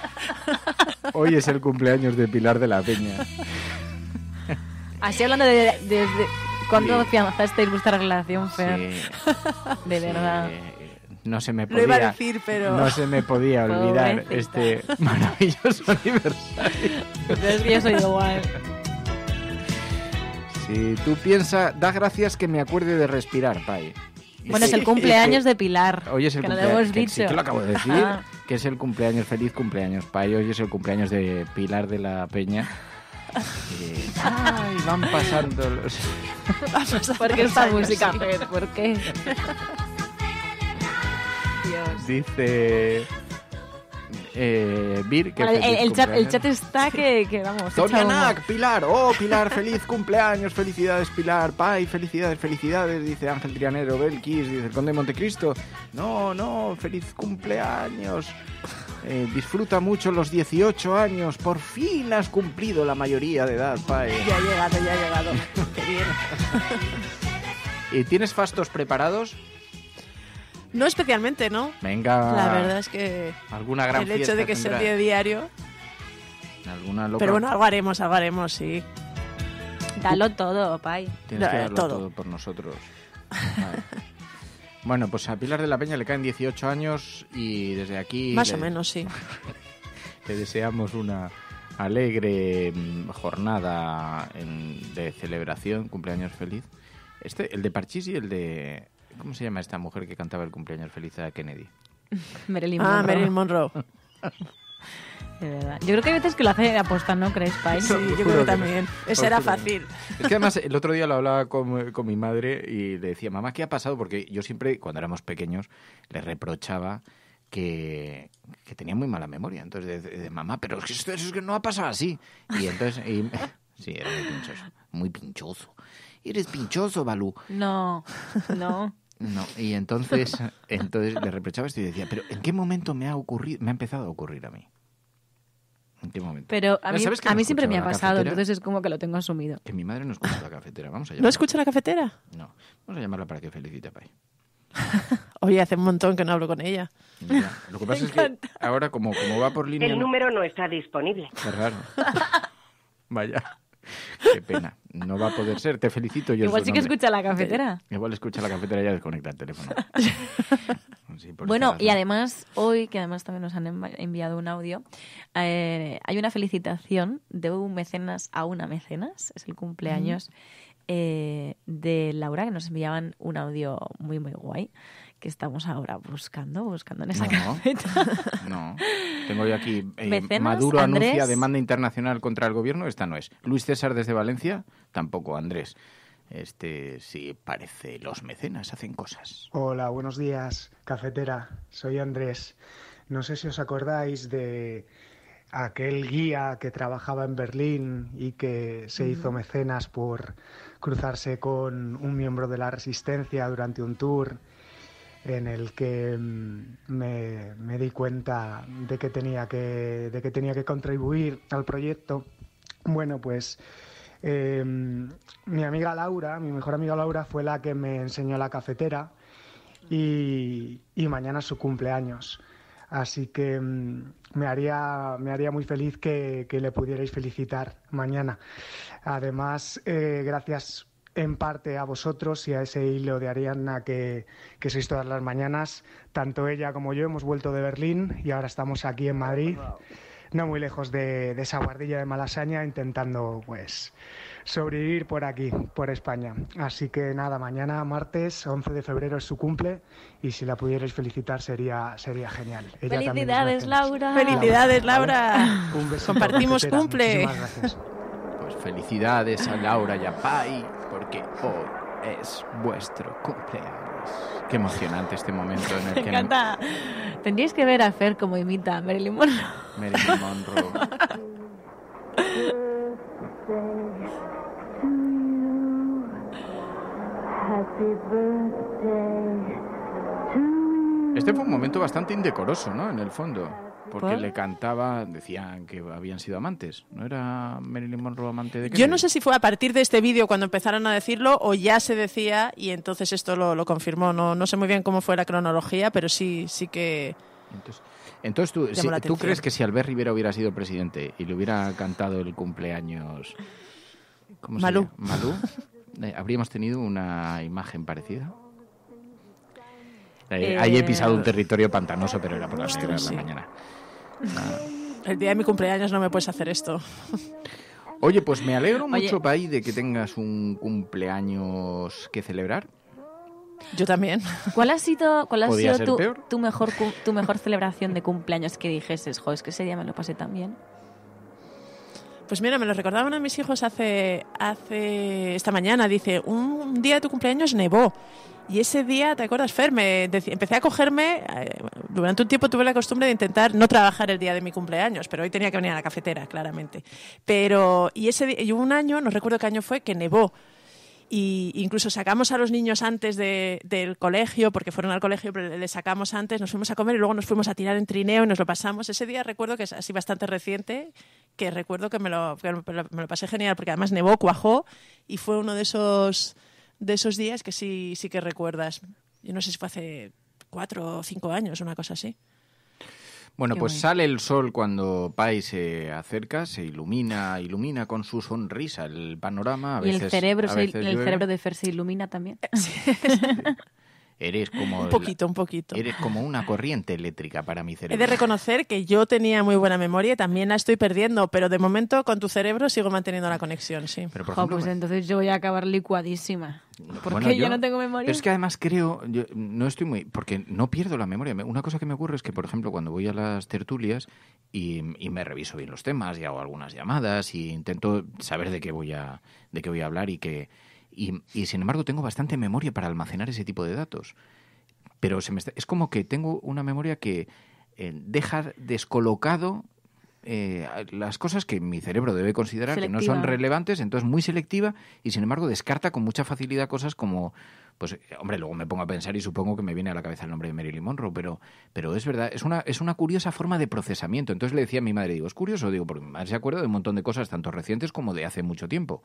[LAUGHS] Hoy es el cumpleaños de Pilar de la Peña. Así hablando de, de, cuándo fianzasteis vuestra relación, Fer. [LAUGHS] de verdad. Eh, no se me podía. decir, pero. No se me podía [LAUGHS] olvidar este maravilloso aniversario. Si tú piensas, da gracias que me acuerde de respirar, Pai. Bueno, es el cumpleaños de Pilar. Hoy es el cumpleaños. lo acabo de decir que es el cumpleaños, feliz cumpleaños para ellos y es el cumpleaños de Pilar de la Peña. [LAUGHS] Eh, ay, van pasando los... ¿Por qué esta música, ¿Por qué? [LAUGHS] Dice... Eh, Vir, el, chat, está que, vamos. Pilar, oh Pilar, [LAUGHS] feliz cumpleaños, felicidades Pilar, pay felicidades, felicidades, dice Ángel Trianero, Belkis, dice el Conde de Montecristo. No, no, feliz cumpleaños. Eh, disfruta mucho los 18 años, por fin has cumplido la mayoría de edad, Pai. Ya ha llegado, ya ha llegado. [LAUGHS] Qué bien. ¿Y tienes fastos preparados? No especialmente, ¿no? Venga. La verdad es que. Alguna gran El hecho de que se sea día diario. Alguna loca? Pero bueno, aguaremos, aguaremos, sí. Dalo todo, Pai. Tienes que darlo todo. por nosotros. [LAUGHS] bueno, pues a Pilar de la Peña le caen 18 años y desde aquí. Más o menos, sí. Te [LAUGHS] deseamos una alegre mm, jornada de celebración, cumpleaños feliz. Este, el de Parchis y el de ¿Cómo se llama esta mujer que cantaba el cumpleaños feliz a Kennedy? [LAUGHS] Ah, Marilyn Monroe. Ah, Marilyn Monroe. De verdad. Yo creo que hay veces que lo hacen aposta, ¿no crees, Pai? Sí, yo creo también. Eso era fácil. Es que además el otro día lo hablaba con, mi madre y le decía, mamá, ¿qué ha pasado? Porque yo siempre, cuando éramos pequeños, le reprochaba que, tenía muy mala memoria. Entonces, de, mamá, pero es que es que no ha pasado así. Y entonces, [LAUGHS] sí, era muy pinchoso, muy pinchoso eres pinchoso, Balú. No, no. [LAUGHS] No, y entonces, entonces le reprochaba esto y decía, pero ¿en qué momento me ha ocurrido, me ha empezado a ocurrir a mí? ¿En qué momento? Pero a mí, a mí siempre me ha pasado, entonces es como que lo tengo asumido. Que mi madre no escucha la cafetera, vamos a llamarla. ¿No escucha la cafetera? No, vamos a llamarla para que felicite a Pai. [LAUGHS] Oye, hace un montón que no hablo con ella. Lo que [LAUGHS] pasa es que ahora como, como va por línea... El número no está disponible. Es raro. Vaya. Qué pena. No va a poder ser. Te felicito. Yo Igual sí que escucha la cafetera. Eh, igual escucha la cafetera y ya desconecta el teléfono. [LAUGHS] bueno, y además, hoy, que además también nos han enviado un audio, eh, hay una felicitación de un mecenas a una mecenas. Es el cumpleaños mm. eh, de Laura, que nos enviaban un audio muy, muy guay que estamos ahora buscando, buscando en esa no, No, [LAUGHS] tengo yo aquí. Eh, Maduro anuncia demanda internacional contra el gobierno. Esta no es. Luis César desde Valencia, tampoco. Andrés. Este sí parece los mecenas hacen cosas. Hola, buenos días, cafetera. Soy Andrés. No sé si os acordáis de aquel guía que trabajaba en Berlín y que se hizo mecenas por cruzarse con un miembro de la resistencia durante un tour en el que mm, me, di cuenta de que tenía que, que tenía que contribuir al proyecto. Bueno, pues em, mi amiga Laura, mi mejor amiga Laura, fue la que me enseñó la cafetera y, mañana su cumpleaños. Así que mm, me haría, me haría muy feliz que, le pudierais felicitar mañana. Además, eh, gracias en parte a vosotros y a ese hilo de Ariadna que, que, sois todas las mañanas. Tanto ella como yo hemos vuelto de Berlín y ahora estamos aquí en Madrid, no muy lejos de, esa guardilla de Malasaña, intentando pues sobrevivir por aquí, por España. Así que nada, mañana martes 11 de febrero es su cumple y si la pudierais felicitar sería, sería genial. Felicidades, Laura. Felicidades, Laura. Compartimos cumple. gracias. Pues felicidades a Laura y a Pai porque hoy es vuestro cumpleaños. Qué emocionante este momento en el [LAUGHS] Me encanta. Tendríais que ver a Fer como imita a Marilyn Monroe. Marilyn Monroe. [LAUGHS] Este fue un momento bastante indecoroso, ¿no? En el fondo. Porque le cantaba, decían que habían sido amantes. ¿No era Marilyn Monroe amante de Yo no sé si fue a partir de este vídeo cuando empezaron a decirlo o ya se decía y entonces esto lo, confirmó. No, no sé muy bien cómo fue la cronología, pero sí, sí que... Entonces, entonces tú, ¿tú crees que si Albert Rivera hubiera sido presidente y le hubiera cantado el cumpleaños... ¿cómo Malú. [LAUGHS] Eh, ¿habríamos tenido una imagen parecida? ahí he pisado un eh, territorio pantanoso, pero era por las 3 de la mañana. El día de mi cumpleaños no me puedes hacer esto. Oye, pues me alegro mucho, de que tengas un cumpleaños que celebrar. Yo también. ¿Cuál ha sido, tu, mejor, celebración de cumpleaños que dijeses, Joder, es que ese día me lo pasé tan bien? Pues mira, me lo recordaban a mis hijos hace, hace esta mañana. Dice, un día de tu cumpleaños nevó. Y ese día, ¿te acuerdas, Fer? empecé a cogerme, eh, durante un tiempo tuve la costumbre de intentar no trabajar el día de mi cumpleaños, pero hoy tenía que venir a la cafetera, claramente. Pero, y ese un año, no recuerdo qué año fue, que nevó. Y incluso sacamos a los niños antes del colegio, porque fueron al colegio, pero les sacamos antes, nos fuimos a comer y luego nos fuimos a tirar en trineo y nos lo pasamos. Ese día recuerdo que es así bastante reciente, que recuerdo que me lo, que me lo pasé genial, porque además nevó, cuajó y fue uno de esos de esos días que sí, sí que recuerdas. Yo no sé si fue hace cuatro o cinco años, una cosa así. Bueno, pues sale el sol cuando Pai se acerca, se ilumina, ilumina con su sonrisa el panorama. y el cerebro, el cerebro de Fer se ilumina también. [LAUGHS] [LAUGHS] Eres como... Un poquito, un poquito. Eres como una corriente eléctrica para mi cerebro. He de reconocer que yo tenía muy buena memoria y también la estoy perdiendo, pero de momento con tu cerebro sigo manteniendo la conexión, sí. pues entonces yo voy a acabar licuadísima. Porque yo, no tengo memoria. es que además creo, yo no estoy muy. Porque no pierdo la memoria. Una cosa que me ocurre es que, por ejemplo, cuando voy a las tertulias y, y, me reviso bien los temas y hago algunas llamadas y intento saber de qué voy a, de qué voy a hablar y que y, sin embargo tengo bastante memoria para almacenar ese tipo de datos. Pero se es como que tengo una memoria que eh, deja descolocado eh, las cosas que mi cerebro debe considerar que no son relevantes, entonces muy selectiva y sin embargo descarta con mucha facilidad cosas como pues eh, hombre, luego me pongo a pensar y supongo que me viene a la cabeza el nombre de Marilyn Monroe, pero, pero es verdad, es una, es una curiosa forma de procesamiento. Entonces le decía a mi madre, digo, es curioso, digo, porque mi madre se acuerda de un montón de cosas, tanto recientes como de hace mucho tiempo.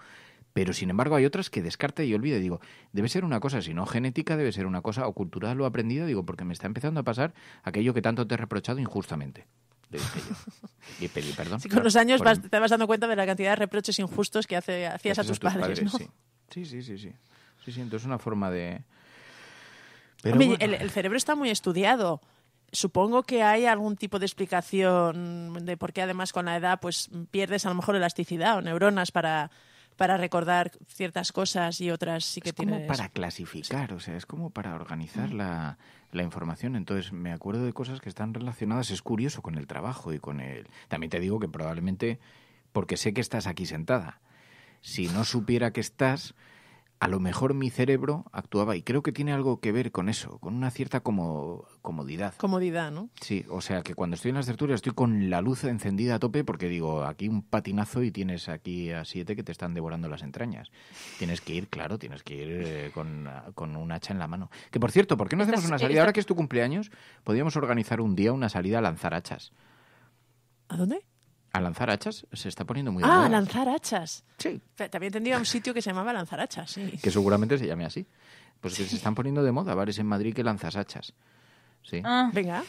Pero sin embargo hay otras que descarta y olvida. Digo, debe ser una cosa, si no genética, debe ser una cosa o cultural o aprendida, digo, porque me está empezando a pasar aquello que tanto te he reprochado injustamente. Y [LAUGHS] peli perdón. con los años te vas dando cuenta de la cantidad de reproches injustos que hace, hacías a tus, padres, ¿no? sí. sí, sí, sí, sí. es una forma de... el, el cerebro está muy estudiado supongo que hay algún tipo de explicación de por qué además con la edad pues pierdes a lo mejor elasticidad o neuronas para para recordar ciertas cosas y otras sí que es como para clasificar, o sea, es como para organizar la, la, información. Entonces me acuerdo de cosas que están relacionadas, es curioso, con el trabajo y con el... También te digo que probablemente, porque sé que estás aquí sentada, si no supiera que estás a lo mejor mi cerebro actuaba y creo que tiene algo que ver con eso, con una cierta como, comodidad. Comodidad, ¿no? Sí, o sea que cuando estoy en las tertulias estoy con la luz encendida a tope porque digo, aquí un patinazo y tienes aquí a siete que te están devorando las entrañas. Tienes que ir, claro, tienes que ir eh, con, un hacha en la mano. Que por cierto, ¿por qué no hacemos una salida? Ahora que es tu cumpleaños, podríamos organizar un día una salida a lanzar hachas. ¿A dónde? A lanzar hachas se está poniendo muy de Ah, lanzar hachas. Sí. También tendría un sitio que se llamaba lanzar hachas, sí. Que seguramente se llame así. Pues se están poniendo de moda bares en Madrid que lanzas hachas. Sí. Ah. Venga.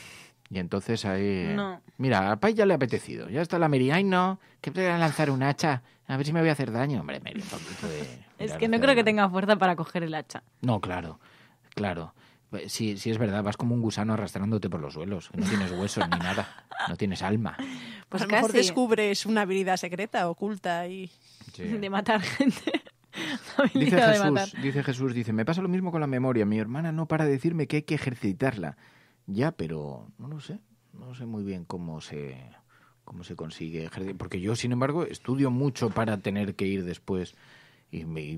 Y entonces ahí. Eh, mira, al país ya le ha apetecido. Ya está la Meri, Ay, no. ¿Qué a lanzar un hacha? A ver si me voy a hacer daño. Hombre, [LAUGHS] es que no creo que tenga fuerza para coger el hacha. No, claro. Claro. Si es verdad, vas como un gusano arrastrándote por los suelos, no tienes huesos ni nada, no tienes alma. Pues a lo mejor descubres una habilidad secreta, oculta y de matar gente. [LAUGHS] Dice Jesús, dice Jesús, dice, me pasa lo mismo con la memoria, mi hermana no para decirme que hay que ejercitarla. Ya, pero no lo sé, no sé muy bien cómo se cómo se consigue ejercitar, porque yo sin embargo estudio mucho para tener que ir después y me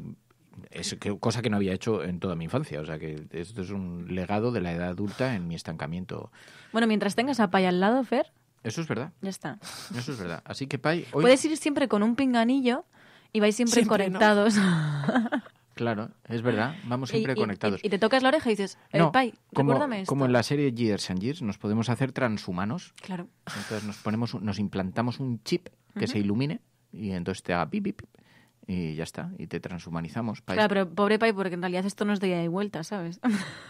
es que, cosa que no había hecho en toda mi infancia. O sea que esto es un legado de la edad adulta en mi estancamiento. Bueno, mientras tengas a Pai al lado, Fer. Eso es verdad. Ya está. Eso es verdad. Así que Pai. Puedes ir siempre con un pinganillo y vais siempre, conectados. [LAUGHS] Claro, es verdad, vamos siempre conectados. Y, te tocas la oreja y dices, eh, Pai, recuérdame Como en la serie Years and Years, nos podemos hacer transhumanos. Claro. Entonces nos, ponemos, nos implantamos un chip que se ilumine y entonces te haga pip, pip, pip y ya está, y te transhumanizamos. Claro, pero pobre Pai, porque en realidad esto no es de ida y vuelta, ¿sabes? [LAUGHS]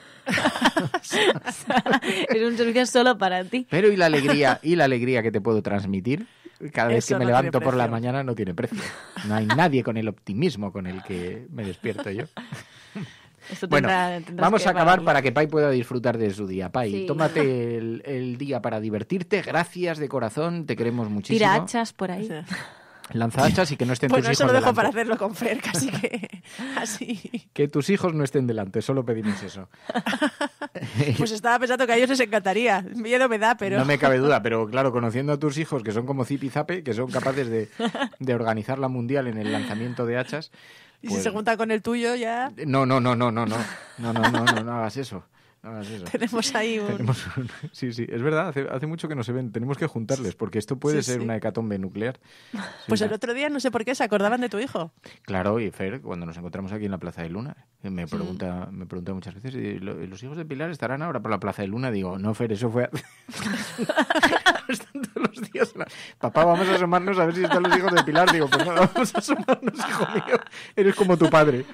es un servicio solo para ti. Pero y la alegría, y la alegría que te puedo transmitir cada vez que me levanto por la mañana no tiene precio. No hay nadie con el optimismo con el que me despierto yo. bueno, vamos a acabar para que Pai pueda disfrutar de su día. Pai, tómate el, día para divertirte. Gracias de corazón, te queremos muchísimo. Tira hachas por ahí lanzahachas y que no estén tus hijos. eso lo dejo para hacerlo con Fer, casi que [LAUGHS] así. Que tus hijos no estén delante, solo pedimos eso. [LAUGHS] pues estaba pensando que a ellos les encantaría. Miedo me da, pero. No me cabe duda, pero claro, conociendo a tus hijos que son como zip y zape, que son capaces de, de organizar la mundial en el lanzamiento de hachas. Y si se pues junta con el tuyo ya. No, no, no, no, no, no. No, no, no, no, no hagas eso. Tenemos ahí un... [LAUGHS] Sí, sí, es verdad, hace, mucho que no se ven. Tenemos que juntarles porque esto puede ser una hecatombe nuclear. [LAUGHS] Pues el otro día, no sé por qué, se acordaban de tu hijo. Claro, y Fer, cuando nos encontramos aquí en la Plaza de Luna, eh, me mm. pregunta, me pregunta muchas veces, ¿y los hijos de Pilar estarán ahora por la Plaza de Luna? Digo, no, Fer, eso fue... [LAUGHS] días. Papá, vamos a asomarnos a ver si están los hijos de Pilar. Digo, pues no, vamos a asomarnos, hijo mío. Eres como tu padre.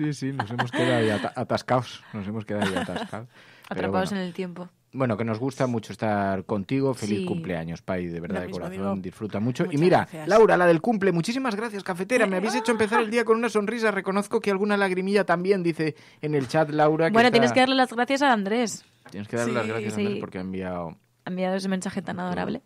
Sí, sí, nos hemos quedado atascados. Nos hemos quedado atascados. [LAUGHS] Atrapados en el tiempo. Bueno, que nos gusta mucho estar contigo. Feliz cumpleaños, Pai, de verdad, de corazón. Disfruta mucho. y mira, Laura, la del cumple, muchísimas gracias, cafetera. Me habéis hecho empezar el día con una sonrisa. Reconozco que alguna lagrimilla también, dice en el chat Laura. bueno, tienes que darle las gracias a Andrés. Tienes que darle las gracias a Andrés porque ha enviado... Ha enviado ese mensaje tan adorable.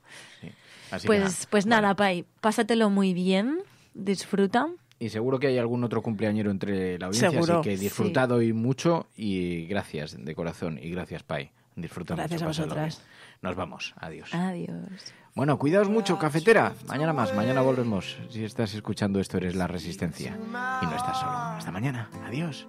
pues, pues nada, pues Pai, pásatelo muy bien, disfruta y seguro que hay algún otro cumpleañero entre la audiencia, así que disfrutad disfrutado hoy mucho y gracias de corazón y gracias, Pai. Disfrutad gracias mucho. a vosotras. Nos vamos. Adiós. Adiós. Bueno, cuidaos mucho, cafetera. Mañana más, mañana volvemos. Si estás escuchando esto, eres la resistencia. Y no estás solo. Hasta mañana. Adiós.